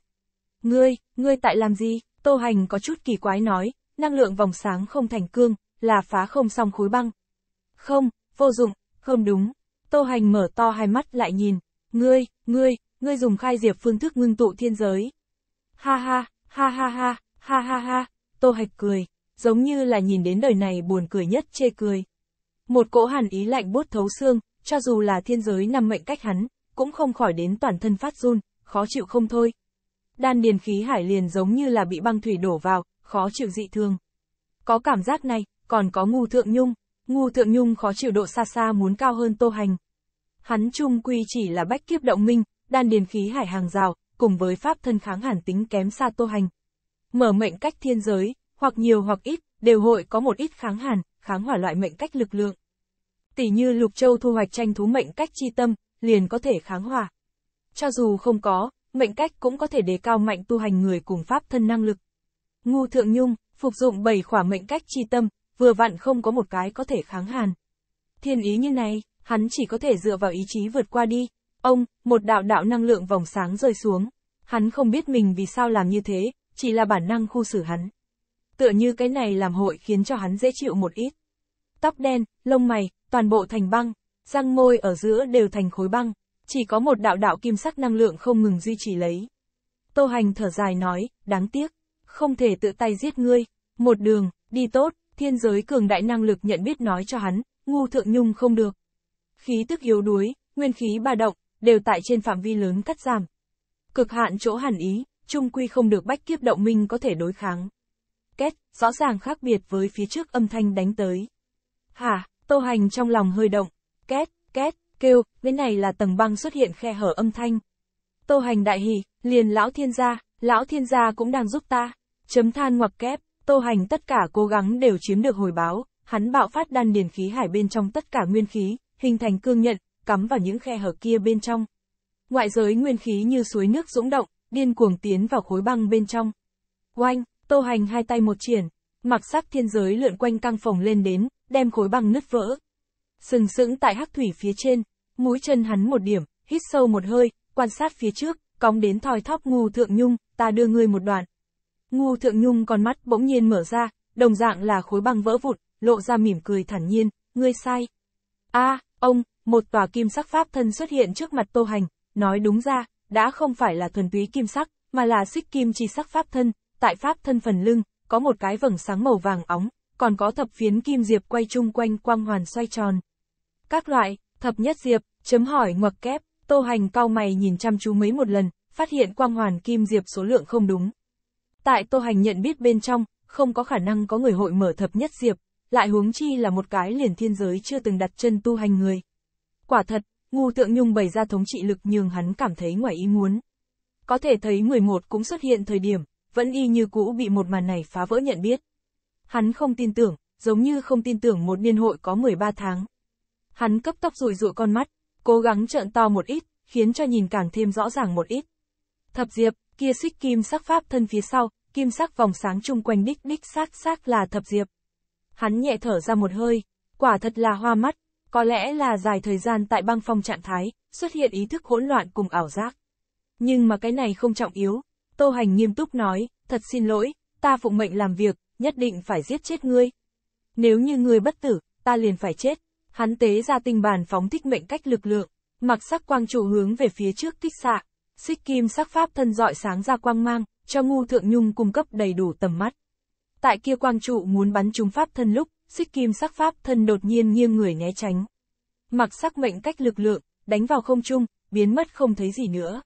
Ngươi, ngươi tại làm gì? Tô hành có chút kỳ quái nói, năng lượng vòng sáng không thành cương, là phá không xong khối băng. Không, vô dụng, không đúng. Tô Hành mở to hai mắt lại nhìn. Ngươi, ngươi, ngươi dùng khai diệp phương thức ngưng tụ thiên giới. Ha ha, ha ha ha, ha ha ha, Tô Hạch cười, giống như là nhìn đến đời này buồn cười nhất chê cười. Một cỗ hàn ý lạnh bút thấu xương, cho dù là thiên giới nằm mệnh cách hắn, cũng không khỏi đến toàn thân phát run, khó chịu không thôi. Đan điền khí hải liền giống như là bị băng thủy đổ vào, khó chịu dị thường. Có cảm giác này, còn có ngu thượng nhung, ngu thượng nhung khó chịu độ xa xa muốn cao hơn tô hành. Hắn chung quy chỉ là bách kiếp động minh, đan điền khí hải hàng rào, cùng với pháp thân kháng hẳn tính kém xa tô hành. Mở mệnh cách thiên giới, hoặc nhiều hoặc ít, đều hội có một ít kháng hàn, kháng hỏa loại mệnh cách lực lượng. Tỷ như Lục Châu thu hoạch tranh thú mệnh cách chi tâm, liền có thể kháng hỏa. Cho dù không có, mệnh cách cũng có thể đề cao mạnh tu hành người cùng pháp thân năng lực. Ngu Thượng Nhung, phục dụng bảy khỏa mệnh cách chi tâm, vừa vặn không có một cái có thể kháng hàn. Thiên ý như này, hắn chỉ có thể dựa vào ý chí vượt qua đi. Ông, một đạo đạo năng lượng vòng sáng rơi xuống. Hắn không biết mình vì sao làm như thế, chỉ là bản năng khu xử hắn. Tựa như cái này làm hội khiến cho hắn dễ chịu một ít. Tóc đen, lông mày, toàn bộ thành băng, răng môi ở giữa đều thành khối băng, chỉ có một đạo đạo kim sắc năng lượng không ngừng duy trì lấy. Tô Hành thở dài nói, đáng tiếc, không thể tự tay giết ngươi, một đường, đi tốt, thiên giới cường đại năng lực nhận biết nói cho hắn, ngu thượng nhung không được. Khí tức yếu đuối, nguyên khí ba động, đều tại trên phạm vi lớn cắt giảm. Cực hạn chỗ hàn ý, trung quy không được bách kiếp động minh có thể đối kháng. Kết, rõ ràng khác biệt với phía trước âm thanh đánh tới. hà tô hành trong lòng hơi động, kết kết kêu, bên này là tầng băng xuất hiện khe hở âm thanh. Tô hành đại hỉ, liền lão thiên gia, lão thiên gia cũng đang giúp ta. Chấm than ngoặc kép, Tô Hành tất cả cố gắng đều chiếm được hồi báo, hắn bạo phát đan điền khí hải bên trong tất cả nguyên khí, hình thành cương nhận, cắm vào những khe hở kia bên trong. Ngoại giới nguyên khí như suối nước dũng động, điên cuồng tiến vào khối băng bên trong. Oanh, Tô Hành hai tay một triển, mặc sắc thiên giới lượn quanh căng phòng lên đến, đem khối băng nứt vỡ. Sừng sững tại hắc thủy phía trên, mũi chân hắn một điểm, hít sâu một hơi, quan sát phía trước, cong đến thòi thóp ngù thượng nhung, ta đưa ngươi một đoạn. Ngô Thượng Nhung con mắt bỗng nhiên mở ra, đồng dạng là khối băng vỡ vụt, lộ ra mỉm cười thản nhiên, ngươi sai. a ông, một tòa kim sắc pháp thân xuất hiện trước mặt Tô Hành, nói đúng ra, đã không phải là thuần túy kim sắc, mà là xích kim chi sắc pháp thân, tại pháp thân phần lưng, có một cái vầng sáng màu vàng óng, còn có thập phiến kim diệp quay chung quanh quang hoàn xoay tròn. Các loại, thập nhất diệp, chấm hỏi ngoặc kép, Tô Hành cao mày nhìn chăm chú mấy một lần, phát hiện quang hoàn kim diệp số lượng không đúng, Tại Tô Hành nhận biết bên trong, không có khả năng có người hội mở thập nhất diệp, lại huống chi là một cái liền thiên giới chưa từng đặt chân tu hành người. Quả thật, ngu tượng nhung bày ra thống trị lực nhường hắn cảm thấy ngoài ý muốn. Có thể thấy 11 cũng xuất hiện thời điểm, vẫn y như cũ bị một màn này phá vỡ nhận biết. Hắn không tin tưởng, giống như không tin tưởng một niên hội có 13 tháng. Hắn cấp tóc rụi rụi con mắt, cố gắng trợn to một ít, khiến cho nhìn càng thêm rõ ràng một ít. Thập Diệp, kia xích kim sắc pháp thân phía sau, kim sắc vòng sáng chung quanh đích đích sát sát là thập diệp. Hắn nhẹ thở ra một hơi, quả thật là hoa mắt, có lẽ là dài thời gian tại băng phong trạng thái, xuất hiện ý thức hỗn loạn cùng ảo giác. Nhưng mà cái này không trọng yếu, Tô Hành nghiêm túc nói, thật xin lỗi, ta phụng mệnh làm việc, nhất định phải giết chết ngươi. Nếu như ngươi bất tử, ta liền phải chết. Hắn tế ra tinh bàn phóng thích mệnh cách lực lượng, mặc sắc quang trụ hướng về phía trước kích xạ xích kim sắc pháp thân dọi sáng ra quang mang, cho ngu thượng nhung cung cấp đầy đủ tầm mắt. Tại kia quang trụ muốn bắn trúng pháp thân lúc, xích kim sắc pháp thân đột nhiên nghiêng người né tránh. Mặc sắc mệnh cách lực lượng, đánh vào không trung, biến mất không thấy gì nữa.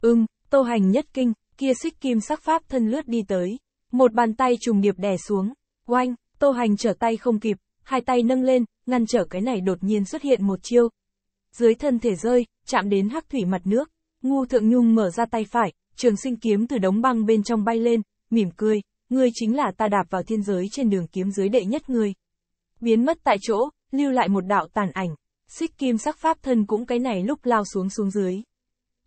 Ưng, tô hành nhất kinh, kia xích kim sắc pháp thân lướt đi tới. Một bàn tay trùng điệp đè xuống, oanh, tô hành trở tay không kịp, hai tay nâng lên, ngăn trở cái này đột nhiên xuất hiện một chiêu. Dưới thân thể rơi, chạm đến hắc thủy mặt nước, Ngô Thượng Nhung mở ra tay phải, trường sinh kiếm từ đống băng bên trong bay lên, mỉm cười, ngươi chính là ta đạp vào thiên giới trên đường kiếm dưới đệ nhất ngươi. Biến mất tại chỗ, lưu lại một đạo tàn ảnh, xích kim sắc pháp thân cũng cái này lúc lao xuống xuống dưới.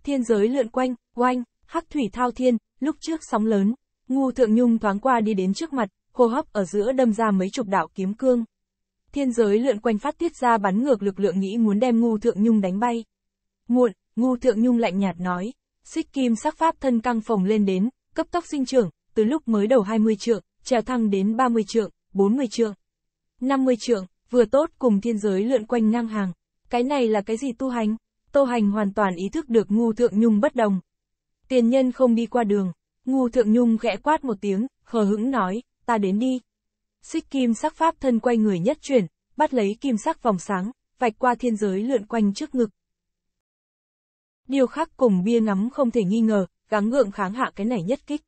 Thiên giới lượn quanh, oanh, hắc thủy thao thiên, lúc trước sóng lớn, ngu thượng nhung thoáng qua đi đến trước mặt, hô hấp ở giữa đâm ra mấy chục đạo kiếm cương. Thiên giới lượn quanh phát tiết ra bắn ngược lực lượng nghĩ muốn đem ngu thượng nhung đánh bay. Muộn, Ngu Thượng Nhung lạnh nhạt nói, xích kim sắc pháp thân căng phồng lên đến, cấp tốc sinh trưởng, từ lúc mới đầu 20 trượng, trèo thăng đến 30 trượng, 40 trượng, 50 trượng, vừa tốt cùng thiên giới lượn quanh ngang hàng. Cái này là cái gì tu hành? Tô hành hoàn toàn ý thức được ngu thượng nhung bất đồng. Tiền nhân không đi qua đường, ngu thượng nhung khẽ quát một tiếng, hờ hững nói, ta đến đi. Xích kim sắc pháp thân quay người nhất chuyển, bắt lấy kim sắc vòng sáng, vạch qua thiên giới lượn quanh trước ngực, điều khác cùng bia ngắm không thể nghi ngờ, gắng ngượng kháng hạ cái này nhất kích.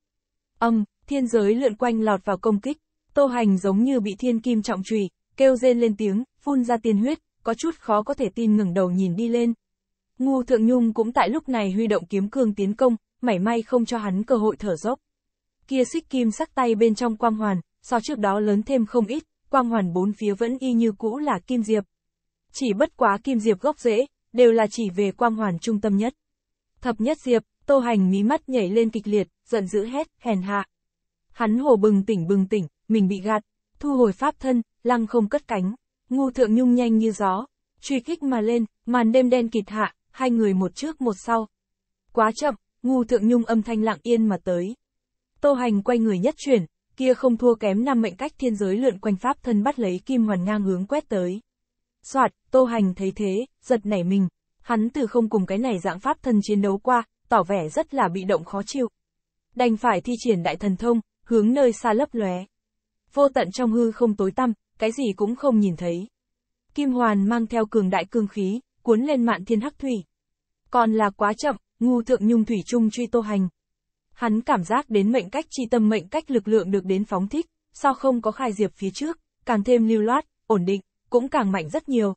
Âm, thiên giới lượn quanh lọt vào công kích, tô hành giống như bị thiên kim trọng trùy, kêu rên lên tiếng, phun ra tiên huyết, có chút khó có thể tin ngừng đầu nhìn đi lên. Ngu Thượng Nhung cũng tại lúc này huy động kiếm cương tiến công, mảy may không cho hắn cơ hội thở dốc. Kia xích kim sắc tay bên trong quang hoàn, so trước đó lớn thêm không ít, quang hoàn bốn phía vẫn y như cũ là kim diệp. Chỉ bất quá kim diệp gốc rễ, đều là chỉ về quang hoàn trung tâm nhất. Thập nhất diệp, tô hành mí mắt nhảy lên kịch liệt, giận dữ hét, hèn hạ. Hắn hồ bừng tỉnh bừng tỉnh, mình bị gạt, thu hồi pháp thân, lăng không cất cánh, ngu thượng nhung nhanh như gió, truy kích mà lên, màn đêm đen kịt hạ, hai người một trước một sau. Quá chậm, ngu thượng nhung âm thanh lặng yên mà tới. Tô hành quay người nhất chuyển, kia không thua kém năm mệnh cách thiên giới lượn quanh pháp thân bắt lấy kim hoàn ngang hướng quét tới. Soạt, Tô Hành thấy thế, giật nảy mình. Hắn từ không cùng cái này dạng pháp thân chiến đấu qua, tỏ vẻ rất là bị động khó chịu. Đành phải thi triển đại thần thông, hướng nơi xa lấp lóe. Vô tận trong hư không tối tăm, cái gì cũng không nhìn thấy. Kim Hoàn mang theo cường đại cương khí, cuốn lên mạn thiên hắc thủy. Còn là quá chậm, ngu thượng nhung thủy trung truy Tô Hành. Hắn cảm giác đến mệnh cách chi tâm mệnh cách lực lượng được đến phóng thích, sao không có khai diệp phía trước, càng thêm lưu loát, ổn định cũng càng mạnh rất nhiều.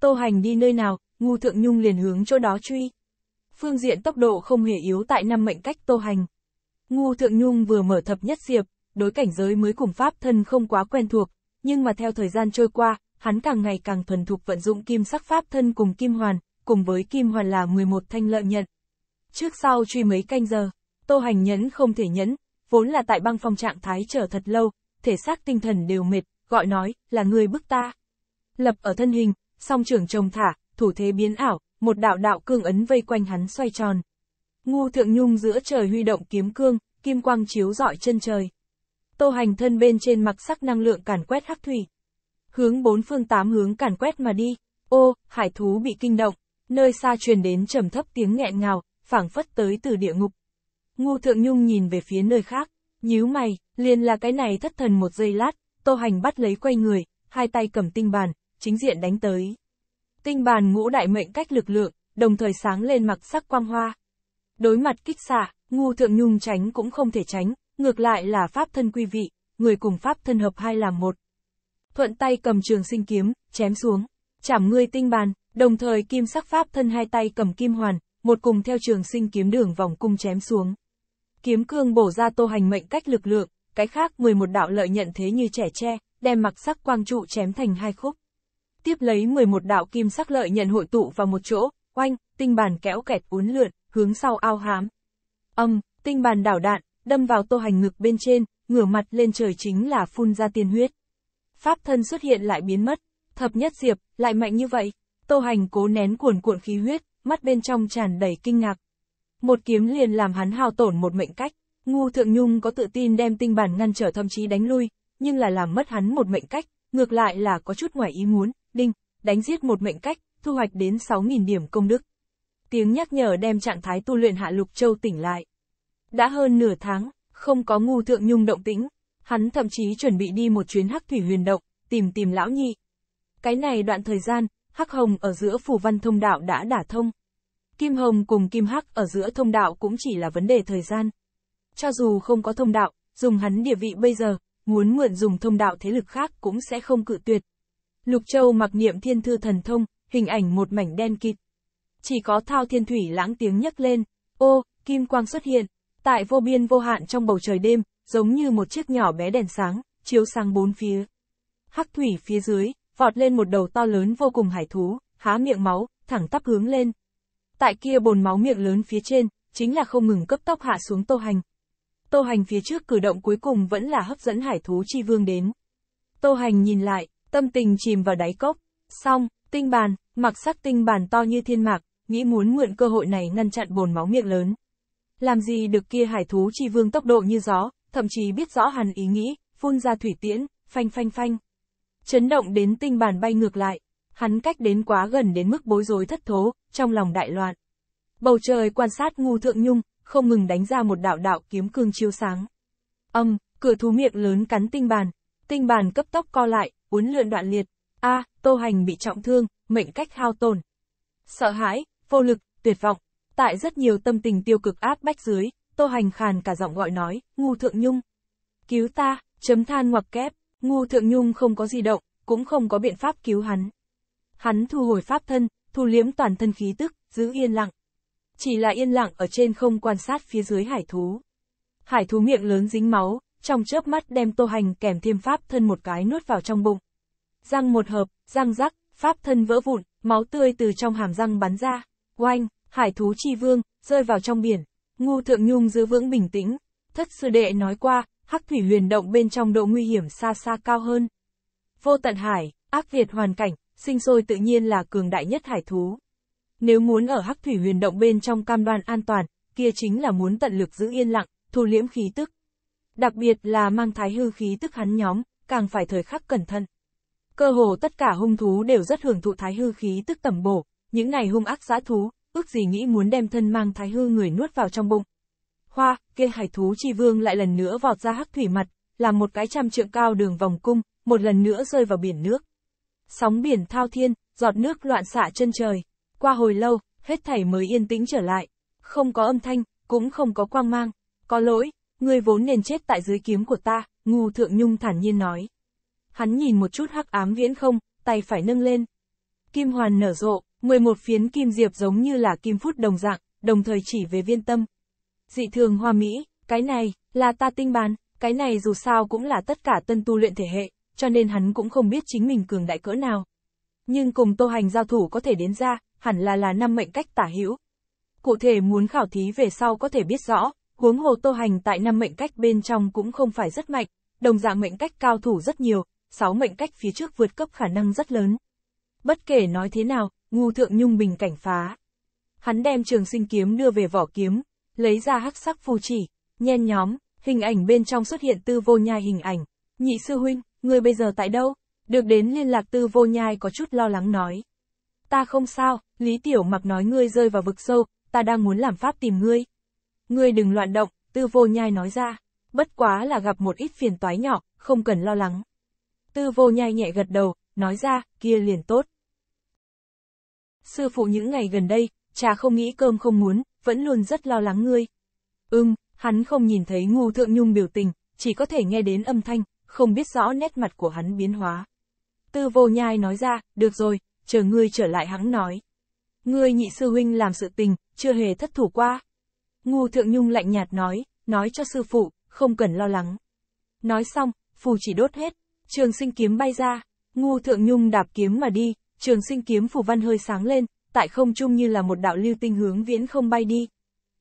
Tô Hành đi nơi nào, Ngu Thượng Nhung liền hướng chỗ đó truy. Phương diện tốc độ không hề yếu tại năm mệnh cách Tô Hành. Ngu Thượng Nhung vừa mở thập nhất diệp, đối cảnh giới mới cùng pháp thân không quá quen thuộc, nhưng mà theo thời gian trôi qua, hắn càng ngày càng thuần thục vận dụng kim sắc pháp thân cùng kim hoàn, cùng với kim hoàn là 11 thanh lợi nhận. Trước sau truy mấy canh giờ, Tô Hành nhẫn không thể nhẫn, vốn là tại băng phong trạng thái chờ thật lâu, thể xác tinh thần đều mệt, gọi nói, là người bức ta lập ở thân hình, song trưởng trồng thả, thủ thế biến ảo, một đạo đạo cương ấn vây quanh hắn xoay tròn. Ngu Thượng Nhung giữa trời huy động kiếm cương, kim quang chiếu rọi chân trời. Tô Hành thân bên trên mặc sắc năng lượng càn quét hắc thủy. Hướng bốn phương tám hướng càn quét mà đi. Ô, hải thú bị kinh động, nơi xa truyền đến trầm thấp tiếng nghẹn ngào, phảng phất tới từ địa ngục. Ngu Thượng Nhung nhìn về phía nơi khác, nhíu mày, liền là cái này thất thần một giây lát, Tô Hành bắt lấy quay người, hai tay cầm tinh bàn, chính diện đánh tới. Tinh bàn ngũ đại mệnh cách lực lượng, đồng thời sáng lên mặc sắc quang hoa. Đối mặt kích xạ, ngu thượng nhung tránh cũng không thể tránh, ngược lại là pháp thân quy vị, người cùng pháp thân hợp hai làm một. Thuận tay cầm trường sinh kiếm, chém xuống, chảm ngươi tinh bàn, đồng thời kim sắc pháp thân hai tay cầm kim hoàn, một cùng theo trường sinh kiếm đường vòng cung chém xuống. Kiếm cương bổ ra tô hành mệnh cách lực lượng, cái khác 11 đạo lợi nhận thế như trẻ tre, đem mặc sắc quang trụ chém thành hai khúc tiếp lấy 11 đạo kim sắc lợi nhận hội tụ vào một chỗ, oanh, tinh bàn kéo kẹt uốn lượn, hướng sau ao hám. Âm, tinh bàn đảo đạn, đâm vào tô hành ngực bên trên, ngửa mặt lên trời chính là phun ra tiên huyết. Pháp thân xuất hiện lại biến mất, thập nhất diệp, lại mạnh như vậy. Tô hành cố nén cuồn cuộn khí huyết, mắt bên trong tràn đầy kinh ngạc. Một kiếm liền làm hắn hao tổn một mệnh cách, ngu thượng nhung có tự tin đem tinh bản ngăn trở thậm chí đánh lui, nhưng là làm mất hắn một mệnh cách, ngược lại là có chút ngoài ý muốn, đinh, đánh giết một mệnh cách, thu hoạch đến 6.000 điểm công đức. Tiếng nhắc nhở đem trạng thái tu luyện Hạ Lục Châu tỉnh lại. Đã hơn nửa tháng, không có ngu thượng nhung động tĩnh, hắn thậm chí chuẩn bị đi một chuyến hắc thủy huyền động, tìm tìm lão nhị. Cái này đoạn thời gian, hắc hồng ở giữa phủ văn thông đạo đã đả thông. Kim hồng cùng kim hắc ở giữa thông đạo cũng chỉ là vấn đề thời gian. Cho dù không có thông đạo, dùng hắn địa vị bây giờ, muốn mượn dùng thông đạo thế lực khác cũng sẽ không cự tuyệt. Lục Châu mặc niệm thiên thư thần thông, hình ảnh một mảnh đen kịt. Chỉ có thao thiên thủy lãng tiếng nhấc lên, ô, kim quang xuất hiện, tại vô biên vô hạn trong bầu trời đêm, giống như một chiếc nhỏ bé đèn sáng, chiếu sang bốn phía. Hắc thủy phía dưới, vọt lên một đầu to lớn vô cùng hải thú, há miệng máu, thẳng tắp hướng lên. Tại kia bồn máu miệng lớn phía trên, chính là không ngừng cấp tốc hạ xuống tô hành. Tô hành phía trước cử động cuối cùng vẫn là hấp dẫn hải thú chi vương đến. Tô hành nhìn lại, tâm tình chìm vào đáy cốc. Xong, tinh bàn, mặc sắc tinh bàn to như thiên mạc, nghĩ muốn mượn cơ hội này ngăn chặn bồn máu miệng lớn. Làm gì được kia hải thú chi vương tốc độ như gió, thậm chí biết rõ hắn ý nghĩ, phun ra thủy tiễn, phanh phanh phanh. Chấn động đến tinh bàn bay ngược lại, hắn cách đến quá gần đến mức bối rối thất thố, trong lòng đại loạn. Bầu trời quan sát ngu thượng nhung, không ngừng đánh ra một đạo đạo kiếm cương chiếu sáng. Âm, cửa thú miệng lớn cắn tinh bàn, tinh bàn cấp tốc co lại, uốn lượn đoạn liệt. A, à, Tô Hành bị trọng thương, mệnh cách hao tổn. Sợ hãi, vô lực, tuyệt vọng. Tại rất nhiều tâm tình tiêu cực áp bách dưới, Tô Hành khàn cả giọng gọi nói, ngu thượng nhung. Cứu ta, chấm than ngoặc kép, ngu thượng nhung không có di động, cũng không có biện pháp cứu hắn. Hắn thu hồi pháp thân, thu liếm toàn thân khí tức, giữ yên lặng. Chỉ là yên lặng ở trên không quan sát phía dưới hải thú. Hải thú miệng lớn dính máu, trong chớp mắt đem tô hành kèm thêm pháp thân một cái nuốt vào trong bụng. Răng một hợp, răng rắc, pháp thân vỡ vụn, máu tươi từ trong hàm răng bắn ra. Oanh, hải thú chi vương, rơi vào trong biển. Ngu thượng nhung giữ vững bình tĩnh. Thất sư đệ nói qua, hắc thủy huyền động bên trong độ nguy hiểm xa xa cao hơn. Vô tận hải, ác việt hoàn cảnh, sinh sôi tự nhiên là cường đại nhất hải thú. Nếu muốn ở hắc thủy huyền động bên trong cam đoan an toàn, kia chính là muốn tận lực giữ yên lặng, thu liễm khí tức. Đặc biệt là mang thái hư khí tức hắn nhóm, càng phải thời khắc cẩn thận. Cơ hồ tất cả hung thú đều rất hưởng thụ thái hư khí tức tầm bổ, những này hung ác giã thú, ước gì nghĩ muốn đem thân mang thái hư người nuốt vào trong bụng. Hoa, kê hải thú chi vương lại lần nữa vọt ra hắc thủy mặt, làm một cái trăm trượng cao đường vòng cung, một lần nữa rơi vào biển nước. Sóng biển thao thiên, giọt nước loạn xạ chân trời. Qua hồi lâu, hết thảy mới yên tĩnh trở lại. Không có âm thanh, cũng không có quang mang. Có lỗi, Ngươi vốn nên chết tại dưới kiếm của ta, ngu thượng nhung thản nhiên nói. Hắn nhìn một chút hắc ám viễn không, tay phải nâng lên. Kim hoàn nở rộ, 11 phiến kim diệp giống như là kim phút đồng dạng, đồng thời chỉ về viên tâm. Dị thường hoa mỹ, cái này, là ta tinh bán, cái này dù sao cũng là tất cả tân tu luyện thể hệ, cho nên hắn cũng không biết chính mình cường đại cỡ nào. Nhưng cùng tô hành giao thủ có thể đến ra, hẳn là là năm mệnh cách tả hữu. Cụ thể muốn khảo thí về sau có thể biết rõ, Huống hồ Tô Hành tại năm mệnh cách bên trong cũng không phải rất mạnh, đồng dạng mệnh cách cao thủ rất nhiều, sáu mệnh cách phía trước vượt cấp khả năng rất lớn. Bất kể nói thế nào, ngu thượng nhung bình cảnh phá. Hắn đem trường sinh kiếm đưa về vỏ kiếm, lấy ra hắc sắc phù chỉ, nhen nhóm, hình ảnh bên trong xuất hiện tư vô nhai hình ảnh. Nhị sư huynh, ngươi bây giờ tại đâu? Được đến liên lạc tư vô nhai có chút lo lắng nói. Ta không sao, Lý Tiểu mặc nói ngươi rơi vào vực sâu, ta đang muốn làm pháp tìm ngươi. Ngươi đừng loạn động, tư vô nhai nói ra, bất quá là gặp một ít phiền toái nhỏ, không cần lo lắng. Tư vô nhai nhẹ gật đầu, nói ra, kia liền tốt. Sư phụ những ngày gần đây, cha không nghĩ cơm không muốn, vẫn luôn rất lo lắng ngươi. Ừm, hắn không nhìn thấy ngu thượng nhung biểu tình, chỉ có thể nghe đến âm thanh, không biết rõ nét mặt của hắn biến hóa. Tư vô nhai nói ra, được rồi, chờ ngươi trở lại hắn nói. Ngươi nhị sư huynh làm sự tình, chưa hề thất thủ qua. Ngô Thượng Nhung lạnh nhạt nói, nói cho sư phụ, không cần lo lắng. Nói xong, phù chỉ đốt hết, trường sinh kiếm bay ra, Ngô Thượng Nhung đạp kiếm mà đi, trường sinh kiếm phù văn hơi sáng lên, tại không trung như là một đạo lưu tinh hướng viễn không bay đi.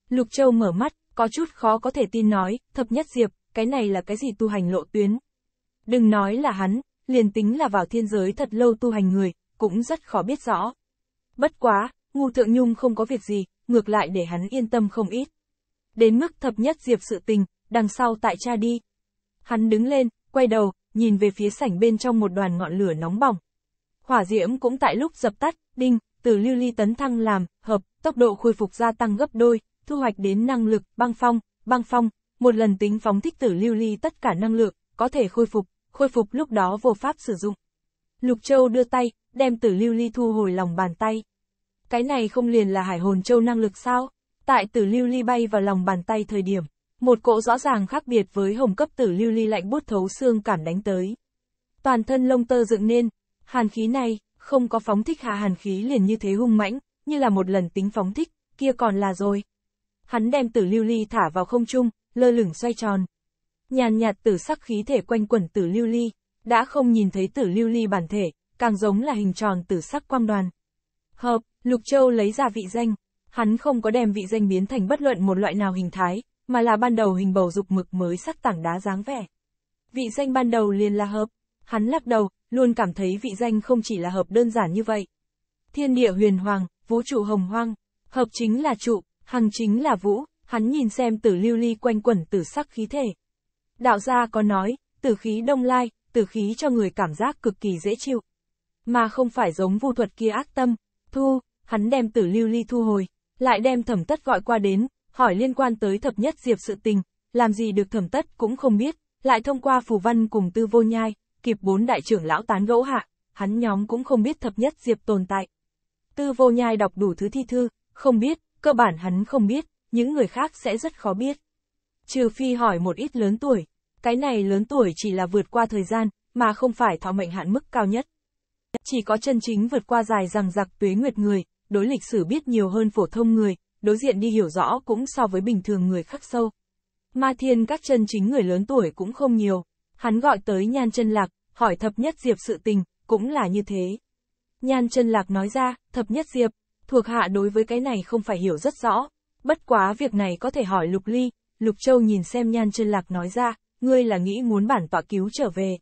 Lục Châu mở mắt, có chút khó có thể tin nói, thập nhất diệp, cái này là cái gì tu hành lộ tuyến. Đừng nói là hắn, liền tính là vào thiên giới thật lâu tu hành người, cũng rất khó biết rõ. Bất quá, Ngu Thượng Nhung không có việc gì, ngược lại để hắn yên tâm không ít. Đến mức thập nhất diệp sự tình, đằng sau tại cha đi. Hắn đứng lên, quay đầu, nhìn về phía sảnh bên trong một đoàn ngọn lửa nóng bỏng. Hỏa diễm cũng tại lúc dập tắt, đinh, từ lưu ly tấn thăng làm, hợp, tốc độ khôi phục gia tăng gấp đôi, thu hoạch đến năng lực, băng phong, băng phong, một lần tính phóng thích tử lưu ly tất cả năng lượng, có thể khôi phục, khôi phục lúc đó vô pháp sử dụng. Lục Châu đưa tay, đem tử lưu ly thu hồi lòng bàn tay. Cái này không liền là hải hồn châu năng lực sao? Tại tử lưu ly bay vào lòng bàn tay thời điểm, một cỗ rõ ràng khác biệt với hồng cấp tử lưu ly lạnh bút thấu xương cảm đánh tới. Toàn thân lông tơ dựng nên, hàn khí này, không có phóng thích hạ hàn khí liền như thế hung mãnh, như là một lần tính phóng thích, kia còn là rồi. Hắn đem tử lưu ly thả vào không trung, lơ lửng xoay tròn. Nhàn nhạt tử sắc khí thể quanh quẩn tử lưu ly, đã không nhìn thấy tử lưu ly bản thể, càng giống là hình tròn tử sắc quang đoàn. Hợp, Lục Châu lấy ra vị danh. Hắn không có đem vị danh biến thành bất luận một loại nào hình thái, mà là ban đầu hình bầu dục mực mới sắc tảng đá dáng vẻ. Vị danh ban đầu liền là hợp. Hắn lắc đầu, luôn cảm thấy vị danh không chỉ là hợp đơn giản như vậy. Thiên địa huyền hoàng, vũ trụ hồng hoang, hợp chính là trụ, hằng chính là vũ, hắn nhìn xem tử lưu ly quanh quẩn tử sắc khí thể. Đạo gia có nói, tử khí đông lai, tử khí cho người cảm giác cực kỳ dễ chịu. Mà không phải giống vu thuật kia ác tâm, Thu, hắn đem tử lưu ly thu hồi, lại đem thẩm tất gọi qua đến, hỏi liên quan tới thập nhất diệp sự tình, làm gì được thẩm tất cũng không biết, lại thông qua phù văn cùng tư vô nhai, kịp bốn đại trưởng lão tán gẫu hạ, hắn nhóm cũng không biết thập nhất diệp tồn tại. Tư vô nhai đọc đủ thứ thi thư, không biết, cơ bản hắn không biết, những người khác sẽ rất khó biết. Trừ phi hỏi một ít lớn tuổi, cái này lớn tuổi chỉ là vượt qua thời gian, mà không phải thọ mệnh hạn mức cao nhất. Chỉ có chân chính vượt qua dài rằng giặc tuế nguyệt người, đối lịch sử biết nhiều hơn phổ thông người, đối diện đi hiểu rõ cũng so với bình thường người khắc sâu. Ma thiên các chân chính người lớn tuổi cũng không nhiều, hắn gọi tới nhan chân lạc, hỏi thập nhất diệp sự tình, cũng là như thế. Nhan chân lạc nói ra, thập nhất diệp, thuộc hạ đối với cái này không phải hiểu rất rõ, bất quá việc này có thể hỏi lục ly, lục châu nhìn xem nhan chân lạc nói ra, ngươi là nghĩ muốn bản tọa cứu trở về.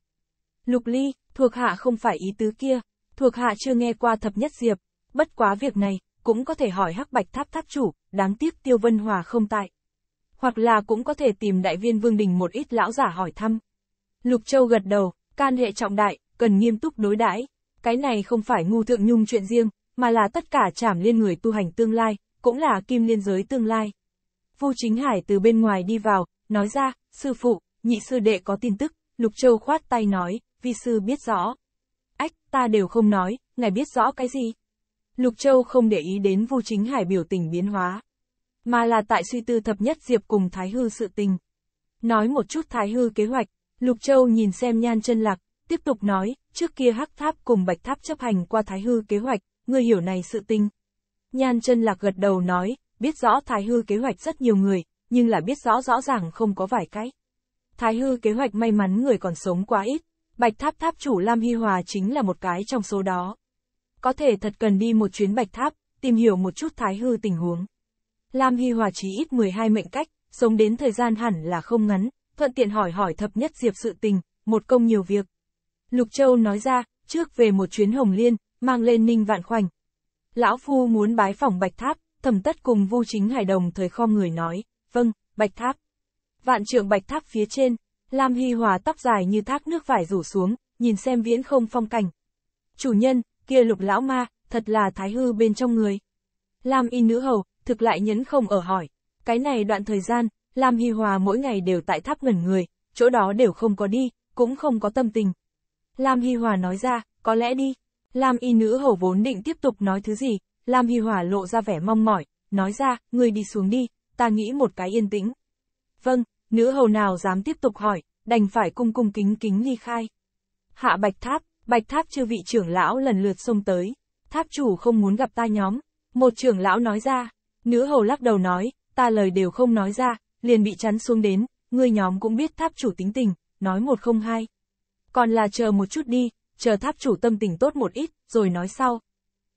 Lục Ly, thuộc hạ không phải ý tứ kia, thuộc hạ chưa nghe qua thập nhất diệp, bất quá việc này, cũng có thể hỏi hắc bạch tháp tháp chủ, đáng tiếc Tiêu Vân Hòa không tại. Hoặc là cũng có thể tìm đại viên Vương Đình một ít lão giả hỏi thăm. Lục Châu gật đầu, can hệ trọng đại, cần nghiêm túc đối đãi cái này không phải ngu thượng nhung chuyện riêng, mà là tất cả trảm liên người tu hành tương lai, cũng là kim liên giới tương lai. Vu Chính Hải từ bên ngoài đi vào, nói ra, sư phụ, nhị sư đệ có tin tức, Lục Châu khoát tay nói, vi sư biết rõ. Ách, ta đều không nói, ngài biết rõ cái gì? Lục Châu không để ý đến Vu Chính Hải biểu tình biến hóa, mà là tại suy tư thập nhất diệp cùng Thái Hư sự tình. Nói một chút Thái Hư kế hoạch, Lục Châu nhìn xem Nhan Chân Lạc, tiếp tục nói, trước kia Hắc Tháp cùng Bạch Tháp chấp hành qua Thái Hư kế hoạch, ngươi hiểu này sự tình. Nhan Chân Lạc gật đầu nói, biết rõ Thái Hư kế hoạch rất nhiều người, nhưng là biết rõ rõ ràng không có vài cái. Thái Hư kế hoạch may mắn người còn sống quá ít, Bạch tháp tháp chủ Lam Hy Hòa chính là một cái trong số đó. Có thể thật cần đi một chuyến bạch tháp, tìm hiểu một chút thái hư tình huống. Lam Hy Hòa chỉ ít 12 mệnh cách, sống đến thời gian hẳn là không ngắn, thuận tiện hỏi hỏi thập nhất diệp sự tình, một công nhiều việc. Lục Châu nói ra, trước về một chuyến hồng liên, mang lên ninh vạn khoảnh. Lão Phu muốn bái phỏng bạch tháp, thẩm tất cùng vu chính hải đồng thời kho người nói, vâng, bạch tháp. Vạn trượng bạch tháp phía trên, Lam Hy Hòa tóc dài như thác nước vải rủ xuống, nhìn xem viễn không phong cảnh. Chủ nhân, kia lục lão ma, thật là thái hư bên trong người. Lam y nữ hầu, thực lại nhấn không ở hỏi. Cái này đoạn thời gian, Lam Hy Hòa mỗi ngày đều tại tháp ngẩn người, chỗ đó đều không có đi, cũng không có tâm tình. Lam Hy Hòa nói ra, có lẽ đi. Lam y nữ hầu vốn định tiếp tục nói thứ gì, Lam Hy Hòa lộ ra vẻ mong mỏi, nói ra, người đi xuống đi, ta nghĩ một cái yên tĩnh. Vâng, Nữ hầu nào dám tiếp tục hỏi, đành phải cung cung kính kính ly khai. Hạ bạch tháp, bạch tháp chưa vị trưởng lão lần lượt xông tới. Tháp chủ không muốn gặp ta nhóm. Một trưởng lão nói ra, nữ hầu lắc đầu nói, ta lời đều không nói ra, liền bị chắn xuống đến, người nhóm cũng biết tháp chủ tính tình, nói một không hai. Còn là chờ một chút đi, chờ tháp chủ tâm tình tốt một ít, rồi nói sau.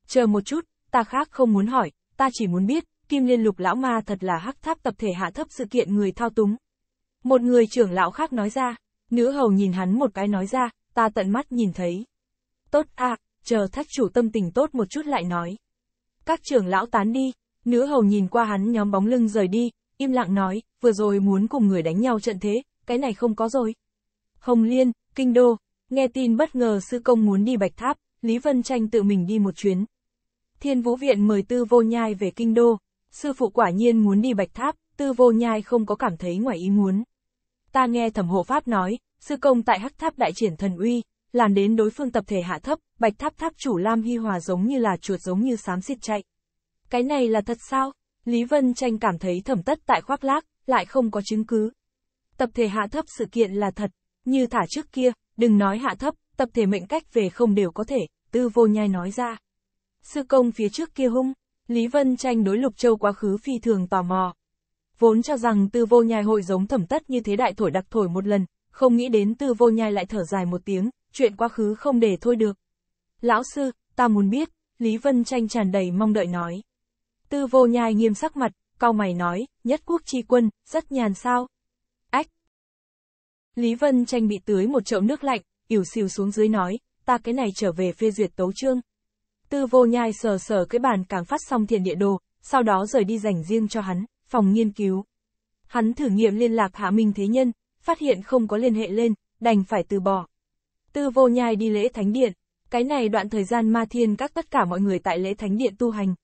Chờ một chút, ta khác không muốn hỏi, ta chỉ muốn biết, Kim Liên Lục Lão Ma thật là hắc tháp tập thể hạ thấp sự kiện người thao túng, một người trưởng lão khác nói ra, nữ hầu nhìn hắn một cái nói ra, ta tận mắt nhìn thấy. Tốt à, chờ thách chủ tâm tình tốt một chút lại nói. Các trưởng lão tán đi, nữ hầu nhìn qua hắn nhóm bóng lưng rời đi, im lặng nói, vừa rồi muốn cùng người đánh nhau trận thế, cái này không có rồi. Hồng Liên, Kinh Đô, nghe tin bất ngờ sư công muốn đi Bạch Tháp, Lý Vân Tranh tự mình đi một chuyến. Thiên Vũ Viện mời Tư Vô Nhai về Kinh Đô, sư phụ quả nhiên muốn đi Bạch Tháp, Tư Vô Nhai không có cảm thấy ngoài ý muốn ta nghe thẩm hộ pháp nói, sư công tại hắc tháp đại triển thần uy, làm đến đối phương tập thể hạ thấp, bạch tháp tháp chủ Lam Hy Hòa giống như là chuột giống như xám xịt chạy. Cái này là thật sao? Lý Vân Tranh cảm thấy thẩm tất tại khoác lác, lại không có chứng cứ. Tập thể hạ thấp sự kiện là thật, như thả trước kia, đừng nói hạ thấp, tập thể mệnh cách về không đều có thể, tư vô nhai nói ra. Sư công phía trước kia hung, Lý Vân Tranh đối Lục Châu quá khứ phi thường tò mò, vốn cho rằng tư vô nhai hội giống thẩm tất như thế đại thổi đặc thổi một lần, không nghĩ đến tư vô nhai lại thở dài một tiếng, chuyện quá khứ không để thôi được. Lão sư, ta muốn biết, Lý Vân Tranh tràn đầy mong đợi nói. Tư vô nhai nghiêm sắc mặt, cao mày nói, nhất quốc chi quân, rất nhàn sao. Ách! Lý Vân Tranh bị tưới một chậu nước lạnh, ỉu xìu xuống dưới nói, ta cái này trở về phê duyệt tấu trương. Tư vô nhai sờ sờ cái bàn càng phát xong thiền địa đồ, sau đó rời đi dành riêng cho hắn phòng nghiên cứu. Hắn thử nghiệm liên lạc Hạ Minh Thế Nhân, phát hiện không có liên hệ lên, đành phải từ bỏ. Tư vô nhai đi lễ thánh điện, cái này đoạn thời gian ma thiên các tất cả mọi người tại lễ thánh điện tu hành.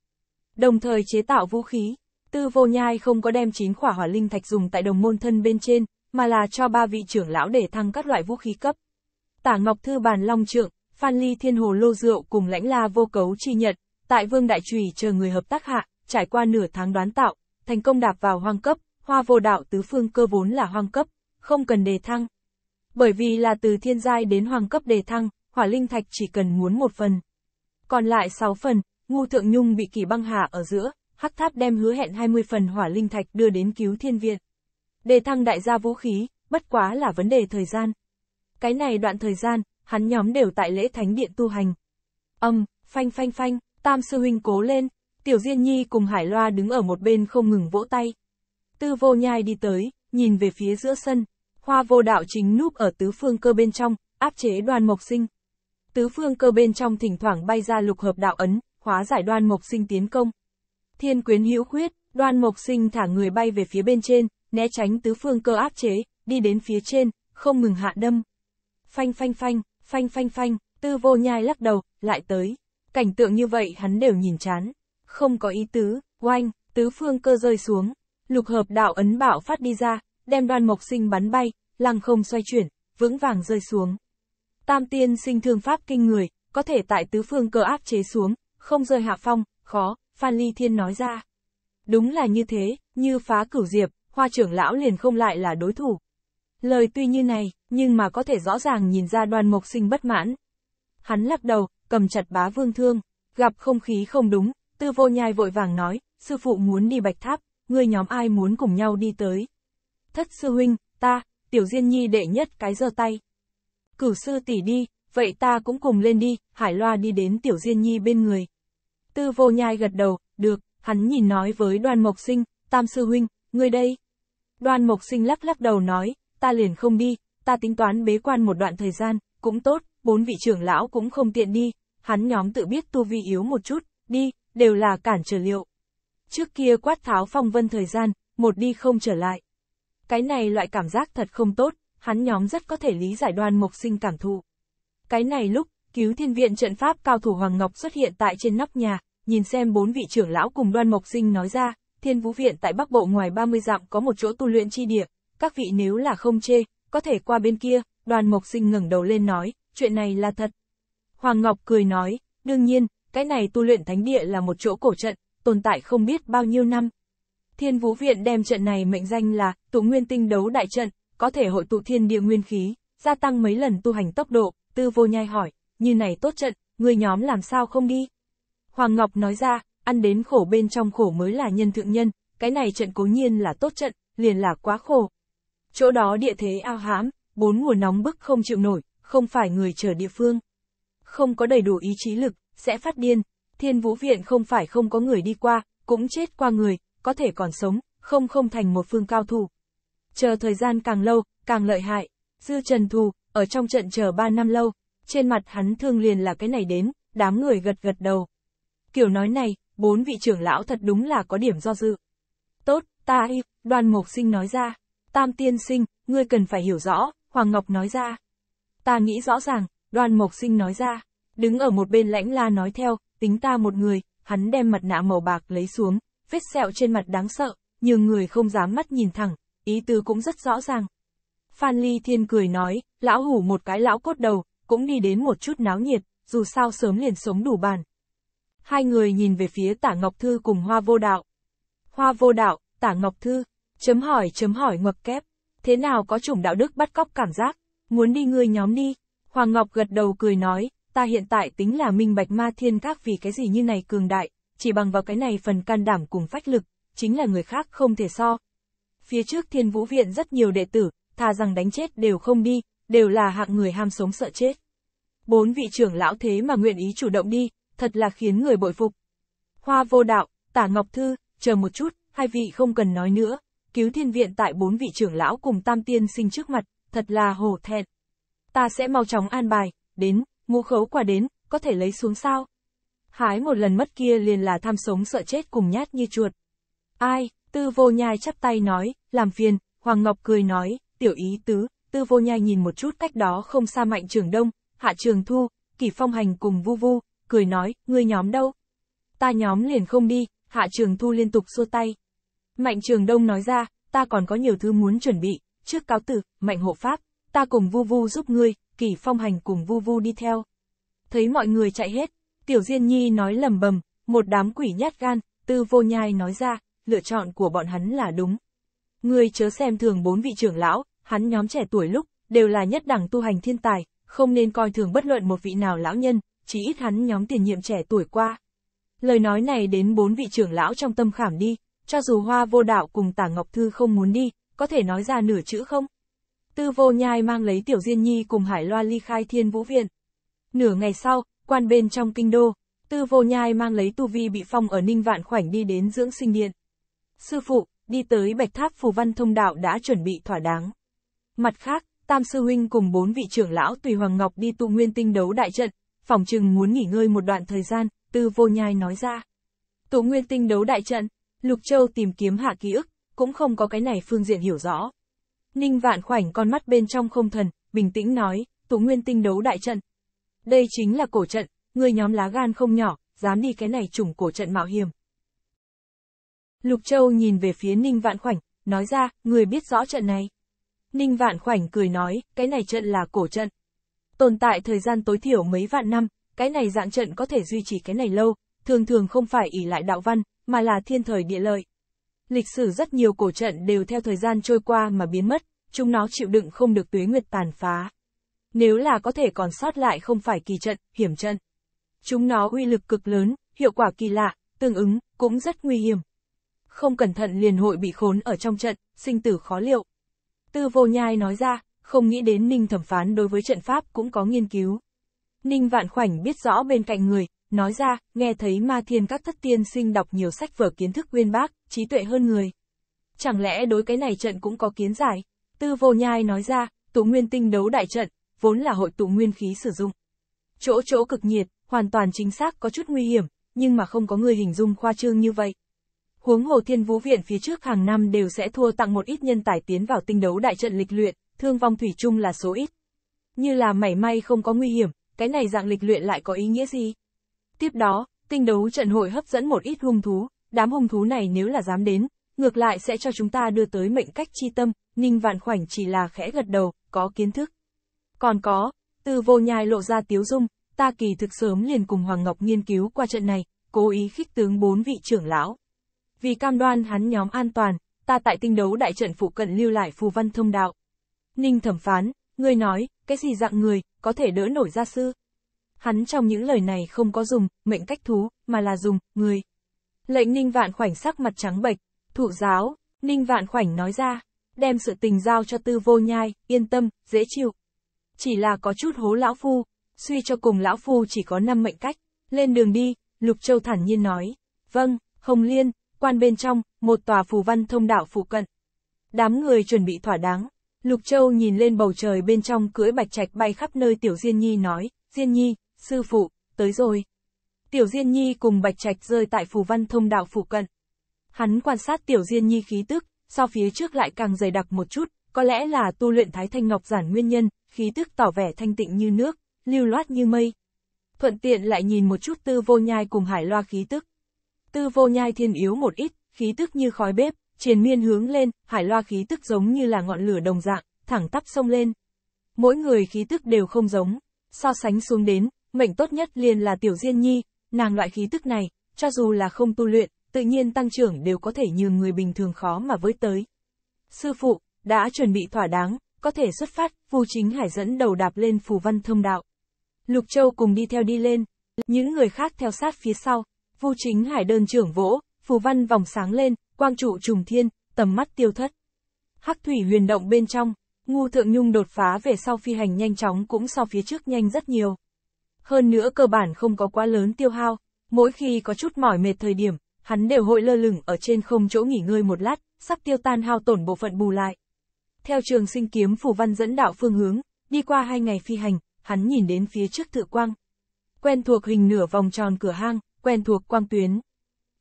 Đồng thời chế tạo vũ khí, tư vô nhai không có đem chín khỏa hỏa linh thạch dùng tại đồng môn thân bên trên, mà là cho ba vị trưởng lão để thăng các loại vũ khí cấp. Tả Ngọc Thư Bàn Long Trượng, Phan Ly Thiên Hồ Lô Rượu cùng lãnh la vô cấu chi nhật tại Vương Đại Trùy chờ người hợp tác hạ, trải qua nửa tháng đoán tạo, thành công đạp vào hoang cấp, hoa vô đạo tứ phương cơ vốn là hoang cấp, không cần đề thăng. Bởi vì là từ thiên giai đến hoàng cấp đề thăng, hỏa linh thạch chỉ cần muốn một phần. Còn lại 6 phần, ngu thượng nhung bị kỳ băng hạ ở giữa, hắc tháp đem hứa hẹn 20 phần hỏa linh thạch đưa đến cứu thiên viện. Đề thăng đại gia vũ khí, bất quá là vấn đề thời gian. Cái này đoạn thời gian, hắn nhóm đều tại lễ thánh điện tu hành. Âm, phanh phanh phanh, tam sư huynh cố lên, Tiểu Diên Nhi cùng Hải Loa đứng ở một bên không ngừng vỗ tay. Tư vô nhai đi tới, nhìn về phía giữa sân, hoa vô đạo chính núp ở tứ phương cơ bên trong, áp chế đoan mộc sinh. Tứ phương cơ bên trong thỉnh thoảng bay ra lục hợp đạo ấn, khóa giải đoan mộc sinh tiến công. Thiên quyến hữu khuyết, đoan mộc sinh thả người bay về phía bên trên, né tránh tứ phương cơ áp chế, đi đến phía trên, không ngừng hạ đâm. Phanh phanh phanh, phanh phanh phanh, tư vô nhai lắc đầu, lại tới. Cảnh tượng như vậy hắn đều nhìn chán không có ý tứ, oanh, tứ phương cơ rơi xuống, lục hợp đạo ấn bảo phát đi ra, đem đoan mộc sinh bắn bay, lăng không xoay chuyển, vững vàng rơi xuống. Tam tiên sinh thương pháp kinh người, có thể tại tứ phương cơ áp chế xuống, không rơi hạ phong, khó, Phan Ly Thiên nói ra. Đúng là như thế, như phá cửu diệp, hoa trưởng lão liền không lại là đối thủ. Lời tuy như này, nhưng mà có thể rõ ràng nhìn ra đoan mộc sinh bất mãn. Hắn lắc đầu, cầm chặt bá vương thương, gặp không khí không đúng, Tư vô nhai vội vàng nói, sư phụ muốn đi bạch tháp, người nhóm ai muốn cùng nhau đi tới. Thất sư huynh, ta, tiểu diên nhi đệ nhất cái giơ tay. Cửu sư tỷ đi, vậy ta cũng cùng lên đi, hải loa đi đến tiểu diên nhi bên người. Tư vô nhai gật đầu, được, hắn nhìn nói với đoàn mộc sinh, tam sư huynh, ngươi đây. Đoàn mộc sinh lắc lắc đầu nói, ta liền không đi, ta tính toán bế quan một đoạn thời gian, cũng tốt, bốn vị trưởng lão cũng không tiện đi, hắn nhóm tự biết tu vi yếu một chút, đi, đều là cản trở liệu. Trước kia quát tháo phong vân thời gian, một đi không trở lại. Cái này loại cảm giác thật không tốt, hắn nhóm rất có thể lý giải đoan mộc sinh cảm thụ. Cái này lúc, cứu thiên viện trận pháp cao thủ Hoàng Ngọc xuất hiện tại trên nóc nhà, nhìn xem bốn vị trưởng lão cùng đoan mộc sinh nói ra, thiên vũ viện tại Bắc Bộ ngoài 30 dặm có một chỗ tu luyện chi địa, các vị nếu là không chê, có thể qua bên kia, đoan mộc sinh ngẩng đầu lên nói, chuyện này là thật. Hoàng Ngọc cười nói, đương nhiên, cái này tu luyện thánh địa là một chỗ cổ trận, tồn tại không biết bao nhiêu năm. Thiên Vũ Viện đem trận này mệnh danh là Tụ Nguyên Tinh Đấu Đại Trận, có thể hội tụ thiên địa nguyên khí, gia tăng mấy lần tu hành tốc độ, Tư Vô Nhai hỏi, như này tốt trận, người nhóm làm sao không đi? Hoàng Ngọc nói ra, ăn đến khổ bên trong khổ mới là nhân thượng nhân, cái này trận cố nhiên là tốt trận, liền là quá khổ. Chỗ đó địa thế ao hãm, bốn mùa nóng bức không chịu nổi, không phải người chờ địa phương. Không có đầy đủ ý chí lực, sẽ phát điên. Thiên Vũ Viện không phải không có người đi qua, cũng chết qua người, có thể còn sống, không không thành một phương cao thủ. Chờ thời gian càng lâu, càng lợi hại. Dư Trần Thù, ở trong trận chờ 3 năm lâu, trên mặt hắn thương liền là cái này đến, đám người gật gật đầu. Kiểu nói này, bốn vị trưởng lão thật đúng là có điểm do dự. Tốt, ta y, đoàn mộc sinh nói ra. Tam tiên sinh, ngươi cần phải hiểu rõ, Hoàng Ngọc nói ra. Ta nghĩ rõ ràng, đoàn mộc sinh nói ra. Đứng ở một bên lãnh la nói theo, tính ta một người, hắn đem mặt nạ màu bạc lấy xuống, vết sẹo trên mặt đáng sợ, nhưng người không dám mắt nhìn thẳng, ý tứ cũng rất rõ ràng. Phan Ly Thiên cười nói, lão hủ một cái lão cốt đầu, cũng đi đến một chút náo nhiệt, dù sao sớm liền sống đủ bàn. Hai người nhìn về phía tả Ngọc Thư cùng Hoa Vô Đạo. Hoa Vô Đạo, tả Ngọc Thư, chấm hỏi chấm hỏi ngập kép, thế nào có chủng đạo đức bắt cóc cảm giác, muốn đi ngươi nhóm đi. Hoàng Ngọc gật đầu cười nói, ta hiện tại tính là minh bạch ma thiên các vì cái gì như này cường đại, chỉ bằng vào cái này phần can đảm cùng phách lực, chính là người khác không thể so. Phía trước thiên vũ viện rất nhiều đệ tử, thà rằng đánh chết đều không đi, đều là hạng người ham sống sợ chết. Bốn vị trưởng lão thế mà nguyện ý chủ động đi, thật là khiến người bội phục. Hoa vô đạo, tả ngọc thư, chờ một chút, hai vị không cần nói nữa, cứu thiên viện tại bốn vị trưởng lão cùng tam tiên sinh trước mặt, thật là hổ thẹn. Ta sẽ mau chóng an bài, đến, ngu khấu quả đến, có thể lấy xuống sao? Hái một lần mất kia liền là tham sống sợ chết cùng nhát như chuột. Ai, tư vô nhai chắp tay nói, làm phiền, Hoàng Ngọc cười nói, tiểu ý tứ, tư vô nhai nhìn một chút cách đó không xa mạnh trường đông, hạ trường thu, kỷ phong hành cùng vu vu, cười nói, ngươi nhóm đâu? Ta nhóm liền không đi, hạ trường thu liên tục xua tay. Mạnh trường đông nói ra, ta còn có nhiều thứ muốn chuẩn bị, trước cáo tử, mạnh hộ pháp, ta cùng vu vu giúp ngươi, Kỳ Phong Hành cùng Vu Vu đi theo. Thấy mọi người chạy hết, Tiểu Diên Nhi nói lầm bầm, một đám quỷ nhát gan, Tư Vô Nhai nói ra, lựa chọn của bọn hắn là đúng. Người chớ xem thường bốn vị trưởng lão, hắn nhóm trẻ tuổi lúc, đều là nhất đẳng tu hành thiên tài, không nên coi thường bất luận một vị nào lão nhân, chỉ ít hắn nhóm tiền nhiệm trẻ tuổi qua. Lời nói này đến bốn vị trưởng lão trong tâm khảm đi, cho dù hoa vô đạo cùng tả Ngọc Thư không muốn đi, có thể nói ra nửa chữ không? Tư vô nhai mang lấy Tiểu Diên Nhi cùng Hải Loan ly khai thiên vũ viện. Nửa ngày sau, quan bên trong kinh đô, tư vô nhai mang lấy tu vi bị phong ở ninh vạn khoảnh đi đến dưỡng sinh điện. Sư phụ, đi tới bạch tháp phù văn thông đạo đã chuẩn bị thỏa đáng. Mặt khác, Tam Sư Huynh cùng bốn vị trưởng lão Tùy Hoàng Ngọc đi tu nguyên tinh đấu đại trận, phòng chừng muốn nghỉ ngơi một đoạn thời gian, tư vô nhai nói ra. Tụ nguyên tinh đấu đại trận, Lục Châu tìm kiếm hạ ký ức, cũng không có cái này phương diện hiểu rõ. Ninh Vạn Khoảnh con mắt bên trong không thần, bình tĩnh nói, Tú Nguyên Tinh đấu đại trận. Đây chính là cổ trận, người nhóm lá gan không nhỏ, dám đi cái này trùng cổ trận mạo hiểm. Lục Châu nhìn về phía Ninh Vạn Khoảnh, nói ra, người biết rõ trận này. Ninh Vạn Khoảnh cười nói, cái này trận là cổ trận. Tồn tại thời gian tối thiểu mấy vạn năm, cái này dạng trận có thể duy trì cái này lâu, thường thường không phải ỷ lại đạo văn, mà là thiên thời địa lợi lịch sử rất nhiều cổ trận đều theo thời gian trôi qua mà biến mất, chúng nó chịu đựng không được tuế nguyệt tàn phá. Nếu là có thể còn sót lại không phải kỳ trận, hiểm trận. Chúng nó uy lực cực lớn, hiệu quả kỳ lạ, tương ứng, cũng rất nguy hiểm. Không cẩn thận liền hội bị khốn ở trong trận, sinh tử khó liệu. Tư vô nhai nói ra, không nghĩ đến Ninh thẩm phán đối với trận pháp cũng có nghiên cứu. Ninh vạn khoảnh biết rõ bên cạnh người, Nói ra, nghe thấy ma thiên các thất tiên sinh đọc nhiều sách vở kiến thức uyên bác, trí tuệ hơn người. Chẳng lẽ đối cái này trận cũng có kiến giải? Tư vô nhai nói ra, tụ nguyên tinh đấu đại trận, vốn là hội tụ nguyên khí sử dụng. Chỗ chỗ cực nhiệt, hoàn toàn chính xác có chút nguy hiểm, nhưng mà không có người hình dung khoa trương như vậy. Huống hồ thiên vũ viện phía trước hàng năm đều sẽ thua tặng một ít nhân tài tiến vào tinh đấu đại trận lịch luyện, thương vong thủy chung là số ít. Như là mảy may không có nguy hiểm, cái này dạng lịch luyện lại có ý nghĩa gì? Tiếp đó, tinh đấu trận hội hấp dẫn một ít hung thú, đám hung thú này nếu là dám đến, ngược lại sẽ cho chúng ta đưa tới mệnh cách chi tâm, Ninh Vạn Khoảnh chỉ là khẽ gật đầu, có kiến thức. Còn có, từ vô nhai lộ ra tiếu dung, ta kỳ thực sớm liền cùng Hoàng Ngọc nghiên cứu qua trận này, cố ý khích tướng bốn vị trưởng lão. Vì cam đoan hắn nhóm an toàn, ta tại tinh đấu đại trận phụ cận lưu lại phù văn thông đạo. Ninh thẩm phán, ngươi nói, cái gì dạng người, có thể đỡ nổi gia sư? hắn trong những lời này không có dùng, mệnh cách thú, mà là dùng, người. Lệnh Ninh Vạn Khoảnh sắc mặt trắng bệch, thụ giáo, Ninh Vạn Khoảnh nói ra, đem sự tình giao cho tư vô nhai, yên tâm, dễ chịu. Chỉ là có chút hố lão phu, suy cho cùng lão phu chỉ có năm mệnh cách, lên đường đi, Lục Châu thản nhiên nói, vâng, Hồng Liên, quan bên trong, một tòa phù văn thông đạo phụ cận. Đám người chuẩn bị thỏa đáng, Lục Châu nhìn lên bầu trời bên trong cưỡi bạch trạch bay khắp nơi tiểu Diên Nhi nói, Diên Nhi, Sư phụ, tới rồi. Tiểu Diên Nhi cùng Bạch Trạch rơi tại phù văn thông đạo phủ cận. Hắn quan sát Tiểu Diên Nhi khí tức, so phía trước lại càng dày đặc một chút, có lẽ là tu luyện Thái Thanh Ngọc giản nguyên nhân, khí tức tỏ vẻ thanh tịnh như nước, lưu loát như mây. Thuận tiện lại nhìn một chút Tư Vô Nhai cùng Hải Loa khí tức. Tư Vô Nhai thiên yếu một ít, khí tức như khói bếp, triền miên hướng lên, Hải Loa khí tức giống như là ngọn lửa đồng dạng, thẳng tắp sông lên. Mỗi người khí tức đều không giống, so sánh xuống đến, mệnh tốt nhất liền là tiểu diên nhi, nàng loại khí tức này, cho dù là không tu luyện, tự nhiên tăng trưởng đều có thể nhường người bình thường khó mà với tới. Sư phụ, đã chuẩn bị thỏa đáng, có thể xuất phát, Vu Chính Hải dẫn đầu đạp lên phù văn thông đạo. Lục Châu cùng đi theo đi lên, những người khác theo sát phía sau, Vu Chính Hải đơn trưởng vỗ, phù văn vòng sáng lên, quang trụ trùng thiên, tầm mắt tiêu thất. Hắc thủy huyền động bên trong, Ngu Thượng Nhung đột phá về sau phi hành nhanh chóng cũng so phía trước nhanh rất nhiều hơn nữa cơ bản không có quá lớn tiêu hao, mỗi khi có chút mỏi mệt thời điểm, hắn đều hội lơ lửng ở trên không chỗ nghỉ ngơi một lát, sắp tiêu tan hao tổn bộ phận bù lại. Theo trường sinh kiếm phù văn dẫn đạo phương hướng, đi qua hai ngày phi hành, hắn nhìn đến phía trước thự quang. Quen thuộc hình nửa vòng tròn cửa hang, quen thuộc quang tuyến.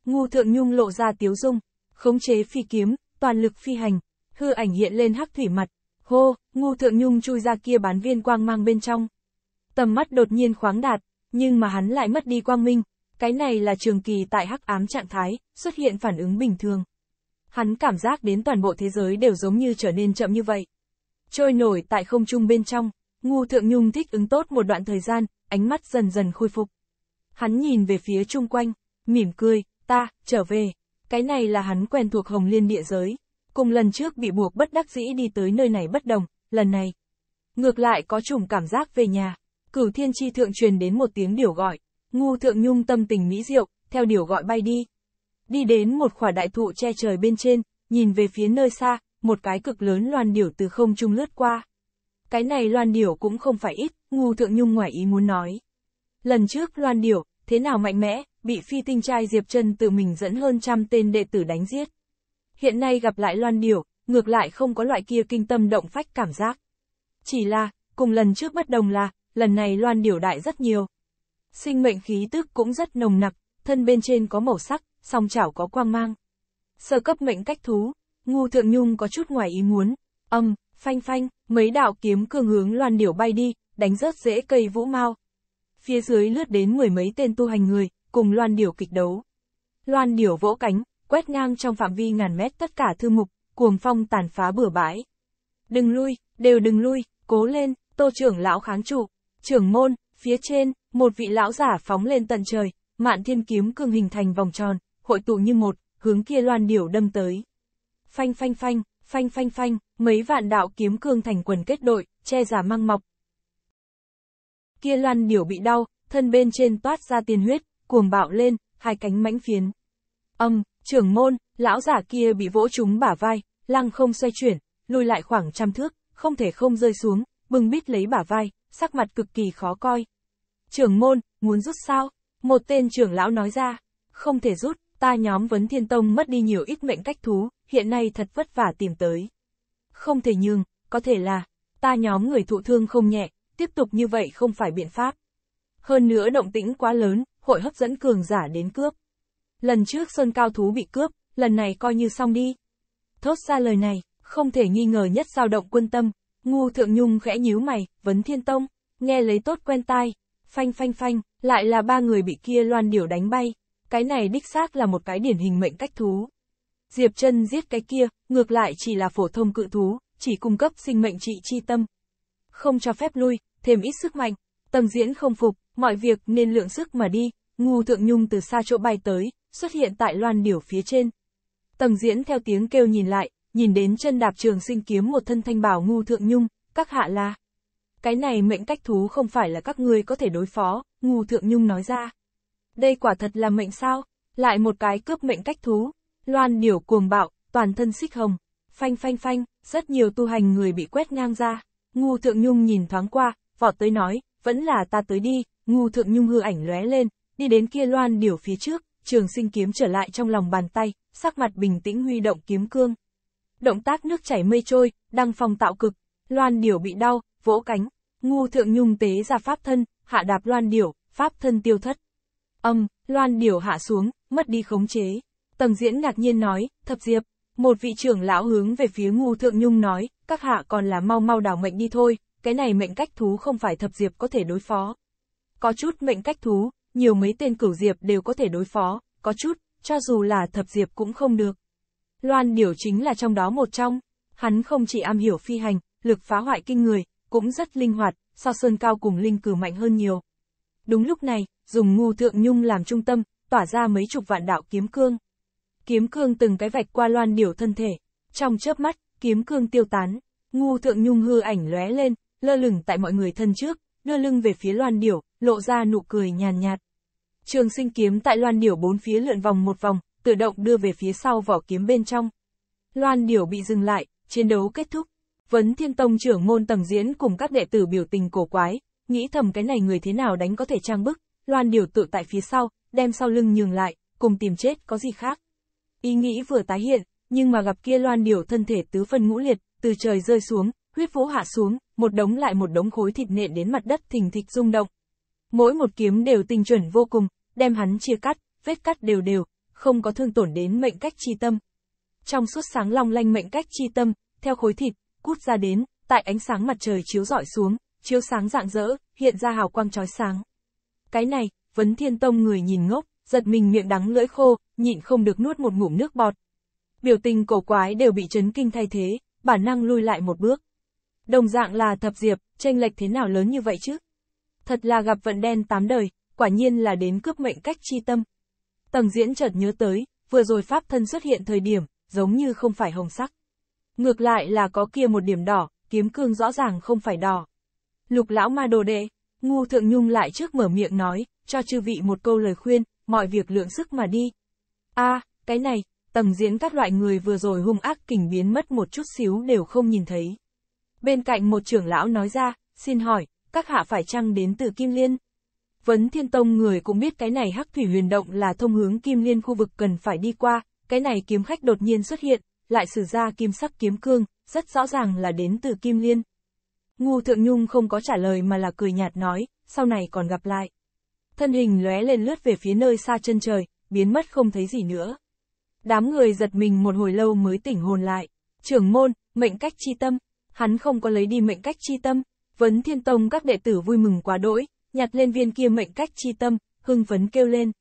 Ngu thượng nhung lộ ra tiếu dung, khống chế phi kiếm, toàn lực phi hành, hư ảnh hiện lên hắc thủy mặt. Hô, ngu thượng nhung chui ra kia bán viên quang mang bên trong tầm mắt đột nhiên khoáng đạt, nhưng mà hắn lại mất đi quang minh, cái này là trường kỳ tại hắc ám trạng thái, xuất hiện phản ứng bình thường. Hắn cảm giác đến toàn bộ thế giới đều giống như trở nên chậm như vậy. Trôi nổi tại không trung bên trong, ngu thượng nhung thích ứng tốt một đoạn thời gian, ánh mắt dần dần khôi phục. Hắn nhìn về phía chung quanh, mỉm cười, ta, trở về. Cái này là hắn quen thuộc hồng liên địa giới. Cùng lần trước bị buộc bất đắc dĩ đi tới nơi này bất đồng, lần này. Ngược lại có chủng cảm giác về nhà. Cửu thiên tri thượng truyền đến một tiếng điểu gọi, ngu thượng nhung tâm tình mỹ diệu, theo điểu gọi bay đi. Đi đến một khỏa đại thụ che trời bên trên, nhìn về phía nơi xa, một cái cực lớn loan điểu từ không trung lướt qua. Cái này loan điểu cũng không phải ít, ngu thượng nhung ngoài ý muốn nói. Lần trước loan điểu, thế nào mạnh mẽ, bị phi tinh trai Diệp chân tự mình dẫn hơn trăm tên đệ tử đánh giết. Hiện nay gặp lại loan điểu, ngược lại không có loại kia kinh tâm động phách cảm giác. Chỉ là, cùng lần trước bất đồng là, lần này loan điểu đại rất nhiều. Sinh mệnh khí tức cũng rất nồng nặc, thân bên trên có màu sắc, song chảo có quang mang. Sơ cấp mệnh cách thú, ngu thượng nhung có chút ngoài ý muốn, âm, phanh phanh, mấy đạo kiếm cường hướng loan điểu bay đi, đánh rớt rễ cây vũ mau. Phía dưới lướt đến mười mấy tên tu hành người, cùng loan điểu kịch đấu. Loan điểu vỗ cánh, quét ngang trong phạm vi ngàn mét tất cả thư mục, cuồng phong tàn phá bừa bãi. Đừng lui, đều đừng lui, cố lên, tô trưởng lão kháng trụ. Trưởng môn, phía trên, một vị lão giả phóng lên tận trời, mạn thiên kiếm cương hình thành vòng tròn, hội tụ như một, hướng kia loan điểu đâm tới. Phanh phanh phanh, phanh phanh phanh, mấy vạn đạo kiếm cương thành quần kết đội, che giả mang mọc. Kia loan điểu bị đau, thân bên trên toát ra tiền huyết, cuồng bạo lên, hai cánh mãnh phiến. Âm, trưởng môn, lão giả kia bị vỗ trúng bả vai, lăng không xoay chuyển, lùi lại khoảng trăm thước, không thể không rơi xuống, bừng bít lấy bả vai, sắc mặt cực kỳ khó coi. Trưởng môn, muốn rút sao? Một tên trưởng lão nói ra, không thể rút, ta nhóm vấn thiên tông mất đi nhiều ít mệnh cách thú, hiện nay thật vất vả tìm tới. Không thể nhưng, có thể là, ta nhóm người thụ thương không nhẹ, tiếp tục như vậy không phải biện pháp. Hơn nữa động tĩnh quá lớn, hội hấp dẫn cường giả đến cướp. Lần trước sơn cao thú bị cướp, lần này coi như xong đi. Thốt ra lời này, không thể nghi ngờ nhất sao động quân tâm, Ngu Thượng Nhung khẽ nhíu mày, vấn thiên tông, nghe lấy tốt quen tai, phanh phanh phanh, lại là ba người bị kia loan điểu đánh bay. Cái này đích xác là một cái điển hình mệnh cách thú. Diệp chân giết cái kia, ngược lại chỉ là phổ thông cự thú, chỉ cung cấp sinh mệnh trị chi tâm. Không cho phép lui, thêm ít sức mạnh, tầng diễn không phục, mọi việc nên lượng sức mà đi, ngu thượng nhung từ xa chỗ bay tới, xuất hiện tại loan điểu phía trên. Tầng diễn theo tiếng kêu nhìn lại, nhìn đến chân đạp trường sinh kiếm một thân thanh bảo ngu thượng nhung, các hạ là. Cái này mệnh cách thú không phải là các ngươi có thể đối phó, ngu thượng nhung nói ra. Đây quả thật là mệnh sao, lại một cái cướp mệnh cách thú, loan điểu cuồng bạo, toàn thân xích hồng, phanh phanh phanh, rất nhiều tu hành người bị quét ngang ra. Ngu thượng nhung nhìn thoáng qua, vọt tới nói, vẫn là ta tới đi, ngu thượng nhung hư ảnh lóe lên, đi đến kia loan điểu phía trước, trường sinh kiếm trở lại trong lòng bàn tay, sắc mặt bình tĩnh huy động kiếm cương, động tác nước chảy mây trôi, đăng phong tạo cực, loan điểu bị đau, vỗ cánh, ngu thượng nhung tế ra pháp thân, hạ đạp loan điểu, pháp thân tiêu thất. Âm, loan điểu hạ xuống, mất đi khống chế. Tầng diễn ngạc nhiên nói, thập diệp, một vị trưởng lão hướng về phía ngu thượng nhung nói, các hạ còn là mau mau đảo mệnh đi thôi, cái này mệnh cách thú không phải thập diệp có thể đối phó. Có chút mệnh cách thú, nhiều mấy tên cửu diệp đều có thể đối phó, có chút, cho dù là thập diệp cũng không được. Loan Điểu chính là trong đó một trong. Hắn không chỉ am hiểu phi hành, lực phá hoại kinh người, cũng rất linh hoạt, so sơn cao cùng linh cử mạnh hơn nhiều. Đúng lúc này, dùng ngu thượng nhung làm trung tâm, tỏa ra mấy chục vạn đạo kiếm cương. Kiếm cương từng cái vạch qua Loan Điểu thân thể, trong chớp mắt, kiếm cương tiêu tán, ngu thượng nhung hư ảnh lóe lên, lơ lửng tại mọi người thân trước, đưa lưng về phía Loan Điểu, lộ ra nụ cười nhàn nhạt. Trường sinh kiếm tại Loan Điểu bốn phía lượn vòng một vòng, tự động đưa về phía sau vỏ kiếm bên trong. Loan Điểu bị dừng lại, chiến đấu kết thúc. Vấn Thiên Tông trưởng môn tầng diễn cùng các đệ tử biểu tình cổ quái, nghĩ thầm cái này người thế nào đánh có thể trang bức, Loan Điểu tự tại phía sau, đem sau lưng nhường lại, cùng tìm chết có gì khác. Ý nghĩ vừa tái hiện, nhưng mà gặp kia Loan Điểu thân thể tứ phân ngũ liệt, từ trời rơi xuống, huyết vũ hạ xuống, một đống lại một đống khối thịt nện đến mặt đất thình thịch rung động. Mỗi một kiếm đều tinh chuẩn vô cùng, đem hắn chia cắt, vết cắt đều đều, không có thương tổn đến mệnh cách chi tâm. Trong suốt sáng long lanh mệnh cách chi tâm, theo khối thịt, cút ra đến, tại ánh sáng mặt trời chiếu rọi xuống, chiếu sáng rạng rỡ, hiện ra hào quang chói sáng. Cái này, vấn thiên tông người nhìn ngốc, giật mình miệng đắng lưỡi khô, nhịn không được nuốt một ngụm nước bọt. Biểu tình cổ quái đều bị chấn kinh thay thế, bản năng lui lại một bước. Đồng dạng là thập diệp, tranh lệch thế nào lớn như vậy chứ? Thật là gặp vận đen tám đời, quả nhiên là đến cướp mệnh cách chi tâm. Tầng diễn chợt nhớ tới, vừa rồi pháp thân xuất hiện thời điểm, giống như không phải hồng sắc. Ngược lại là có kia một điểm đỏ, kiếm cương rõ ràng không phải đỏ. Lục lão ma đồ đệ, ngu thượng nhung lại trước mở miệng nói, cho chư vị một câu lời khuyên, mọi việc lượng sức mà đi. a à, cái này, tầng diễn các loại người vừa rồi hung ác kình biến mất một chút xíu đều không nhìn thấy. Bên cạnh một trưởng lão nói ra, xin hỏi, các hạ phải chăng đến từ Kim Liên? Vấn Thiên Tông người cũng biết cái này hắc thủy huyền động là thông hướng kim liên khu vực cần phải đi qua, cái này kiếm khách đột nhiên xuất hiện, lại sử ra kim sắc kiếm cương, rất rõ ràng là đến từ kim liên. Ngu Thượng Nhung không có trả lời mà là cười nhạt nói, sau này còn gặp lại. Thân hình lóe lên lướt về phía nơi xa chân trời, biến mất không thấy gì nữa. Đám người giật mình một hồi lâu mới tỉnh hồn lại. Trưởng môn, mệnh cách chi tâm, hắn không có lấy đi mệnh cách chi tâm, vấn thiên tông các đệ tử vui mừng quá đỗi, nhặt lên viên kia mệnh cách chi tâm, hưng phấn kêu lên.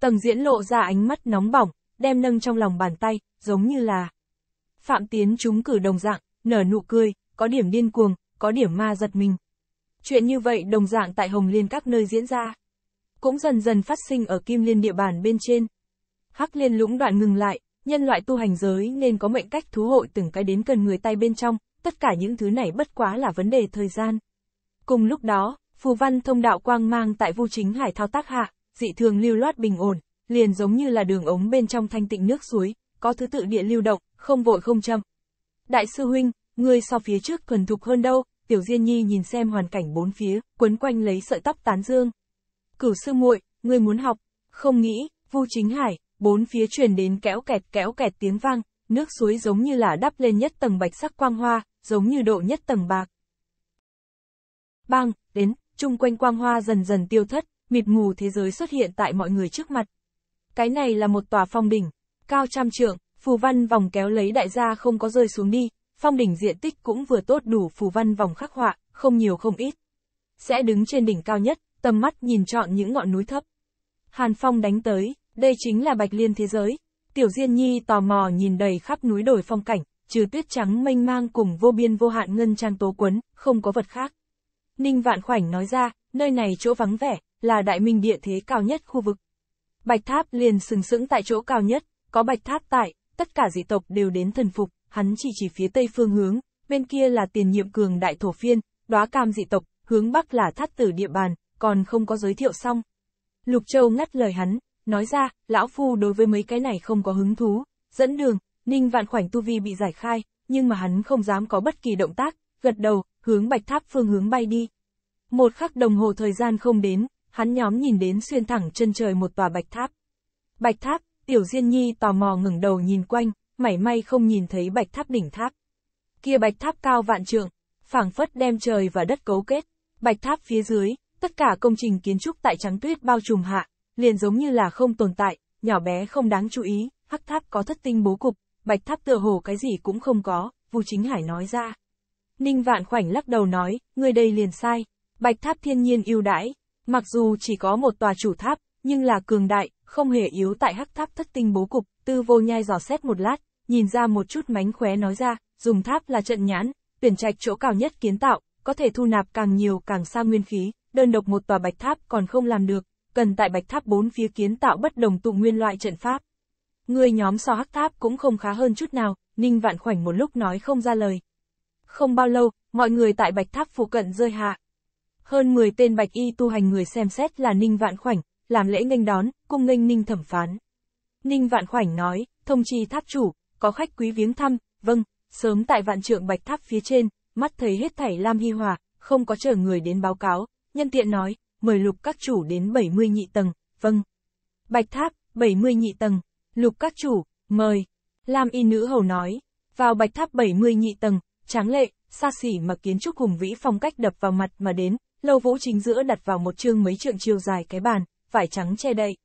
Tầng diễn lộ ra ánh mắt nóng bỏng, đem nâng trong lòng bàn tay, giống như là. Phạm Tiến chúng cử đồng dạng, nở nụ cười, có điểm điên cuồng, có điểm ma giật mình. Chuyện như vậy đồng dạng tại Hồng Liên các nơi diễn ra. Cũng dần dần phát sinh ở Kim Liên địa bàn bên trên. Hắc Liên lũng đoạn ngừng lại, nhân loại tu hành giới nên có mệnh cách thú hội từng cái đến cần người tay bên trong, tất cả những thứ này bất quá là vấn đề thời gian. Cùng lúc đó, Phù văn thông đạo quang mang tại Vu Chính Hải thao tác hạ, dị thường lưu loát bình ổn, liền giống như là đường ống bên trong thanh tịnh nước suối, có thứ tự địa lưu động, không vội không chậm. Đại sư huynh, ngươi so phía trước thuần thục hơn đâu, Tiểu Diên Nhi nhìn xem hoàn cảnh bốn phía, quấn quanh lấy sợi tóc tán dương. Cửu sư muội, ngươi muốn học, không nghĩ, Vu Chính Hải, bốn phía truyền đến kéo kẹt kéo kẹt tiếng vang, nước suối giống như là đắp lên nhất tầng bạch sắc quang hoa, giống như độ nhất tầng bạc. Bang, đến, chung quanh quang hoa dần dần tiêu thất, mịt mù thế giới xuất hiện tại mọi người trước mặt. Cái này là một tòa phong đỉnh, cao trăm trượng, phù văn vòng kéo lấy đại gia không có rơi xuống đi, phong đỉnh diện tích cũng vừa tốt đủ phù văn vòng khắc họa, không nhiều không ít. Sẽ đứng trên đỉnh cao nhất, tầm mắt nhìn trọn những ngọn núi thấp. Hàn Phong đánh tới, đây chính là Bạch Liên thế giới. Tiểu Diên Nhi tò mò nhìn đầy khắp núi đồi phong cảnh, trừ tuyết trắng mênh mang cùng vô biên vô hạn ngân trang tố quấn, không có vật khác. Ninh Vạn Khoảnh nói ra, nơi này chỗ vắng vẻ, là đại minh địa thế cao nhất khu vực. Bạch Tháp liền sừng sững tại chỗ cao nhất, có Bạch Tháp tại, tất cả dị tộc đều đến thần phục, hắn chỉ chỉ phía tây phương hướng, bên kia là tiền nhiệm cường đại thổ phiên, đóa cam dị tộc, hướng bắc là thắt tử địa bàn, còn không có giới thiệu xong. Lục Châu ngắt lời hắn, nói ra, lão phu đối với mấy cái này không có hứng thú, dẫn đường, Ninh Vạn Khoảnh tu vi bị giải khai, nhưng mà hắn không dám có bất kỳ động tác, gật đầu, hướng bạch tháp phương hướng bay đi. Một khắc đồng hồ thời gian không đến, hắn nhóm nhìn đến xuyên thẳng chân trời một tòa bạch tháp. Bạch tháp, tiểu diên nhi tò mò ngừng đầu nhìn quanh, mảy may không nhìn thấy bạch tháp đỉnh tháp. Kia bạch tháp cao vạn trượng, phảng phất đem trời và đất cấu kết, bạch tháp phía dưới, tất cả công trình kiến trúc tại trắng tuyết bao trùm hạ, liền giống như là không tồn tại, nhỏ bé không đáng chú ý, hắc tháp có thất tinh bố cục, bạch tháp tựa hồ cái gì cũng không có, Vu Chính Hải nói ra. Ninh Vạn Khoảnh lắc đầu nói, người đây liền sai. Bạch tháp thiên nhiên ưu đãi, mặc dù chỉ có một tòa chủ tháp, nhưng là cường đại, không hề yếu tại hắc tháp thất tinh bố cục, tư vô nhai dò xét một lát, nhìn ra một chút mánh khóe nói ra, dùng tháp là trận nhãn, tuyển trạch chỗ cao nhất kiến tạo, có thể thu nạp càng nhiều càng xa nguyên khí, đơn độc một tòa bạch tháp còn không làm được, cần tại bạch tháp bốn phía kiến tạo bất đồng tụ nguyên loại trận pháp. Người nhóm so hắc tháp cũng không khá hơn chút nào, Ninh Vạn Khoảnh một lúc nói không ra lời, không bao lâu, mọi người tại bạch tháp phụ cận rơi hạ. Hơn 10 tên bạch y tu hành người xem xét là Ninh Vạn Khoảnh, làm lễ nghênh đón, cung nghênh Ninh thẩm phán. Ninh Vạn Khoảnh nói, thông chi tháp chủ, có khách quý viếng thăm, vâng, sớm tại vạn trượng bạch tháp phía trên, mắt thấy hết thảy Lam Hy Hòa, không có chờ người đến báo cáo, nhân tiện nói, mời lục các chủ đến 70 nhị tầng, vâng. Bạch tháp, 70 nhị tầng, lục các chủ, mời. Lam y nữ hầu nói, vào bạch tháp 70 nhị tầng, tráng lệ, xa xỉ mà kiến trúc hùng vĩ phong cách đập vào mặt mà đến, lâu vũ chính giữa đặt vào một chương mấy trượng chiều dài cái bàn, vải trắng che đậy.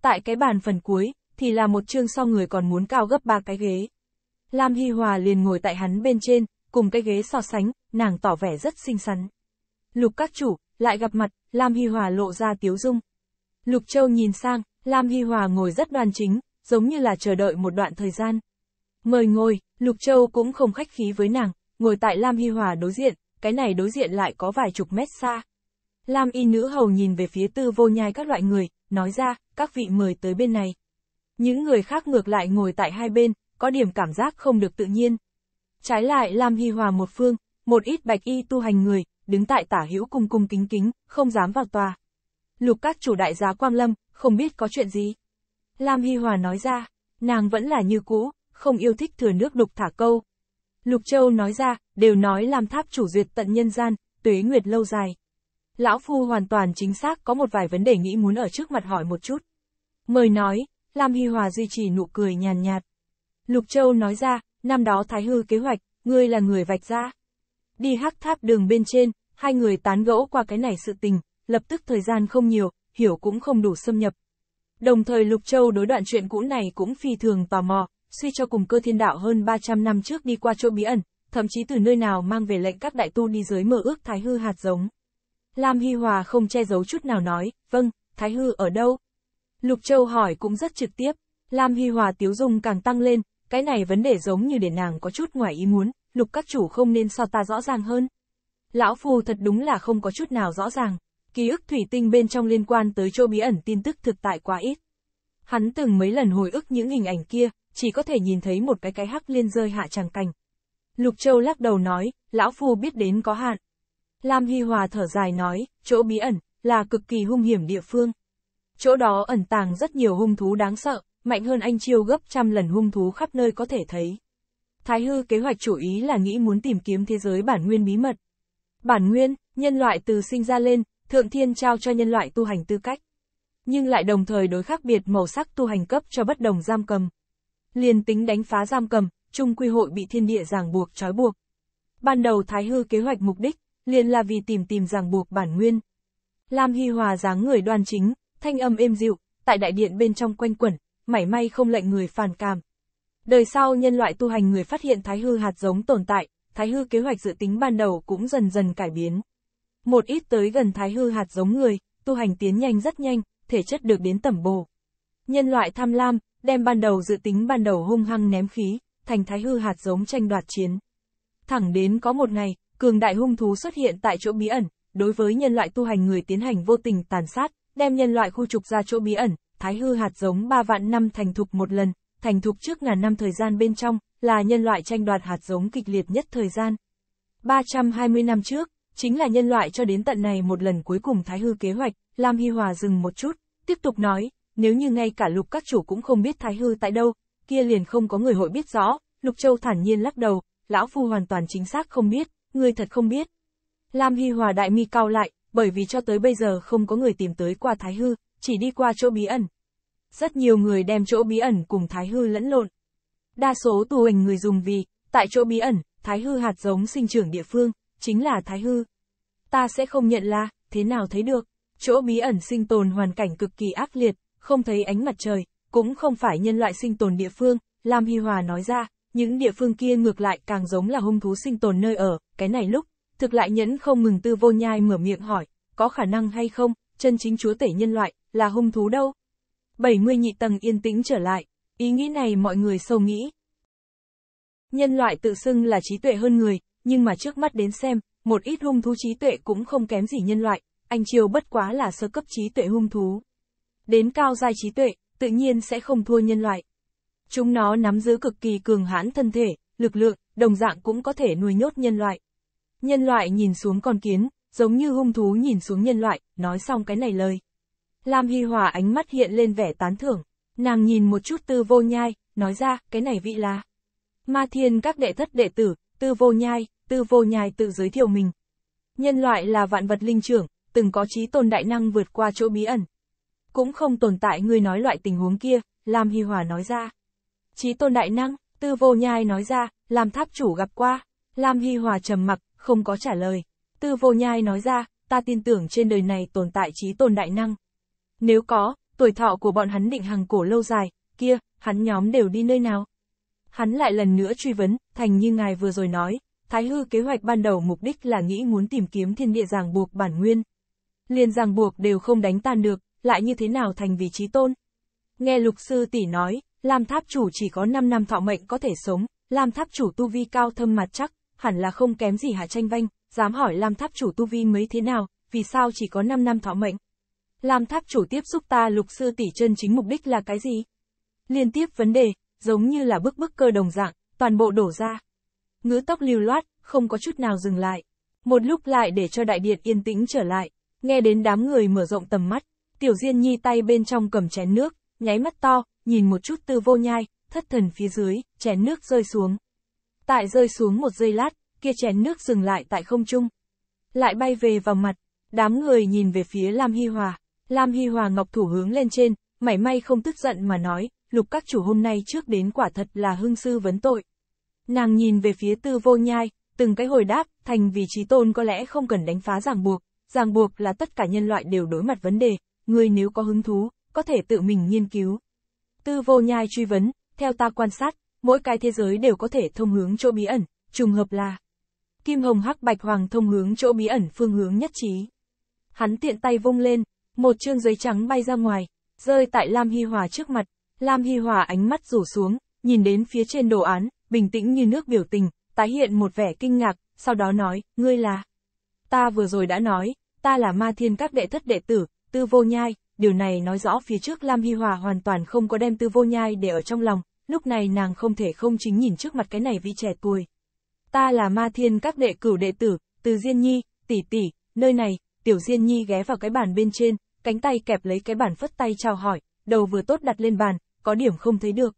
Tại cái bàn phần cuối, thì là một chương so người còn muốn cao gấp ba cái ghế. Lam Hy Hòa liền ngồi tại hắn bên trên, cùng cái ghế so sánh, nàng tỏ vẻ rất xinh xắn. Lục các chủ, lại gặp mặt, Lam Hy Hòa lộ ra tiếu dung. Lục Châu nhìn sang, Lam Hy Hòa ngồi rất đoan chính, giống như là chờ đợi một đoạn thời gian. Mời ngồi, Lục Châu cũng không khách khí với nàng, ngồi tại Lam Hy Hòa đối diện, cái này đối diện lại có vài chục mét xa. Lam y nữ hầu nhìn về phía tư vô nhai các loại người, nói ra, các vị mời tới bên này. Những người khác ngược lại ngồi tại hai bên, có điểm cảm giác không được tự nhiên. Trái lại Lam Hy Hòa một phương, một ít bạch y tu hành người, đứng tại tả hữu cung cung kính kính, không dám vào tòa. Lục các chủ đại giá Quang Lâm, không biết có chuyện gì. Lam Hy Hòa nói ra, nàng vẫn là như cũ, không yêu thích thừa nước đục thả câu. Lục Châu nói ra, đều nói làm tháp chủ duyệt tận nhân gian, tuế nguyệt lâu dài. Lão Phu hoàn toàn chính xác có một vài vấn đề nghĩ muốn ở trước mặt hỏi một chút. Mời nói, Lam Hy Hòa duy trì nụ cười nhàn nhạt, nhạt. Lục Châu nói ra, năm đó Thái Hư kế hoạch, ngươi là người vạch ra. Đi hắc tháp đường bên trên, hai người tán gẫu qua cái này sự tình, lập tức thời gian không nhiều, hiểu cũng không đủ xâm nhập. Đồng thời Lục Châu đối đoạn chuyện cũ này cũng phi thường tò mò, suy cho cùng cơ thiên đạo hơn 300 năm trước đi qua chỗ bí ẩn, thậm chí từ nơi nào mang về lệnh các đại tu đi dưới mở ước Thái Hư hạt giống. Lam Hy Hòa không che giấu chút nào nói, vâng, Thái Hư ở đâu? Lục Châu hỏi cũng rất trực tiếp, Lam Hy Hòa tiếu dung càng tăng lên, cái này vấn đề giống như để nàng có chút ngoài ý muốn, lục các chủ không nên so ta rõ ràng hơn. Lão Phu thật đúng là không có chút nào rõ ràng, ký ức thủy tinh bên trong liên quan tới chỗ bí ẩn tin tức thực tại quá ít. Hắn từng mấy lần hồi ức những hình ảnh kia, chỉ có thể nhìn thấy một cái cái hắc liên rơi hạ tràng cảnh. Lục Châu lắc đầu nói, lão phu biết đến có hạn. Lam Hy Hòa thở dài nói, chỗ bí ẩn, là cực kỳ hung hiểm địa phương. Chỗ đó ẩn tàng rất nhiều hung thú đáng sợ, mạnh hơn anh chiêu gấp trăm lần hung thú khắp nơi có thể thấy. Thái Hư kế hoạch chủ ý là nghĩ muốn tìm kiếm thế giới bản nguyên bí mật. Bản nguyên, nhân loại từ sinh ra lên, thượng thiên trao cho nhân loại tu hành tư cách. Nhưng lại đồng thời đối khác biệt màu sắc tu hành cấp cho bất đồng giam cầm liền tính đánh phá giam cầm, Trung Quy hội bị thiên địa ràng buộc trói buộc. Ban đầu Thái Hư kế hoạch mục đích, liền là vì tìm tìm ràng buộc bản nguyên. Lam Hy Hòa dáng người đoan chính, thanh âm êm dịu, tại đại điện bên trong quanh quẩn, mảy may không lệnh người phản cảm. Đời sau nhân loại tu hành người phát hiện Thái Hư hạt giống tồn tại, Thái Hư kế hoạch dự tính ban đầu cũng dần dần cải biến. Một ít tới gần Thái Hư hạt giống người, tu hành tiến nhanh rất nhanh, thể chất được đến tẩm bổ. Nhân loại tham lam, đem ban đầu dự tính ban đầu hung hăng ném khí, thành thái hư hạt giống tranh đoạt chiến. Thẳng đến có một ngày, cường đại hung thú xuất hiện tại chỗ bí ẩn, đối với nhân loại tu hành người tiến hành vô tình tàn sát, đem nhân loại khu trục ra chỗ bí ẩn, thái hư hạt giống 3 vạn năm thành thục một lần, thành thục trước ngàn năm thời gian bên trong, là nhân loại tranh đoạt hạt giống kịch liệt nhất thời gian. 320 năm trước, chính là nhân loại cho đến tận này một lần cuối cùng thái hư kế hoạch, làm Hy Hòa dừng một chút, tiếp tục nói, nếu như ngay cả lục các chủ cũng không biết Thái Hư tại đâu, kia liền không có người hội biết rõ, Lục Châu thản nhiên lắc đầu, lão phu hoàn toàn chính xác không biết, ngươi thật không biết. Lam Hy Hòa đại mi cao lại, bởi vì cho tới bây giờ không có người tìm tới qua Thái Hư, chỉ đi qua chỗ bí ẩn. Rất nhiều người đem chỗ bí ẩn cùng Thái Hư lẫn lộn. Đa số tu hành người dùng vì, tại chỗ bí ẩn, Thái Hư hạt giống sinh trưởng địa phương, chính là Thái Hư. Ta sẽ không nhận là, thế nào thấy được, chỗ bí ẩn sinh tồn hoàn cảnh cực kỳ ác liệt, không thấy ánh mặt trời, cũng không phải nhân loại sinh tồn địa phương, Lam Hy Hòa nói ra, những địa phương kia ngược lại càng giống là hung thú sinh tồn nơi ở, cái này lúc, thực lại nhẫn không ngừng tư vô nhai mở miệng hỏi, có khả năng hay không, chân chính chúa tể nhân loại, là hung thú đâu? 70 nhị tầng yên tĩnh trở lại, ý nghĩ này mọi người sâu nghĩ. Nhân loại tự xưng là trí tuệ hơn người, nhưng mà trước mắt đến xem, một ít hung thú trí tuệ cũng không kém gì nhân loại, anh Triều bất quá là sơ cấp trí tuệ hung thú đến cao giai trí tuệ, tự nhiên sẽ không thua nhân loại. Chúng nó nắm giữ cực kỳ cường hãn thân thể, lực lượng, đồng dạng cũng có thể nuôi nhốt nhân loại. Nhân loại nhìn xuống con kiến, giống như hung thú nhìn xuống nhân loại, nói xong cái này lời. Lam Hy Hòa ánh mắt hiện lên vẻ tán thưởng, nàng nhìn một chút tư vô nhai, nói ra, cái này vị là. Ma thiên các đệ thất đệ tử, tư vô nhai, tư vô nhai tự giới thiệu mình. Nhân loại là vạn vật linh trưởng, từng có trí tôn đại năng vượt qua chỗ bí ẩn, cũng không tồn tại ngươi nói loại tình huống kia, Lam Hy Hòa nói ra. Chí tôn đại năng, tư vô nhai nói ra, Lam tháp chủ gặp qua, Lam Hy Hòa trầm mặc, không có trả lời. Tư vô nhai nói ra, ta tin tưởng trên đời này tồn tại Chí tôn đại năng. Nếu có, tuổi thọ của bọn hắn định hàng cổ lâu dài, kia, hắn nhóm đều đi nơi nào? Hắn lại lần nữa truy vấn, thành như ngài vừa rồi nói, Thái Hư kế hoạch ban đầu mục đích là nghĩ muốn tìm kiếm thiên địa ràng buộc bản nguyên. Liền ràng buộc đều không đánh tan được, lại như thế nào thành vị trí tôn. Nghe lục sư tỷ nói, Lam Tháp Chủ chỉ có 5 năm thọ mệnh có thể sống, Lam Tháp Chủ tu vi cao thâm mặt chắc, hẳn là không kém gì Hà Tranh Vanh, dám hỏi Lam Tháp Chủ tu vi mấy thế nào, vì sao chỉ có 5 năm thọ mệnh. Lam Tháp Chủ tiếp xúc ta lục sư tỷ chân chính mục đích là cái gì? Liên tiếp vấn đề, giống như là bức bức cơ đồng dạng, toàn bộ đổ ra. Ngứa tóc lưu loát, không có chút nào dừng lại. Một lúc lại để cho đại điện yên tĩnh trở lại, nghe đến đám người mở rộng tầm mắt, Tiểu Diên Nhi tay bên trong cầm chén nước, nháy mắt to, nhìn một chút tư vô nhai, thất thần phía dưới, chén nước rơi xuống. Tại rơi xuống một giây lát, kia chén nước dừng lại tại không trung. Lại bay về vào mặt, đám người nhìn về phía Lam Hy Hòa. Lam Hy Hòa ngọc thủ hướng lên trên, mảy may không tức giận mà nói, lục các chủ hôm nay trước đến quả thật là hương sư vấn tội. Nàng nhìn về phía tư vô nhai, từng cái hồi đáp, thành vì trí tôn có lẽ không cần đánh phá ràng buộc, ràng buộc là tất cả nhân loại đều đối mặt vấn đề, ngươi nếu có hứng thú, có thể tự mình nghiên cứu. Tư vô nhai truy vấn, theo ta quan sát, mỗi cái thế giới đều có thể thông hướng chỗ bí ẩn, trùng hợp là. Kim hồng hắc bạch hoàng thông hướng chỗ bí ẩn phương hướng nhất trí. Hắn tiện tay vung lên, một chương giấy trắng bay ra ngoài, rơi tại Lam Hy Hòa trước mặt. Lam Hy Hòa ánh mắt rủ xuống, nhìn đến phía trên đồ án, bình tĩnh như nước biểu tình, tái hiện một vẻ kinh ngạc, sau đó nói, ngươi là. Ta vừa rồi đã nói, ta là ma thiên các đệ thất đệ tử, tư vô nhai, điều này nói rõ phía trước Lam Hy Hòa hoàn toàn không có đem tư vô nhai để ở trong lòng, lúc này nàng không thể không chính nhìn trước mặt cái này vị trẻ tuổi. Ta là ma thiên các đệ cửu đệ tử, từ Diên Nhi, tỷ tỷ, nơi này, tiểu Diên Nhi ghé vào cái bàn bên trên, cánh tay kẹp lấy cái bàn phất tay chào hỏi, đầu vừa tốt đặt lên bàn, có điểm không thấy được.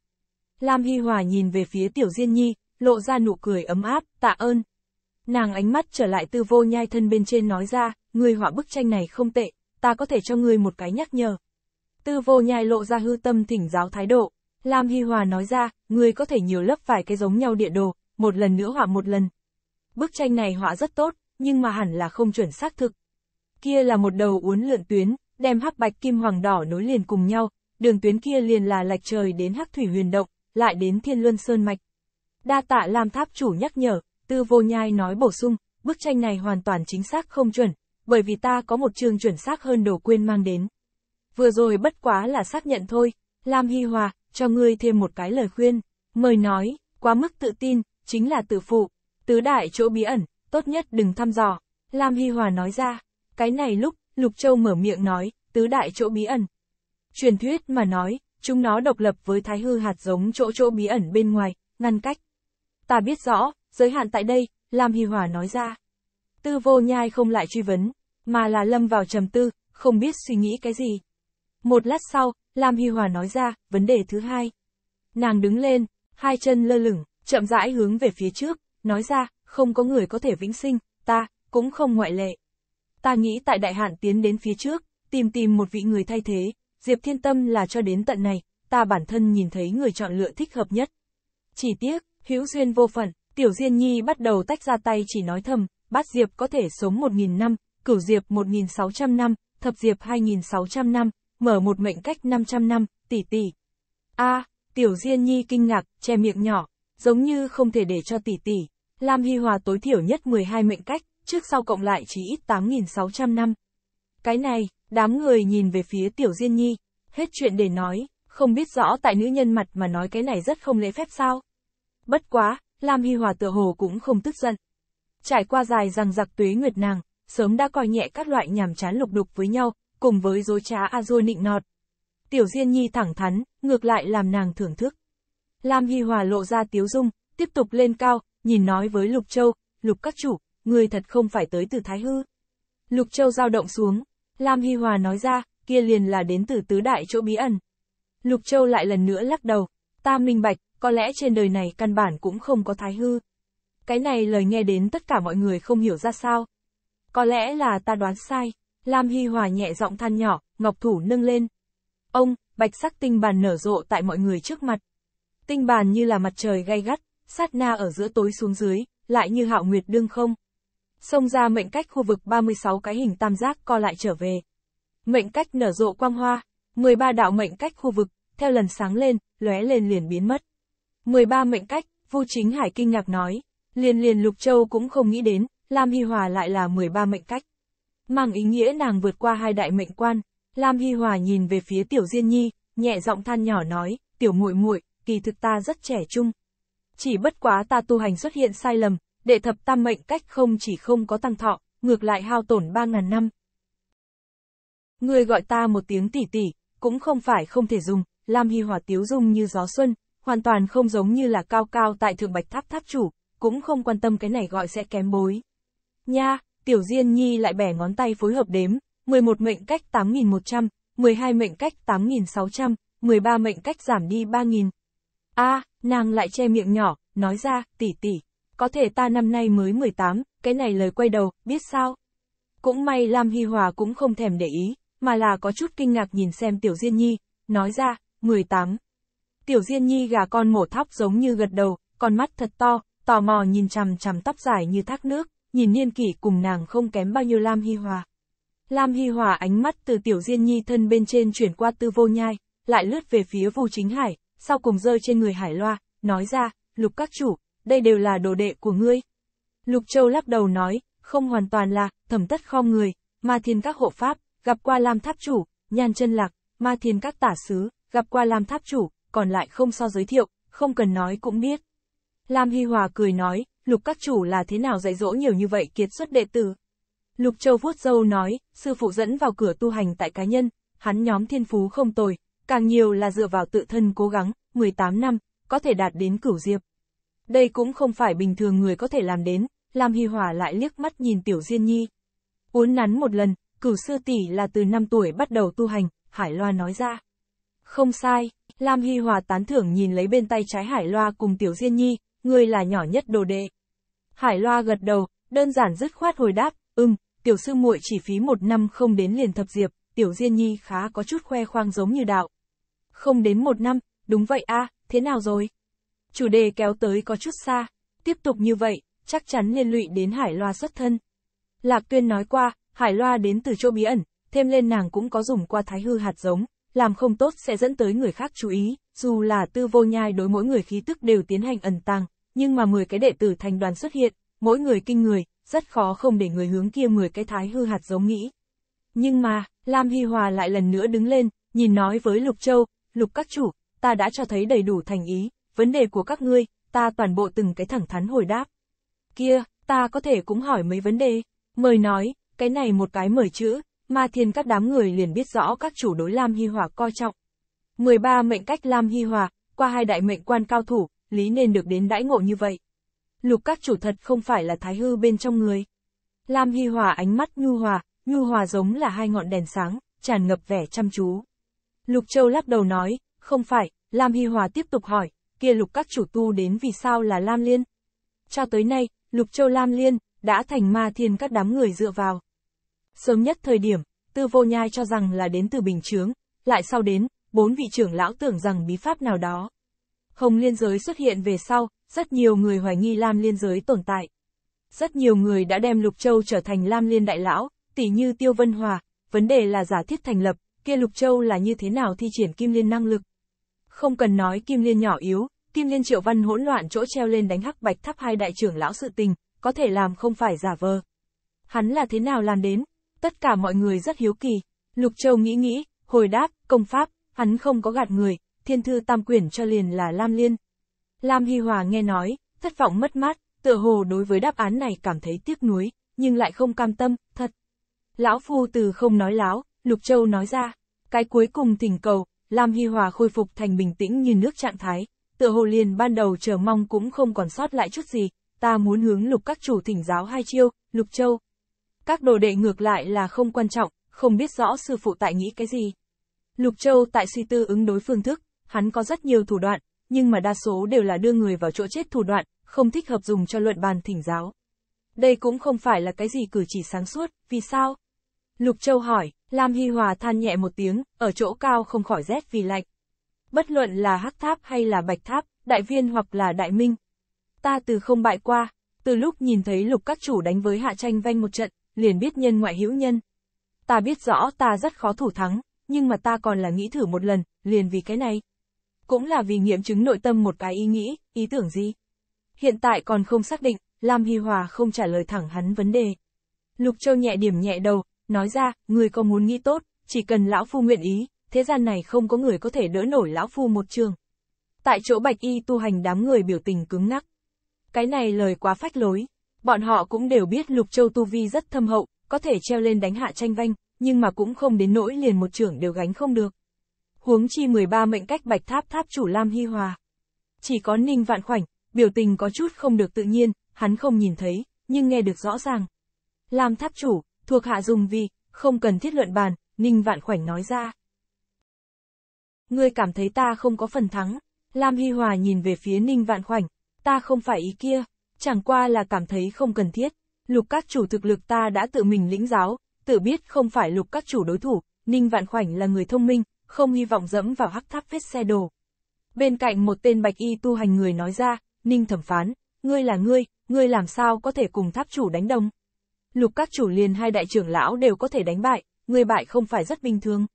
Lam Hy Hòa nhìn về phía tiểu Diên Nhi, lộ ra nụ cười ấm áp, tạ ơn. Nàng ánh mắt trở lại tư vô nhai thân bên trên nói ra, người họa bức tranh này không tệ, ta có thể cho ngươi một cái nhắc nhở. Tư vô nhai lộ ra hư tâm thỉnh giáo thái độ, Lam Hy Hòa nói ra, ngươi có thể nhiều lớp vài cái giống nhau địa đồ, một lần nữa họa một lần. Bức tranh này họa rất tốt, nhưng mà hẳn là không chuẩn xác thực. Kia là một đầu uốn lượn tuyến, đem hắc bạch kim hoàng đỏ nối liền cùng nhau, đường tuyến kia liền là lạch trời đến hắc thủy huyền động, lại đến thiên luân sơn mạch. Đa tạ Lam Tháp chủ nhắc nhở, tư vô nhai nói bổ sung, bức tranh này hoàn toàn chính xác không chuẩn, bởi vì ta có một trường chuẩn xác hơn đồ quên mang đến. Vừa rồi bất quá là xác nhận thôi, Lam Hy Hòa, cho ngươi thêm một cái lời khuyên. Mời nói, quá mức tự tin, chính là tự phụ. Tứ đại chỗ bí ẩn, tốt nhất đừng thăm dò. Lam Hy Hòa nói ra, cái này lúc, Lục Châu mở miệng nói, tứ đại chỗ bí ẩn. Truyền thuyết mà nói, chúng nó độc lập với thái hư hạt giống chỗ chỗ bí ẩn bên ngoài, ngăn cách. Ta biết rõ, giới hạn tại đây, Lam Hy Hòa nói ra. Tư vô nhai không lại truy vấn, mà là lâm vào trầm tư, không biết suy nghĩ cái gì. Một lát sau, Lam Hy Hòa nói ra, vấn đề thứ hai. Nàng đứng lên, hai chân lơ lửng, chậm rãi hướng về phía trước, nói ra, không có người có thể vĩnh sinh, ta, cũng không ngoại lệ. Ta nghĩ tại đại hạn tiến đến phía trước, tìm tìm một vị người thay thế, Diệp Thiên Tâm là cho đến tận này, ta bản thân nhìn thấy người chọn lựa thích hợp nhất. Chỉ tiếc, hữu duyên vô phận, Tiểu Diên Nhi bắt đầu tách ra tay chỉ nói thầm, bát Diệp có thể sống một nghìn năm, cửu diệp 1.600 năm, thập diệp 2.600 năm, mở một mệnh cách 500 năm, tỷ tỷ. a à, tiểu diên nhi kinh ngạc, che miệng nhỏ, giống như không thể để cho tỷ tỷ. Lam Hy Hòa tối thiểu nhất 12 mệnh cách, trước sau cộng lại chỉ ít 8.600 năm. Cái này, đám người nhìn về phía tiểu diên nhi, hết chuyện để nói, không biết rõ tại nữ nhân mặt mà nói cái này rất không lễ phép sao. Bất quá, Lam Hy Hòa tựa hồ cũng không tức giận. Trải qua dài rằng giặc tuế nguyệt nàng, sớm đã coi nhẹ các loại nhàm chán lục đục với nhau, cùng với dối trá a dôi nịnh nọt. Tiểu Diên Nhi thẳng thắn, ngược lại làm nàng thưởng thức. Lam Hy Hòa lộ ra tiếu dung, tiếp tục lên cao, nhìn nói với Lục Châu, Lục các chủ, người thật không phải tới từ Thái Hư. Lục Châu dao động xuống, Lam Hy Hòa nói ra, kia liền là đến từ tứ đại chỗ bí ẩn. Lục Châu lại lần nữa lắc đầu, ta minh bạch, có lẽ trên đời này căn bản cũng không có Thái Hư. Cái này lời nghe đến tất cả mọi người không hiểu ra sao. Có lẽ là ta đoán sai, Lam Hy Hòa nhẹ giọng than nhỏ, ngọc thủ nâng lên. Ông, bạch sắc tinh bàn nở rộ tại mọi người trước mặt. Tinh bàn như là mặt trời gay gắt, sát na ở giữa tối xuống dưới, lại như hạo nguyệt đương không. Xông ra mệnh cách khu vực 36 cái hình tam giác co lại trở về. Mệnh cách nở rộ quang hoa, 13 đạo mệnh cách khu vực, theo lần sáng lên, lóe lên liền biến mất. 13 mệnh cách, Vu Chính Hải kinh ngạc nói, liền liền Lục Châu cũng không nghĩ đến, Lam Hy Hòa lại là 13 mệnh cách. Mang ý nghĩa nàng vượt qua hai đại mệnh quan, Lam Hy Hòa nhìn về phía Tiểu Diên Nhi, nhẹ giọng than nhỏ nói, "Tiểu muội muội, kỳ thực ta rất trẻ trung. Chỉ bất quá ta tu hành xuất hiện sai lầm, đệ thập tam mệnh cách không chỉ không có tăng thọ, ngược lại hao tổn 3000 năm." Người gọi ta một tiếng tỷ tỷ, cũng không phải không thể dùng, Lam Hy Hòa tiếu dung như gió xuân, hoàn toàn không giống như là cao cao tại thượng bạch tháp tháp chủ, cũng không quan tâm cái này gọi sẽ kém bối. Nha, Tiểu Diên Nhi lại bẻ ngón tay phối hợp đếm, 11 mệnh cách 8.100, 12 mệnh cách 8.600, 13 mệnh cách giảm đi 3.000. a nàng lại che miệng nhỏ, nói ra, tỷ tỷ, có thể ta năm nay mới 18, cái này lời quay đầu, biết sao? Cũng may Lam Hy Hòa cũng không thèm để ý, mà là có chút kinh ngạc nhìn xem Tiểu Diên Nhi, nói ra, 18. Tiểu Diên Nhi gà con mổ thóc giống như gật đầu, con mắt thật to, tò mò nhìn chằm chằm tóc dài như thác nước nhìn niên kỷ cùng nàng không kém bao nhiêu Lam Hy Hòa. Lam Hy Hòa ánh mắt từ tiểu diên nhi thân bên trên chuyển qua tư vô nhai, lại lướt về phía Vu Chính Hải, sau cùng rơi trên người Hải Loa, nói ra, lục các chủ, đây đều là đồ đệ của ngươi. Lục Châu lắc đầu nói, không hoàn toàn là, thẩm tất kho người, ma thiên các hộ pháp, gặp qua Lam Tháp Chủ, nhan chân lạc, ma thiên các tả sứ, gặp qua Lam Tháp Chủ, còn lại không so giới thiệu, không cần nói cũng biết. Lam Hy Hòa cười nói, lục các chủ là thế nào dạy dỗ nhiều như vậy kiệt xuất đệ tử. Lục Châu vuốt râu nói, sư phụ dẫn vào cửa tu hành tại cá nhân, hắn nhóm thiên phú không tồi, càng nhiều là dựa vào tự thân cố gắng, 18 năm, có thể đạt đến cửu diệp. Đây cũng không phải bình thường người có thể làm đến, Lam Hy Hòa lại liếc mắt nhìn Tiểu Diên Nhi. Uốn nắn một lần, cửu sư tỷ là từ 5 tuổi bắt đầu tu hành, Hải Loa nói ra. Không sai, Lam Hy Hòa tán thưởng nhìn lấy bên tay trái Hải Loa cùng Tiểu Diên Nhi, ngươi là nhỏ nhất đồ đệ. Hải Loa gật đầu, đơn giản dứt khoát hồi đáp, ừm, tiểu sư muội chỉ phí một năm không đến liền thập diệp, tiểu diên nhi khá có chút khoe khoang giống như đạo. Không đến một năm, đúng vậy a thế nào rồi? Chủ đề kéo tới có chút xa, tiếp tục như vậy, chắc chắn liên lụy đến Hải Loa xuất thân. Lạc Tuyên nói qua, Hải Loa đến từ chỗ bí ẩn, thêm lên nàng cũng có dùng qua thái hư hạt giống, làm không tốt sẽ dẫn tới người khác chú ý, dù là tư vô nhai đối mỗi người khí tức đều tiến hành ẩn tàng, nhưng mà 10 cái đệ tử thành đoàn xuất hiện, mỗi người kinh người, rất khó không để người hướng kia 10 cái thái hư hạt giống nghĩ. Nhưng mà, Lam Hy Hòa lại lần nữa đứng lên, nhìn nói với Lục Châu, Lục các chủ, ta đã cho thấy đầy đủ thành ý, vấn đề của các ngươi, ta toàn bộ từng cái thẳng thắn hồi đáp. Kia, ta có thể cũng hỏi mấy vấn đề, mời nói, cái này một cái mời chữ, mà thiên các đám người liền biết rõ các chủ đối Lam Hy Hòa coi trọng. 13 mệnh cách Lam Hy Hòa, qua hai đại mệnh quan cao thủ, lý nên được đến đãi ngộ như vậy. Lục các chủ thật không phải là thái hư bên trong người. Lam Hy Hòa ánh mắt nhu hòa, nhu hòa giống là hai ngọn đèn sáng, tràn ngập vẻ chăm chú. Lục Châu lắc đầu nói, không phải, Lam Hy Hòa tiếp tục hỏi, kia lục các chủ tu đến vì sao là Lam Liên. Cho tới nay, Lục Châu Lam Liên, đã thành ma thiên các đám người dựa vào. Sớm nhất thời điểm, Tư Vô Nhai cho rằng là đến từ Bình Chướng, lại sau đến, bốn vị trưởng lão tưởng rằng bí pháp nào đó, Hồng Liên Giới xuất hiện về sau, rất nhiều người hoài nghi Lam Liên Giới tồn tại. Rất nhiều người đã đem Lục Châu trở thành Lam Liên Đại Lão, tỷ như Tiêu Vân Hòa, vấn đề là giả thiết thành lập, kia Lục Châu là như thế nào thi triển Kim Liên năng lực. Không cần nói Kim Liên nhỏ yếu, Kim Liên Triệu Văn hỗn loạn chỗ treo lên đánh hắc bạch tháp hai đại trưởng lão sự tình, có thể làm không phải giả vờ. Hắn là thế nào làm đến? Tất cả mọi người rất hiếu kỳ. Lục Châu nghĩ nghĩ, hồi đáp, công pháp, hắn không có gạt người, thiên thư tam quyển cho liền là Lam Liên. Lam Hy Hòa nghe nói, thất vọng mất mát, tựa hồ đối với đáp án này cảm thấy tiếc nuối, nhưng lại không cam tâm, thật. Lão Phu từ không nói láo, Lục Châu nói ra, cái cuối cùng thỉnh cầu, Lam Hy Hòa khôi phục thành bình tĩnh như nước trạng thái, tựa hồ liền ban đầu chờ mong cũng không còn sót lại chút gì, ta muốn hướng lục các chủ thỉnh giáo hai chiêu, Lục Châu. Các đồ đệ ngược lại là không quan trọng, không biết rõ sư phụ tại nghĩ cái gì. Lục Châu tại suy tư ứng đối phương thức, hắn có rất nhiều thủ đoạn, nhưng mà đa số đều là đưa người vào chỗ chết thủ đoạn, không thích hợp dùng cho luận bàn thỉnh giáo. Đây cũng không phải là cái gì cử chỉ sáng suốt, vì sao? Lục Châu hỏi, Lam Hy Hòa than nhẹ một tiếng, ở chỗ cao không khỏi rét vì lạnh. Bất luận là hắc tháp hay là bạch tháp, đại viên hoặc là đại minh. Ta từ không bại qua, từ lúc nhìn thấy lục các chủ đánh với hạ tranh vanh một trận, liền biết nhân ngoại hữu nhân. Ta biết rõ ta rất khó thủ thắng, nhưng mà ta còn là nghĩ thử một lần, liền vì cái này cũng là vì nghiệm chứng nội tâm một cái ý nghĩ, ý tưởng gì. Hiện tại còn không xác định, Lam Hy Hòa không trả lời thẳng hắn vấn đề. Lục Châu nhẹ điểm nhẹ đầu, nói ra, người có muốn nghĩ tốt, chỉ cần lão phu nguyện ý, thế gian này không có người có thể đỡ nổi lão phu một trường. Tại chỗ bạch y tu hành đám người biểu tình cứng ngắc. Cái này lời quá phách lối, bọn họ cũng đều biết Lục Châu tu vi rất thâm hậu, có thể treo lên đánh hạ tranh vanh, nhưng mà cũng không đến nỗi liền một trưởng đều gánh không được huống chi 13 mệnh cách bạch tháp tháp chủ Lam Hy Hòa. Chỉ có Ninh Vạn Khoảnh, biểu tình có chút không được tự nhiên, hắn không nhìn thấy, nhưng nghe được rõ ràng. Lam tháp chủ, thuộc hạ dùng vì, không cần thiết luận bàn, Ninh Vạn Khoảnh nói ra. Ngươi cảm thấy ta không có phần thắng, Lam Hy Hòa nhìn về phía Ninh Vạn Khoảnh, ta không phải ý kia, chẳng qua là cảm thấy không cần thiết, lục các chủ thực lực ta đã tự mình lĩnh giáo, tự biết không phải lục các chủ đối thủ, Ninh Vạn Khoảnh là người thông minh, không hy vọng dẫm vào hắc tháp vết xe đổ. Bên cạnh một tên bạch y tu hành người nói ra, Ninh thẩm phán, ngươi là ngươi, ngươi làm sao có thể cùng tháp chủ đánh đồng. Lục các chủ liền hai đại trưởng lão đều có thể đánh bại, ngươi bại không phải rất bình thường.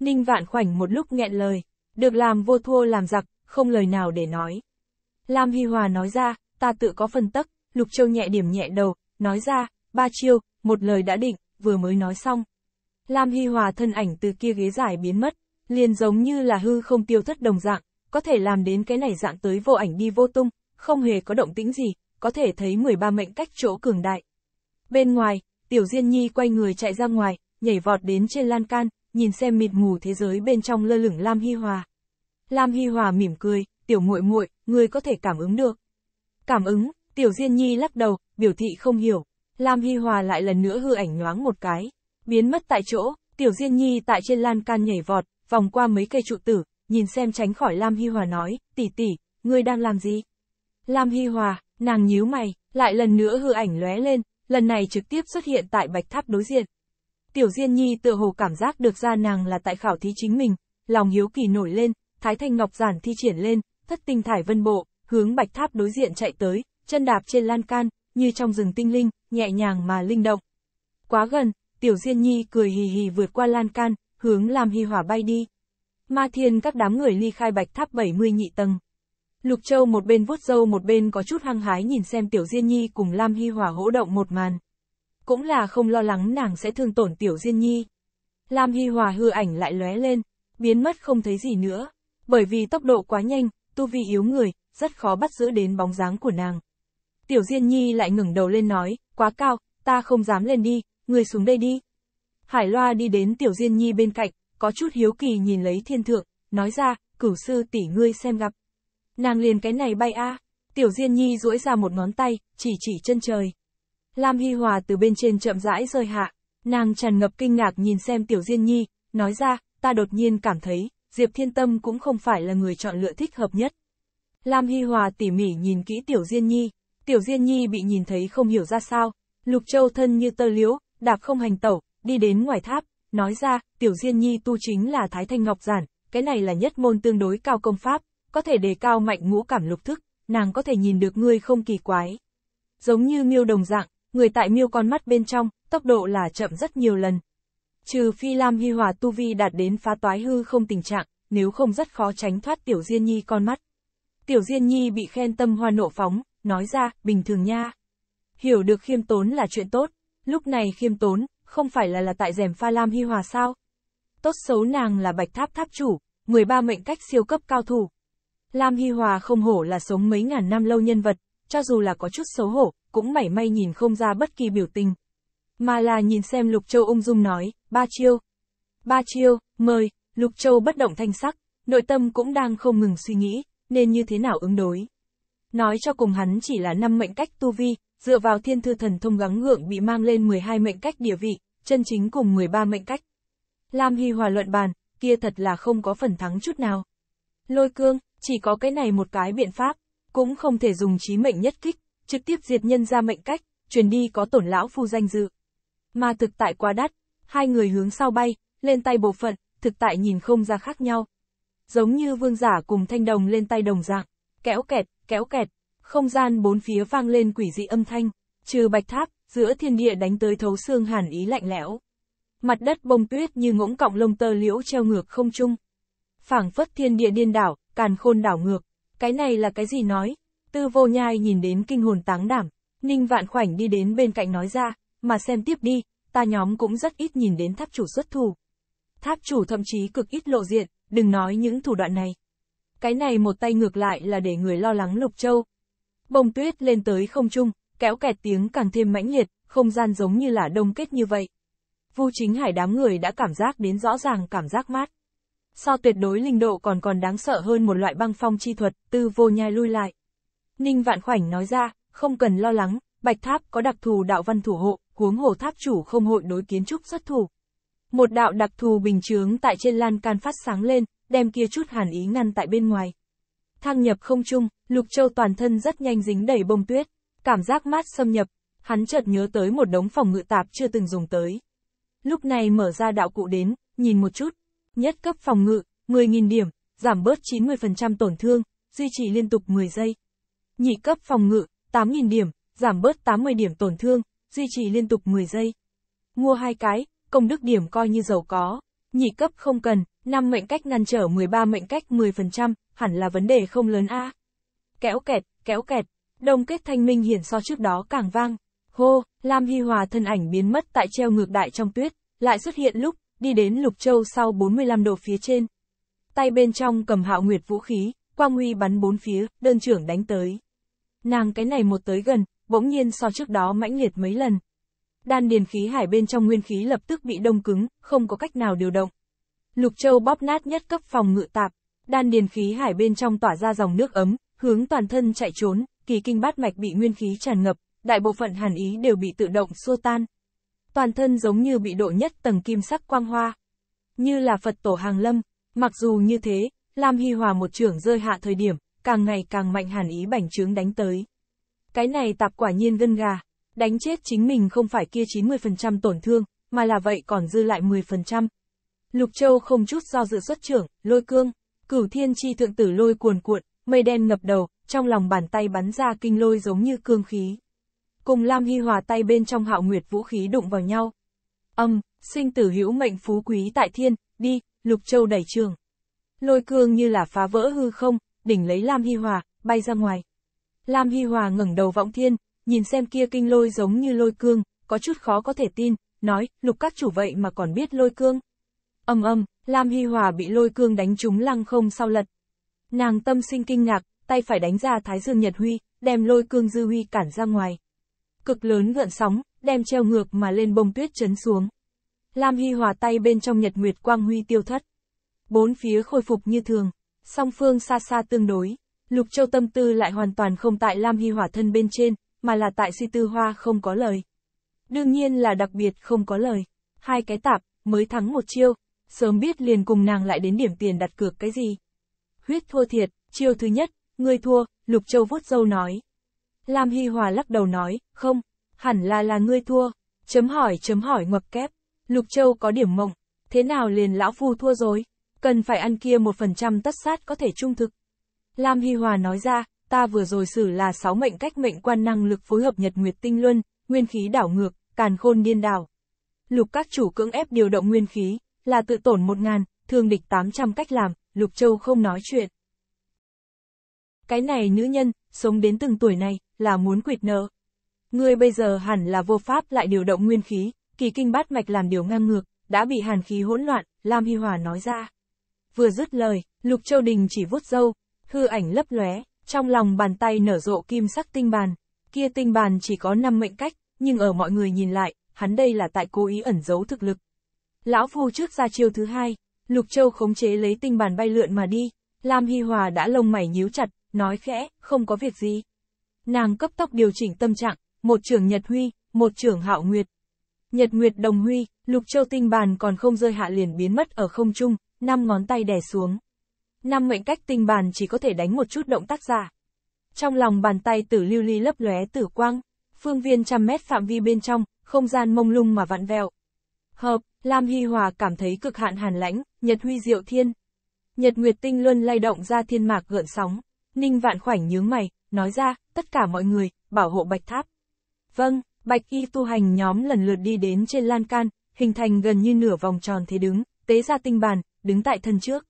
Ninh vạn khoảnh một lúc nghẹn lời, được làm vô thua làm giặc, không lời nào để nói. Lam Hy Hòa nói ra, ta tự có phân tắc, Lục Châu nhẹ điểm nhẹ đầu, nói ra, ba chiêu, một lời đã định, vừa mới nói xong. Lam Hy Hòa thân ảnh từ kia ghế giải biến mất, liền giống như là hư không tiêu thất đồng dạng, có thể làm đến cái này dạng tới vô ảnh đi vô tung, không hề có động tĩnh gì, có thể thấy 13 mệnh cách chỗ cường đại. Bên ngoài, Tiểu Diên Nhi quay người chạy ra ngoài, nhảy vọt đến trên lan can, nhìn xem mịt mù thế giới bên trong lơ lửng Lam hy Hòa. Lam hy Hòa mỉm cười, "Tiểu muội muội, ngươi có thể cảm ứng được." "Cảm ứng?" Tiểu Diên Nhi lắc đầu, biểu thị không hiểu. Lam hy Hòa lại lần nữa hư ảnh nhoáng một cái, biến mất tại chỗ, Tiểu Diên Nhi tại trên lan can nhảy vọt, vòng qua mấy cây trụ tử, nhìn xem tránh khỏi Lam Hy Hòa nói, tỷ tỷ, ngươi đang làm gì? Lam Hy Hòa, nàng nhíu mày, lại lần nữa hư ảnh lóe lên, lần này trực tiếp xuất hiện tại bạch tháp đối diện. Tiểu Diên Nhi tựa hồ cảm giác được ra nàng là tại khảo thí chính mình, lòng hiếu kỳ nổi lên, Thái Thanh Ngọc giản thi triển lên, thất tinh thải vân bộ, hướng bạch tháp đối diện chạy tới, chân đạp trên lan can, như trong rừng tinh linh, nhẹ nhàng mà linh động. Quá gần, Tiểu Diên Nhi cười hì hì vượt qua lan can, hướng Lam hy hỏa bay đi. Ma thiên các đám người ly khai bạch tháp 70 nhị tầng. Lục Châu một bên vuốt dâu một bên có chút hăng hái nhìn xem Tiểu Diên Nhi cùng Lam Hy Hỏa hỗ động một màn. Cũng là không lo lắng nàng sẽ thương tổn Tiểu Diên Nhi. Lam Hy Hòa hư ảnh lại lóe lên, biến mất không thấy gì nữa. Bởi vì tốc độ quá nhanh, tu vi yếu người, rất khó bắt giữ đến bóng dáng của nàng. Tiểu Diên Nhi lại ngừng đầu lên nói, quá cao, ta không dám lên đi, người xuống đây đi. Hải Loa đi đến Tiểu Diên Nhi bên cạnh, có chút hiếu kỳ nhìn lấy thiên thượng, nói ra, cửu sư tỷ ngươi xem gặp. Nàng liền cái này bay a à. Tiểu Diên Nhi duỗi ra một ngón tay, chỉ chỉ chân trời. Lam Hy Hòa từ bên trên chậm rãi rơi hạ, nàng tràn ngập kinh ngạc nhìn xem Tiểu Diên Nhi, nói ra, ta đột nhiên cảm thấy, Diệp Thiên Tâm cũng không phải là người chọn lựa thích hợp nhất. Lam Hy Hòa tỉ mỉ nhìn kỹ Tiểu Diên Nhi, Tiểu Diên Nhi bị nhìn thấy không hiểu ra sao, Lục Châu thân như tơ liễu, đạp không hành tẩu, đi đến ngoài tháp, nói ra, Tiểu Diên Nhi tu chính là Thái Thanh Ngọc Giản, cái này là nhất môn tương đối cao công pháp, có thể đề cao mạnh ngũ cảm lục thức, nàng có thể nhìn được ngươi không kỳ quái. Giống như miêu đồng dạng, người tại miêu con mắt bên trong, tốc độ là chậm rất nhiều lần. Trừ phi Lam Hy Hòa tu vi đạt đến phá toái hư không tình trạng, nếu không rất khó tránh thoát Tiểu Diên Nhi con mắt. Tiểu Diên Nhi bị khen tâm hoa nộ phóng, nói ra, bình thường nha. Hiểu được khiêm tốn là chuyện tốt, lúc này khiêm tốn, không phải là là tại rèm pha lam hy hòa sao? Tốt xấu nàng là bạch tháp tháp chủ, 13 mệnh cách siêu cấp cao thủ. Lam Hy Hòa không hổ là sống mấy ngàn năm lâu nhân vật, cho dù là có chút xấu hổ, cũng mảy may nhìn không ra bất kỳ biểu tình. Mà là nhìn xem Lục Châu ung dung nói, ba chiêu. Ba chiêu, mời, Lục Châu bất động thanh sắc, nội tâm cũng đang không ngừng suy nghĩ, nên như thế nào ứng đối. Nói cho cùng hắn chỉ là năm mệnh cách tu vi, dựa vào thiên thư thần thông gắng gượng bị mang lên 12 mệnh cách địa vị, chân chính cùng 13 mệnh cách. Lam Hy Hòa luận bàn, kia thật là không có phần thắng chút nào. Lôi cương, chỉ có cái này một cái biện pháp, cũng không thể dùng trí mệnh nhất kích, trực tiếp diệt nhân ra mệnh cách, truyền đi có tổn lão phu danh dự. Mà thực tại quá đắt, hai người hướng sau bay, lên tay bộ phận, thực tại nhìn không ra khác nhau. Giống như vương giả cùng thanh đồng lên tay đồng dạng, kéo kẹt, kéo kẹt, không gian bốn phía vang lên quỷ dị âm thanh, trừ bạch tháp, giữa thiên địa đánh tới thấu xương hàn ý lạnh lẽo. Mặt đất bông tuyết như ngỗng cọng lông tơ liễu treo ngược không trung. phảng phất thiên địa điên đảo, càn khôn đảo ngược. Cái này là cái gì nói? Tư vô nhai nhìn đến kinh hồn táng đảm, ninh vạn khoảnh đi đến bên cạnh nói ra, mà xem tiếp đi, ta nhóm cũng rất ít nhìn đến tháp chủ xuất thủ. Tháp chủ thậm chí cực ít lộ diện, đừng nói những thủ đoạn này. Cái này một tay ngược lại là để người lo lắng Lục Châu, bông tuyết lên tới không trung, kéo kẹt tiếng càng thêm mãnh liệt, không gian giống như là đông kết như vậy. Vu chính hải đám người đã cảm giác đến rõ ràng cảm giác mát. So tuyệt đối linh độ còn còn đáng sợ hơn một loại băng phong chi thuật, tư vô nhai lui lại. Ninh vạn khoảnh nói ra, không cần lo lắng, bạch tháp có đặc thù đạo văn thủ hộ, huống hồ tháp chủ không hội đối kiến trúc xuất thủ. Một đạo đặc thù bình chướng tại trên lan can phát sáng lên, đem kia chút hàn ý ngăn tại bên ngoài. Thăng nhập không trung Lục Châu toàn thân rất nhanh dính đầy bông tuyết, cảm giác mát xâm nhập, hắn chợt nhớ tới một đống phòng ngự tạp chưa từng dùng tới. Lúc này mở ra đạo cụ đến, nhìn một chút, nhất cấp phòng ngự, 10.000 điểm, giảm bớt 90% tổn thương, duy trì liên tục 10 giây. Nhị cấp phòng ngự, 8.000 điểm, giảm bớt 80 điểm tổn thương, duy trì liên tục 10 giây. Mua hai cái, công đức điểm coi như giàu có, nhị cấp không cần, 5 mệnh cách ngăn trở 13 mệnh cách 10%, hẳn là vấn đề không lớn a. À. Kéo kẹt, kéo kẹt, đồng kết thanh minh hiển so trước đó càng vang. Hô, Lam Hy Hòa thân ảnh biến mất tại treo ngược đại trong tuyết, lại xuất hiện lúc, đi đến Lục Châu sau 45 độ phía trên. Tay bên trong cầm hạo nguyệt vũ khí, quang huy bắn bốn phía, đơn trưởng đánh tới. Nàng cái này một tới gần, bỗng nhiên so trước đó mãnh liệt mấy lần. Đan điền khí hải bên trong nguyên khí lập tức bị đông cứng, không có cách nào điều động. Lục Châu bóp nát nhất cấp phòng ngự tạp, đan điền khí hải bên trong tỏa ra dòng nước ấm, hướng toàn thân chạy trốn, kỳ kinh bát mạch bị nguyên khí tràn ngập, đại bộ phận hàn ý đều bị tự động xua tan. Toàn thân giống như bị độ nhất tầng kim sắc quang hoa, như là Phật tổ hàng lâm, mặc dù như thế, Lam Hy Hòa một trưởng rơi hạ thời điểm, càng ngày càng mạnh hàn ý bảnh trướng đánh tới. Cái này tạp quả nhiên gân gà, đánh chết chính mình không phải kia 90% tổn thương, mà là vậy còn dư lại 10%. Lục Châu không chút do dự xuất trưởng, lôi cương, cửu thiên chi thượng tử lôi cuồn cuộn, mây đen ngập đầu, trong lòng bàn tay bắn ra kinh lôi giống như cương khí. Cùng Lam Hy Hòa tay bên trong hạo nguyệt vũ khí đụng vào nhau. Âm, sinh tử hữu mệnh phú quý tại thiên, đi, Lục Châu đẩy trường. Lôi cương như là phá vỡ hư không, đỉnh lấy Lam Hy Hòa, bay ra ngoài. Lam Hy Hòa ngẩng đầu vọng thiên, nhìn xem kia kinh lôi giống như lôi cương, có chút khó có thể tin, nói, lục các chủ vậy mà còn biết lôi cương. Âm âm, Lam Hy Hòa bị lôi cương đánh trúng lăng không sau lật. Nàng tâm sinh kinh ngạc, tay phải đánh ra Thái Dương Nhật Huy, đem lôi cương dư huy cản ra ngoài. Cực lớn gợn sóng, đem treo ngược mà lên bông tuyết chấn xuống. Lam Hy Hòa tay bên trong Nhật Nguyệt Quang Huy tiêu thất. Bốn phía khôi phục như thường, song phương xa xa tương đối. Lục Châu tâm tư lại hoàn toàn không tại Lam Hy hòa thân bên trên, mà là tại si tư hoa không có lời. Đương nhiên là đặc biệt không có lời. Hai cái tạp, mới thắng một chiêu, sớm biết liền cùng nàng lại đến điểm tiền đặt cược cái gì. Huyết thua thiệt, chiêu thứ nhất, ngươi thua, Lục Châu vuốt dâu nói. Lam Hy Hòa lắc đầu nói, không, hẳn là là ngươi thua, chấm hỏi chấm hỏi ngoặc kép, Lục Châu có điểm mộng, thế nào liền lão phu thua rồi, cần phải ăn kia một phần trăm tất sát có thể trung thực. Lam Hy Hòa nói ra, ta vừa rồi xử là sáu mệnh cách mệnh quan năng lực phối hợp nhật nguyệt tinh luân, nguyên khí đảo ngược, càn khôn điên đảo. Lục các chủ cưỡng ép điều động nguyên khí, là tự tổn một ngàn, thương địch tám trăm cách làm, Lục Châu không nói chuyện. Cái này nữ nhân, sống đến từng tuổi này, là muốn quyệt nợ. Ngươi bây giờ hẳn là vô pháp lại điều động nguyên khí, kỳ kinh bát mạch làm điều ngang ngược, đã bị hàn khí hỗn loạn, Lam Hy Hòa nói ra. Vừa dứt lời, Lục Châu Đình chỉ vuốt dâu, hư ảnh lấp lóe, trong lòng bàn tay nở rộ kim sắc tinh bàn. Kia tinh bàn chỉ có 5 mệnh cách, nhưng ở mọi người nhìn lại, hắn đây là tại cố ý ẩn giấu thực lực. Lão Phu trước ra chiêu thứ hai, Lục Châu khống chế lấy tinh bản bay lượn mà đi, Lam Hy Hòa đã lông mày nhíu chặt, nói khẽ, không có việc gì. Nàng cấp tốc điều chỉnh tâm trạng, một trưởng Nhật Huy, một trưởng Hạo Nguyệt. Nhật Nguyệt đồng huy, Lục Châu tinh bàn còn không rơi hạ liền biến mất ở không trung, năm ngón tay đè xuống. Năm mệnh cách tinh bàn chỉ có thể đánh một chút động tác giả. Trong lòng bàn tay tử lưu ly lấp lóe tử quang, phương viên trăm mét phạm vi bên trong, không gian mông lung mà vặn vẹo. Hợp, Lam Hy Hòa cảm thấy cực hạn hàn lãnh, nhật huy diệu thiên. Nhật Nguyệt Tinh Luân lay động ra thiên mạc gợn sóng. Ninh Vạn Khoảnh nhướng mày, nói ra, tất cả mọi người, bảo hộ Bạch Tháp. Vâng, Bạch Y tu hành nhóm lần lượt đi đến trên lan can, hình thành gần như nửa vòng tròn thế đứng, tế ra tinh bàn, đứng tại thân trước.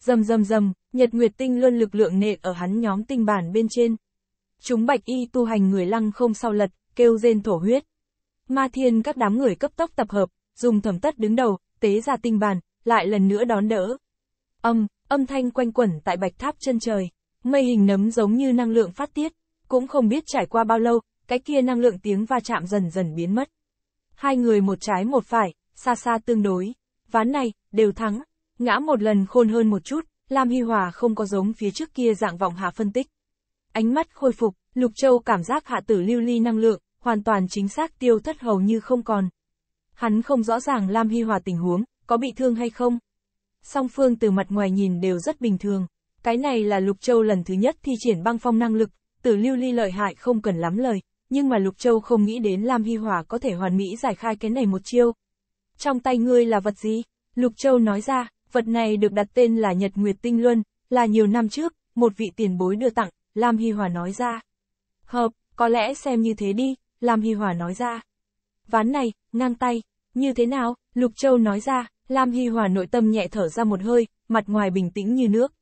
Dầm dầm dầm, Nhật Nguyệt Tinh Luân lực lượng nệ ở hắn nhóm tinh bàn bên trên. Chúng Bạch Y tu hành người lăng không sau lật, kêu rên thổ huyết. Ma thiên các đám người cấp tốc tập hợp, dùng thẩm tất đứng đầu, tế ra tinh bàn, lại lần nữa đón đỡ. Âm, âm thanh quanh quẩn tại bạch tháp chân trời. Mây hình nấm giống như năng lượng phát tiết, cũng không biết trải qua bao lâu, cái kia năng lượng tiếng va chạm dần dần biến mất. Hai người một trái một phải, xa xa tương đối. Ván này, đều thắng. Ngã một lần khôn hơn một chút, Lam Hy Hòa không có giống phía trước kia dạng vọng hạ phân tích. Ánh mắt khôi phục, Lục Châu cảm giác hạ tử lưu ly năng lượng, hoàn toàn chính xác tiêu thất hầu như không còn. Hắn không rõ ràng Lam Hy Hòa tình huống, có bị thương hay không. Song phương từ mặt ngoài nhìn đều rất bình thường. Cái này là Lục Châu lần thứ nhất thi triển băng phong năng lực, tử lưu ly lợi hại không cần lắm lời, nhưng mà Lục Châu không nghĩ đến Lam Hy Hòa có thể hoàn mỹ giải khai cái này một chiêu. Trong tay ngươi là vật gì? Lục Châu nói ra, vật này được đặt tên là Nhật Nguyệt Tinh Luân, là nhiều năm trước, một vị tiền bối đưa tặng, Lam Hy Hòa nói ra. Hợp, có lẽ xem như thế đi, Lam Hy Hòa nói ra ván này, ngang tay, như thế nào, Lục Châu nói ra, Lam Hy Hòa nội tâm nhẹ thở ra một hơi, mặt ngoài bình tĩnh như nước.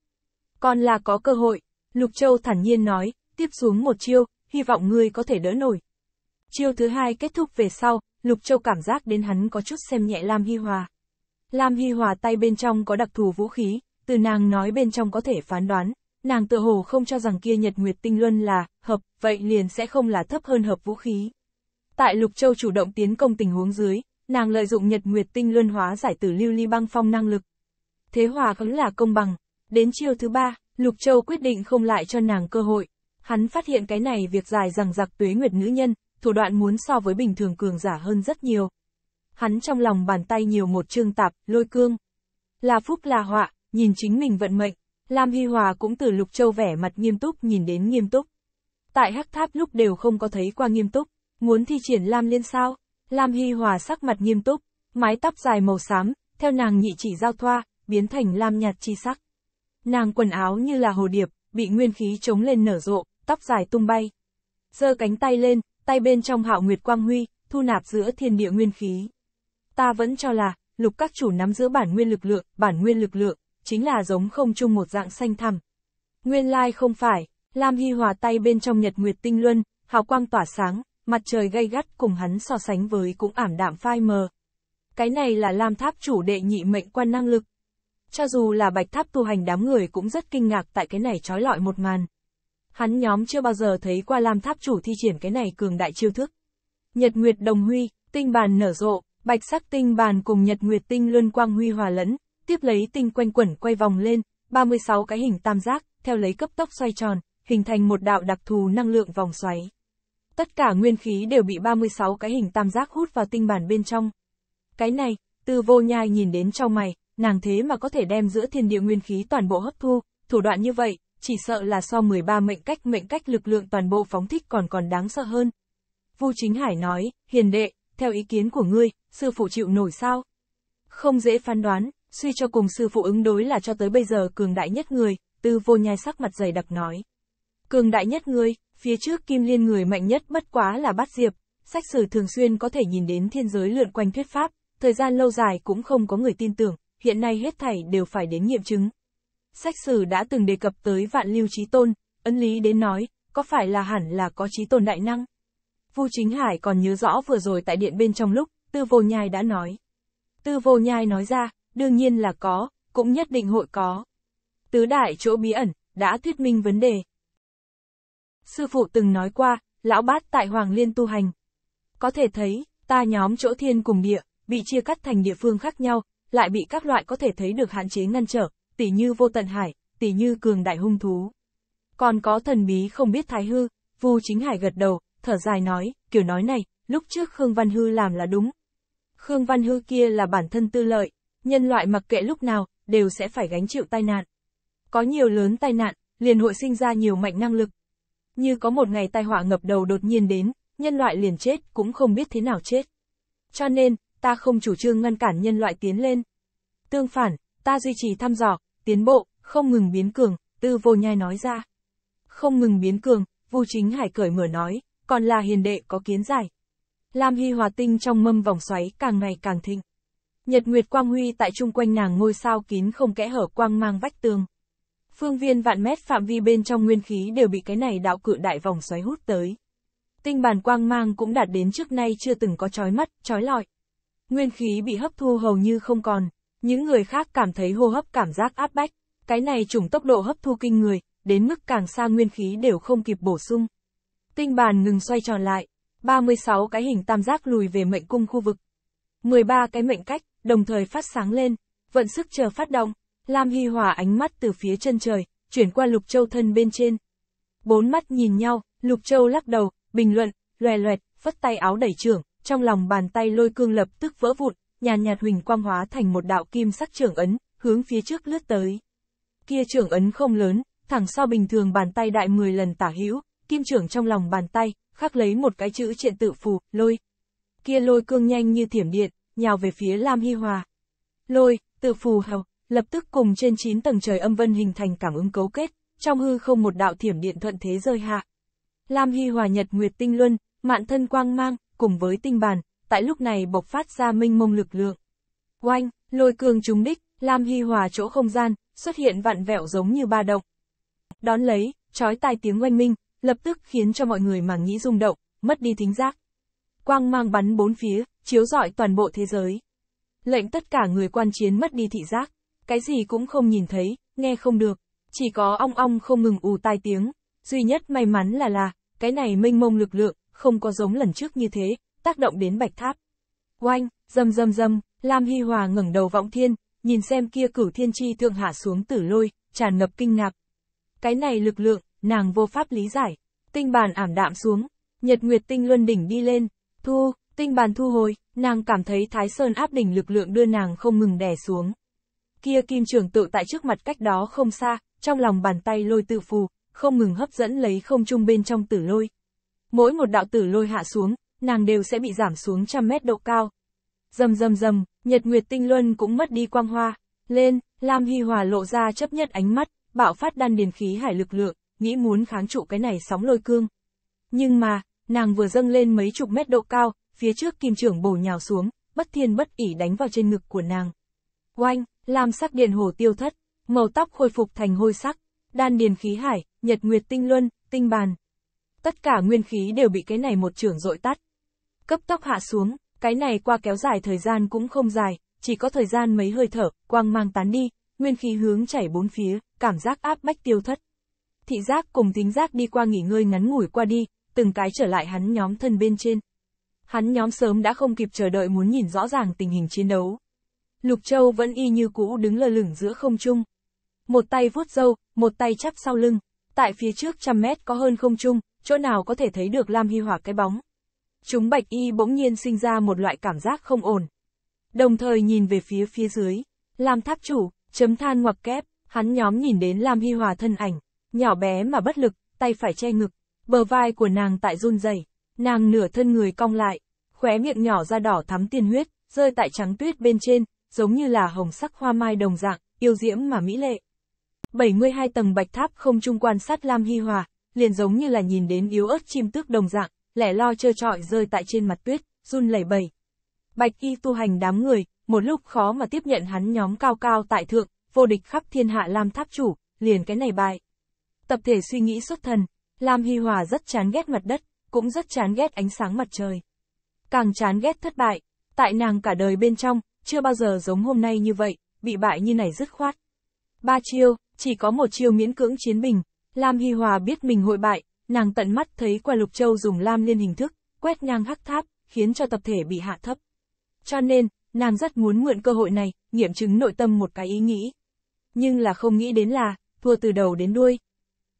Còn là có cơ hội, Lục Châu thản nhiên nói, tiếp xuống một chiêu, hy vọng ngươi có thể đỡ nổi. Chiêu thứ hai kết thúc về sau, Lục Châu cảm giác đến hắn có chút xem nhẹ Lam Hy Hòa. Lam Hy Hòa tay bên trong có đặc thù vũ khí, từ nàng nói bên trong có thể phán đoán, nàng tự hồ không cho rằng kia nhật nguyệt tinh luân là, hợp, vậy liền sẽ không là thấp hơn hợp vũ khí. Tại Lục Châu chủ động tiến công tình huống dưới, nàng lợi dụng nhật nguyệt tinh luân hóa giải tử lưu ly băng phong năng lực. Thế hòa vẫn là công bằng. Đến chiêu thứ ba, Lục Châu quyết định không lại cho nàng cơ hội. Hắn phát hiện cái này việc dài rằng giặc tuế nguyệt nữ nhân, thủ đoạn muốn so với bình thường cường giả hơn rất nhiều. Hắn trong lòng bàn tay nhiều một trương tạp, lôi cương. Là phúc là họa, nhìn chính mình vận mệnh, Lam Hy Hòa cũng từ Lục Châu vẻ mặt nghiêm túc nhìn đến nghiêm túc. Tại hắc tháp lúc đều không có thấy qua nghiêm túc. Muốn thi triển Lam Liên sao? Lam Hy Hòa sắc mặt nghiêm túc, mái tóc dài màu xám, theo nàng nhị chỉ giao thoa, biến thành lam nhạt chi sắc. Nàng quần áo như là hồ điệp, bị nguyên khí chống lên nở rộ, tóc dài tung bay. Giơ cánh tay lên, tay bên trong hạo nguyệt quang huy, thu nạp giữa thiên địa nguyên khí. Ta vẫn cho là, lục các chủ nắm giữa bản nguyên lực lượng, bản nguyên lực lượng, chính là giống không chung một dạng xanh thẳm. Nguyên lai không phải, Lam Hy hòa tay bên trong nhật nguyệt tinh luân, hào quang tỏa sáng, mặt trời gay gắt cùng hắn so sánh với cũng ảm đạm phai mờ. Cái này là Lam Tháp chủ đệ nhị mệnh quan năng lực. Cho dù là Bạch Tháp tu hành đám người cũng rất kinh ngạc tại cái này trói lọi một màn. Hắn nhóm chưa bao giờ thấy qua Lam Tháp chủ thi triển cái này cường đại chiêu thức. Nhật Nguyệt đồng huy, tinh bàn nở rộ, bạch sắc tinh bàn cùng Nhật Nguyệt tinh luân quang huy hòa lẫn, tiếp lấy tinh quanh quẩn quay vòng lên, 36 cái hình tam giác, theo lấy cấp tốc xoay tròn, hình thành một đạo đặc thù năng lượng vòng xoáy. Tất cả nguyên khí đều bị 36 cái hình tam giác hút vào tinh bản bên trong. Cái này, từ vô nhai nhìn đến trong mày, nàng thế mà có thể đem giữa thiên địa nguyên khí toàn bộ hấp thu, thủ đoạn như vậy, chỉ sợ là so 13 mệnh cách mệnh cách lực lượng toàn bộ phóng thích còn còn đáng sợ hơn. Vu Chính Hải nói, hiền đệ, theo ý kiến của ngươi, sư phụ chịu nổi sao? Không dễ phán đoán, suy cho cùng sư phụ ứng đối là cho tới bây giờ cường đại nhất người, tư vô nhai sắc mặt dày đặc nói cường đại nhất ngươi, phía trước kim liên người mạnh nhất bất quá là bát diệp, sách sử thường xuyên có thể nhìn đến thiên giới lượn quanh thuyết pháp, thời gian lâu dài cũng không có người tin tưởng, hiện nay hết thảy đều phải đến nghiệm chứng. Sách sử đã từng đề cập tới vạn lưu trí tôn, ấn lý đến nói, có phải là hẳn là có trí tôn đại năng? Vu Chính Hải còn nhớ rõ vừa rồi tại điện bên trong lúc, Tư Vô Nhai đã nói. Tư Vô Nhai nói ra, đương nhiên là có, cũng nhất định hội có. Tứ đại chỗ bí ẩn, đã thuyết minh vấn đề, Sư phụ từng nói qua, lão bát tại Hoàng Liên tu hành. Có thể thấy, ta nhóm chỗ thiên cùng địa, bị chia cắt thành địa phương khác nhau, lại bị các loại có thể thấy được hạn chế ngăn trở, tỉ như vô tận hải, tỉ như cường đại hung thú. Còn có thần bí không biết thái hư, Vu Chính Hải gật đầu, thở dài nói, kiểu nói này, lúc trước Khương Văn Hư làm là đúng. Khương Văn Hư kia là bản thân tư lợi, nhân loại mặc kệ lúc nào, đều sẽ phải gánh chịu tai nạn. Có nhiều lớn tai nạn, liền hội sinh ra nhiều mạnh năng lực, như có một ngày tai họa ngập đầu đột nhiên đến, nhân loại liền chết, cũng không biết thế nào chết. Cho nên, ta không chủ trương ngăn cản nhân loại tiến lên. Tương phản, ta duy trì thăm dò, tiến bộ, không ngừng biến cường, tư vô nhai nói ra. Không ngừng biến cường, Vu Chính Hải cởi mở nói, còn là hiền đệ có kiến giải. Lam Hy hòa tinh trong mâm vòng xoáy càng ngày càng thịnh. Nhật Nguyệt Quang Huy tại chung quanh nàng ngôi sao kín không kẽ hở quang mang vách tường phương viên vạn mét phạm vi bên trong nguyên khí đều bị cái này đạo cự đại vòng xoáy hút tới. Tinh bản quang mang cũng đạt đến trước nay chưa từng có chói mắt, chói lọi. Nguyên khí bị hấp thu hầu như không còn, những người khác cảm thấy hô hấp cảm giác áp bách, cái này trùng tốc độ hấp thu kinh người, đến mức càng xa nguyên khí đều không kịp bổ sung. Tinh bàn ngừng xoay tròn lại, 36 cái hình tam giác lùi về mệnh cung khu vực. 13 cái mệnh cách, đồng thời phát sáng lên, vận sức chờ phát động, Lam Hy Hòa ánh mắt từ phía chân trời, chuyển qua Lục Châu thân bên trên. Bốn mắt nhìn nhau, Lục Châu lắc đầu, bình luận, loè loẹt, phất tay áo đẩy trưởng, trong lòng bàn tay lôi cương lập tức vỡ vụn, nhàn nhạt huỳnh quang hóa thành một đạo kim sắc trưởng ấn, hướng phía trước lướt tới. Kia trưởng ấn không lớn, thẳng sau bình thường bàn tay đại 10 lần tả hữu, kim trưởng trong lòng bàn tay, khắc lấy một cái chữ triện tự phù, lôi. Kia lôi cương nhanh như thiểm điện, nhào về phía Lam Hy Hòa. Lôi, tự phù hầu, lập tức cùng trên 9 tầng trời âm vân hình thành cảm ứng cấu kết, trong hư không một đạo thiểm điện thuận thế rơi hạ. Lam Hy hòa nhật nguyệt tinh luân, mạn thân quang mang, cùng với tinh bàn, tại lúc này bộc phát ra minh mông lực lượng. Oanh, lôi cường trúng đích, Lam Hy hòa chỗ không gian, xuất hiện vạn vẹo giống như ba động. Đón lấy, trói tai tiếng oanh minh, lập tức khiến cho mọi người màng nghĩ rung động, mất đi thính giác. Quang mang bắn bốn phía, chiếu rọi toàn bộ thế giới. Lệnh tất cả người quan chiến mất đi thị giác cái gì cũng không nhìn thấy, nghe không được, chỉ có ong ong không ngừng ù tai tiếng, duy nhất may mắn là là, cái này mênh mông lực lượng, không có giống lần trước như thế, tác động đến bạch tháp. Oanh, dầm dầm dầm, Lam Hy Hòa ngẩng đầu vọng thiên, nhìn xem kia cửu thiên chi thượng hạ xuống tử lôi, tràn ngập kinh ngạc. Cái này lực lượng, nàng vô pháp lý giải, tinh bàn ảm đạm xuống, nhật nguyệt tinh luân đỉnh đi lên, thu, tinh bàn thu hồi, nàng cảm thấy thái sơn áp đỉnh lực lượng đưa nàng không ngừng đè xuống kia kim trường tự tại trước mặt cách đó không xa, trong lòng bàn tay lôi tự phù, không ngừng hấp dẫn lấy không trung bên trong tử lôi. Mỗi một đạo tử lôi hạ xuống, nàng đều sẽ bị giảm xuống trăm mét độ cao. Dầm dầm dầm, nhật nguyệt tinh luân cũng mất đi quang hoa. Lên, Lam Hy Hòa lộ ra chấp nhất ánh mắt, bạo phát đan điền khí hải lực lượng, nghĩ muốn kháng trụ cái này sóng lôi cương. Nhưng mà, nàng vừa dâng lên mấy chục mét độ cao, phía trước kim trưởng bổ nhào xuống, bất thiên bất ỉ đánh vào trên ngực của nàng. Oanh! lam sắc điện hồ tiêu thất, màu tóc khôi phục thành hôi sắc, đan điền khí hải, nhật nguyệt tinh luân, tinh bàn. Tất cả nguyên khí đều bị cái này một trưởng dội tắt. Cấp tốc hạ xuống, cái này qua kéo dài thời gian cũng không dài, chỉ có thời gian mấy hơi thở, quang mang tán đi, nguyên khí hướng chảy bốn phía, cảm giác áp bách tiêu thất. Thị giác cùng tính giác đi qua nghỉ ngơi ngắn ngủi qua đi, từng cái trở lại hắn nhóm thân bên trên. Hắn nhóm sớm đã không kịp chờ đợi muốn nhìn rõ ràng tình hình chiến đấu. Lục Châu vẫn y như cũ đứng lơ lửng giữa không trung. Một tay vuốt râu, một tay chắp sau lưng. Tại phía trước trăm mét có hơn không trung, chỗ nào có thể thấy được Lam Hy Hỏa cái bóng. Chúng bạch y bỗng nhiên sinh ra một loại cảm giác không ổn. Đồng thời nhìn về phía phía dưới, Lam Tháp Chủ, chấm than ngoặc kép, hắn nhóm nhìn đến Lam Hy Hòa thân ảnh, nhỏ bé mà bất lực, tay phải che ngực, bờ vai của nàng tại run rẩy, nàng nửa thân người cong lại, khóe miệng nhỏ ra đỏ thắm tiền huyết, rơi tại trắng tuyết bên trên, giống như là hồng sắc hoa mai đồng dạng, yêu diễm mà mỹ lệ. 72 tầng bạch tháp không trung quan sát Lam Hy Hòa, liền giống như là nhìn đến yếu ớt chim tước đồng dạng, lẻ lo trơ trọi rơi tại trên mặt tuyết, run lẩy bẩy. Bạch y tu hành đám người, một lúc khó mà tiếp nhận hắn nhóm cao cao tại thượng, vô địch khắp thiên hạ Lam Tháp chủ, liền cái này bại. Tập thể suy nghĩ xuất thần, Lam Hy Hòa rất chán ghét mặt đất, cũng rất chán ghét ánh sáng mặt trời. Càng chán ghét thất bại, tại nàng cả đời bên trong, chưa bao giờ giống hôm nay như vậy, bị bại như này dứt khoát. Ba chiêu, chỉ có một chiêu miễn cưỡng chiến bình, Lam Hy Hòa biết mình hội bại, nàng tận mắt thấy qua Lục Châu dùng Lam Liên hình thức, quét ngang hắc tháp, khiến cho tập thể bị hạ thấp. Cho nên, nàng rất muốn mượn cơ hội này, nghiệm chứng nội tâm một cái ý nghĩ. Nhưng là không nghĩ đến là, thua từ đầu đến đuôi.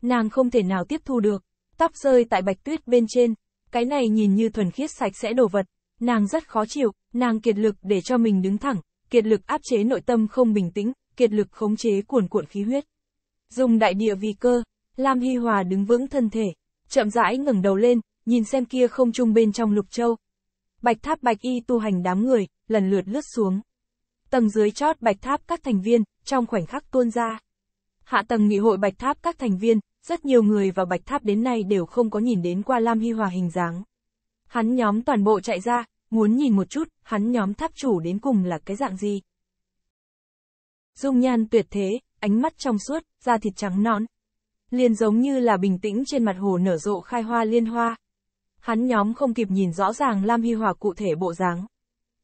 Nàng không thể nào tiếp thu được, tóc rơi tại bạch tuyết bên trên, cái này nhìn như thuần khiết sạch sẽ đồ vật, nàng rất khó chịu, Nàng kiệt lực để cho mình đứng thẳng, kiệt lực áp chế nội tâm không bình tĩnh, kiệt lực khống chế cuồn cuộn khí huyết. Dùng đại địa vì cơ, Lam Hy Hòa đứng vững thân thể, chậm rãi ngẩng đầu lên, nhìn xem kia không trung bên trong lục châu. Bạch tháp bạch y tu hành đám người, lần lượt lướt xuống. Tầng dưới chót bạch tháp các thành viên, trong khoảnh khắc tuôn ra. Hạ tầng nghị hội bạch tháp các thành viên, rất nhiều người vào bạch tháp đến nay đều không có nhìn đến qua Lam Hy Hòa hình dáng. Hắn nhóm toàn bộ chạy ra, muốn nhìn một chút, hắn nhóm tháp chủ đến cùng là cái dạng gì. Dung nhan tuyệt thế, ánh mắt trong suốt, da thịt trắng nõn. Liền giống như là bình tĩnh trên mặt hồ nở rộ khai hoa liên hoa. Hắn nhóm không kịp nhìn rõ ràng Lam Hy Hòa cụ thể bộ dáng.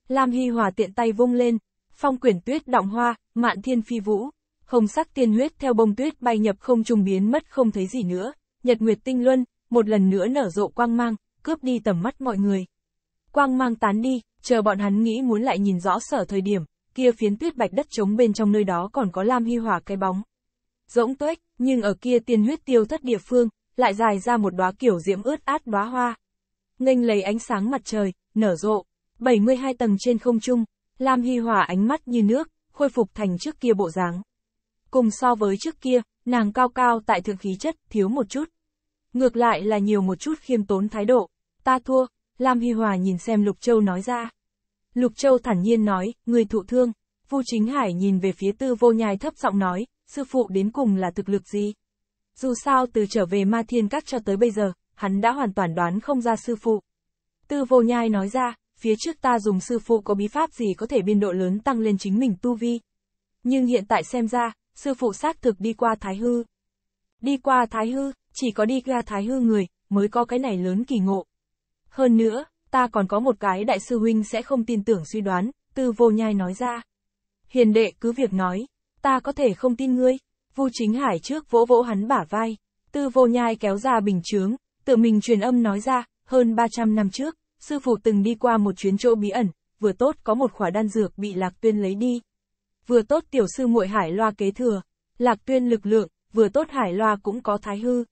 Lam Hy Hòa tiện tay vung lên, phong quyển tuyết động hoa, mạn thiên phi vũ, hồng sắc tiên huyết theo bông tuyết bay nhập không trùng biến mất không thấy gì nữa, nhật nguyệt tinh luân, một lần nữa nở rộ quang mang, cướp đi tầm mắt mọi người. Quang mang tán đi, chờ bọn hắn nghĩ muốn lại nhìn rõ sở thời điểm, kia phiến tuyết bạch đất trống bên trong nơi đó còn có lam hy hòa cái bóng. Rỗng tuếch, nhưng ở kia tiên huyết tiêu thất địa phương, lại dài ra một đóa kiểu diễm ướt át đóa hoa. Nghênh lấy ánh sáng mặt trời, nở rộ, 72 tầng trên không trung, Lam Hy Hòa ánh mắt như nước, khôi phục thành trước kia bộ dáng. Cùng so với trước kia, nàng cao cao tại thượng khí chất, thiếu một chút. Ngược lại là nhiều một chút khiêm tốn thái độ, ta thua, Lam Hy Hòa nhìn xem Lục Châu nói ra. Lục Châu thản nhiên nói, người thụ thương. Vu Chính Hải nhìn về phía tư vô nhai thấp giọng nói, sư phụ đến cùng là thực lực gì? Dù sao từ trở về ma thiên các cho tới bây giờ, hắn đã hoàn toàn đoán không ra sư phụ. Tư vô nhai nói ra, phía trước ta dùng sư phụ có bí pháp gì có thể biên độ lớn tăng lên chính mình tu vi. Nhưng hiện tại xem ra, sư phụ xác thực đi qua Thái Hư. Đi qua Thái Hư, chỉ có đi ra Thái Hư người, mới có cái này lớn kỳ ngộ. Hơn nữa, ta còn có một cái đại sư huynh sẽ không tin tưởng suy đoán, tư vô nhai nói ra. Hiền đệ cứ việc nói, ta có thể không tin ngươi. Vu chính hải trước vỗ vỗ hắn bả vai, tư vô nhai kéo ra bình chướng, tự mình truyền âm nói ra, hơn 300 năm trước, sư phụ từng đi qua một chuyến chỗ bí ẩn, vừa tốt có một khỏa đan dược bị lạc tuyên lấy đi. Vừa tốt tiểu sư muội hải loa kế thừa, lạc tuyên lực lượng, vừa tốt hải loa cũng có thái hư.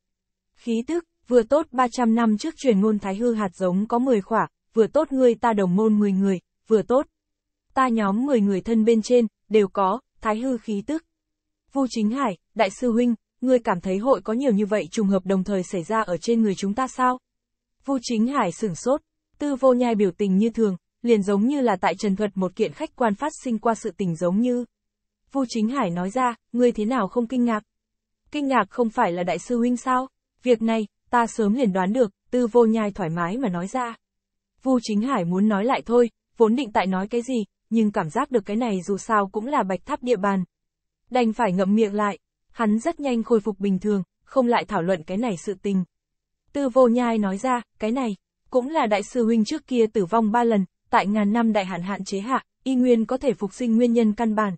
Khí tức, vừa tốt 300 năm trước truyền ngôn thái hư hạt giống có 10 khỏa, vừa tốt ngươi ta đồng môn 10 người, vừa tốt. Ta nhóm 10 người thân bên trên, đều có, thái hư khí tức. Vu Chính Hải, đại sư huynh, ngươi cảm thấy hội có nhiều như vậy trùng hợp đồng thời xảy ra ở trên người chúng ta sao? Vu Chính Hải sửng sốt, tư vô nhai biểu tình như thường, liền giống như là tại trần thuật một kiện khách quan phát sinh qua sự tình giống như. Vu Chính Hải nói ra, ngươi thế nào không kinh ngạc? Kinh ngạc không phải là đại sư huynh sao? Việc này, Ta sớm liền đoán được, tư vô nhai thoải mái mà nói ra. Vu Chính Hải muốn nói lại thôi, vốn định tại nói cái gì, nhưng cảm giác được cái này dù sao cũng là bạch tháp địa bàn. Đành phải ngậm miệng lại, hắn rất nhanh khôi phục bình thường, không lại thảo luận cái này sự tình. Tư vô nhai nói ra, cái này, cũng là đại sư huynh trước kia tử vong ba lần, tại ngàn năm đại hạn hạn chế hạ, y nguyên có thể phục sinh nguyên nhân căn bản.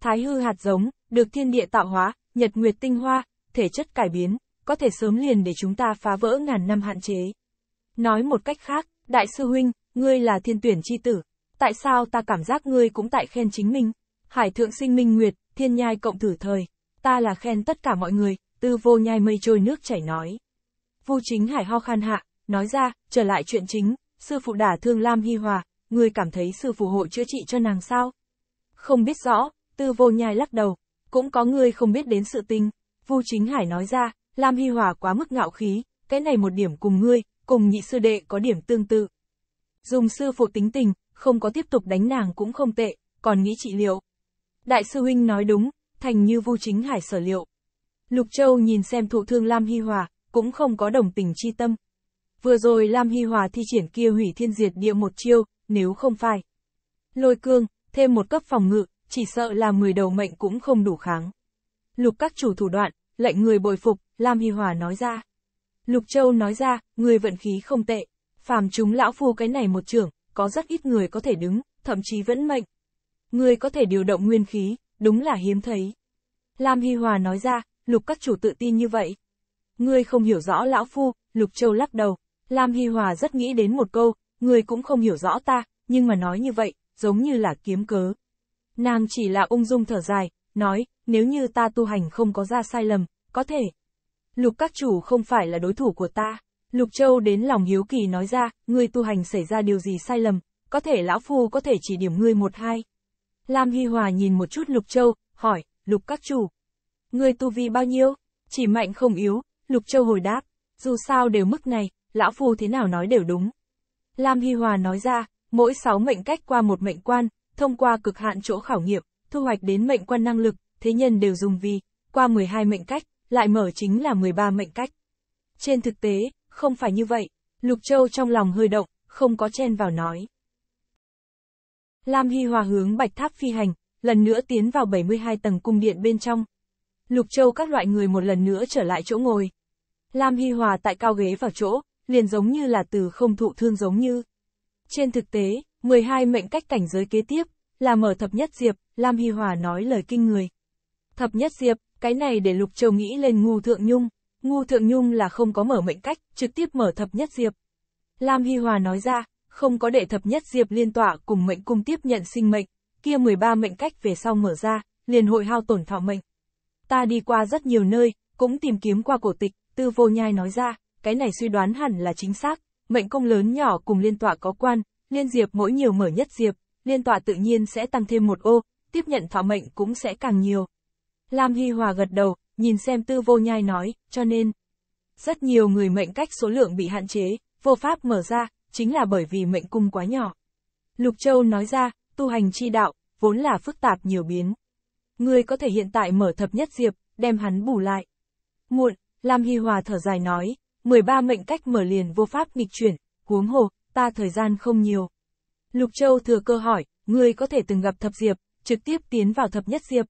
Thái hư hạt giống, được thiên địa tạo hóa, nhật nguyệt tinh hoa, thể chất cải biến, có thể sớm liền để chúng ta phá vỡ ngàn năm hạn chế. Nói một cách khác, đại sư huynh, ngươi là thiên tuyển chi tử, tại sao ta cảm giác ngươi cũng tại khen chính mình? Hải thượng sinh minh nguyệt, thiên nhai cộng thử thời, ta là khen tất cả mọi người, tư vô nhai mây trôi nước chảy nói. Vu chính hải ho khan hạ, nói ra, trở lại chuyện chính, sư phụ đả thương Lam Hy Hòa, ngươi cảm thấy sư phụ hội chữa trị cho nàng sao? Không biết rõ, tư vô nhai lắc đầu, cũng có ngươi không biết đến sự tình. Vu chính hải nói ra, Lam Hy Hòa quá mức ngạo khí, cái này một điểm cùng ngươi, cùng nhị sư đệ có điểm tương tự. Dùng sư phụ tính tình, không có tiếp tục đánh nàng cũng không tệ, còn nghĩ trị liệu. Đại sư huynh nói đúng, thành như vu chính hải sở liệu. Lục Châu nhìn xem thụ thương Lam Hy Hòa, cũng không có đồng tình chi tâm. Vừa rồi Lam Hy Hòa thi triển kia hủy thiên diệt địa một chiêu, nếu không phải. Lôi cương, thêm một cấp phòng ngự, chỉ sợ là 10 đầu mệnh cũng không đủ kháng. Lục các chủ thủ đoạn, lệnh người bồi phục, Lam Hy Hòa nói ra. Lục Châu nói ra, người vận khí không tệ, phàm chúng lão phu cái này một trưởng, có rất ít người có thể đứng, thậm chí vẫn mệnh. Người có thể điều động nguyên khí, đúng là hiếm thấy. Lam Hy Hòa nói ra, lục các chủ tự tin như vậy. người không hiểu rõ lão phu, lục châu lắc đầu. Lam Hy Hòa rất nghĩ đến một câu, người cũng không hiểu rõ ta, nhưng mà nói như vậy, giống như là kiếm cớ. Nàng chỉ là ung dung thở dài, nói, nếu như ta tu hành không có ra sai lầm, có thể, lục các chủ không phải là đối thủ của ta. Lục Châu đến lòng hiếu kỳ nói ra, ngươi tu hành xảy ra điều gì sai lầm, có thể lão phu có thể chỉ điểm ngươi một hai. Lam Hy Hòa nhìn một chút Lục Châu, hỏi, Lục các chủ, ngươi tu vi bao nhiêu? Chỉ mạnh không yếu, Lục Châu hồi đáp, dù sao đều mức này, lão phu thế nào nói đều đúng. Lam Hy Hòa nói ra, mỗi sáu mệnh cách qua một mệnh quan, thông qua cực hạn chỗ khảo nghiệm, thu hoạch đến mệnh quan năng lực, thế nhân đều dùng vì, qua 12 mệnh cách, lại mở chính là 13 mệnh cách. Trên thực tế, không phải như vậy, Lục Châu trong lòng hơi động, không có chen vào nói. Lam Hy Hòa hướng bạch tháp phi hành, lần nữa tiến vào 72 tầng cung điện bên trong. Lục Châu các loại người một lần nữa trở lại chỗ ngồi. Lam Hy Hòa tại cao ghế vào chỗ, liền giống như là từ không thụ thương giống như. Trên thực tế, 12 mệnh cách cảnh giới kế tiếp, là mở thập nhất diệp, Lam Hy Hòa nói lời kinh người. Thập nhất diệp, cái này để Lục Châu nghĩ lên ngu thượng nhung, ngu thượng nhung là không có mở mệnh cách, trực tiếp mở thập nhất diệp. Lam Hy Hòa nói ra, không có đệ thập nhất diệp liên tỏa cùng mệnh cung tiếp nhận sinh mệnh, kia 13 mệnh cách về sau mở ra, liền hội hao tổn thọ mệnh. Ta đi qua rất nhiều nơi, cũng tìm kiếm qua cổ tịch, tư vô nhai nói ra, cái này suy đoán hẳn là chính xác, mệnh công lớn nhỏ cùng liên tọa có quan, liên diệp mỗi nhiều mở nhất diệp, liên tọa tự nhiên sẽ tăng thêm một ô, tiếp nhận thọ mệnh cũng sẽ càng nhiều. Lam Hy Hòa gật đầu, nhìn xem tư vô nhai nói, cho nên, rất nhiều người mệnh cách số lượng bị hạn chế, vô pháp mở ra, chính là bởi vì mệnh cung quá nhỏ. Lục Châu nói ra, tu hành chi đạo, vốn là phức tạp nhiều biến. người có thể hiện tại mở thập nhất diệp, đem hắn bù lại. Muộn, Lam Hy Hòa thở dài nói, 13 mệnh cách mở liền vô pháp nghịch chuyển, huống hồ, ta thời gian không nhiều. Lục Châu thừa cơ hỏi, người có thể từng gặp thập diệp, trực tiếp tiến vào thập nhất diệp.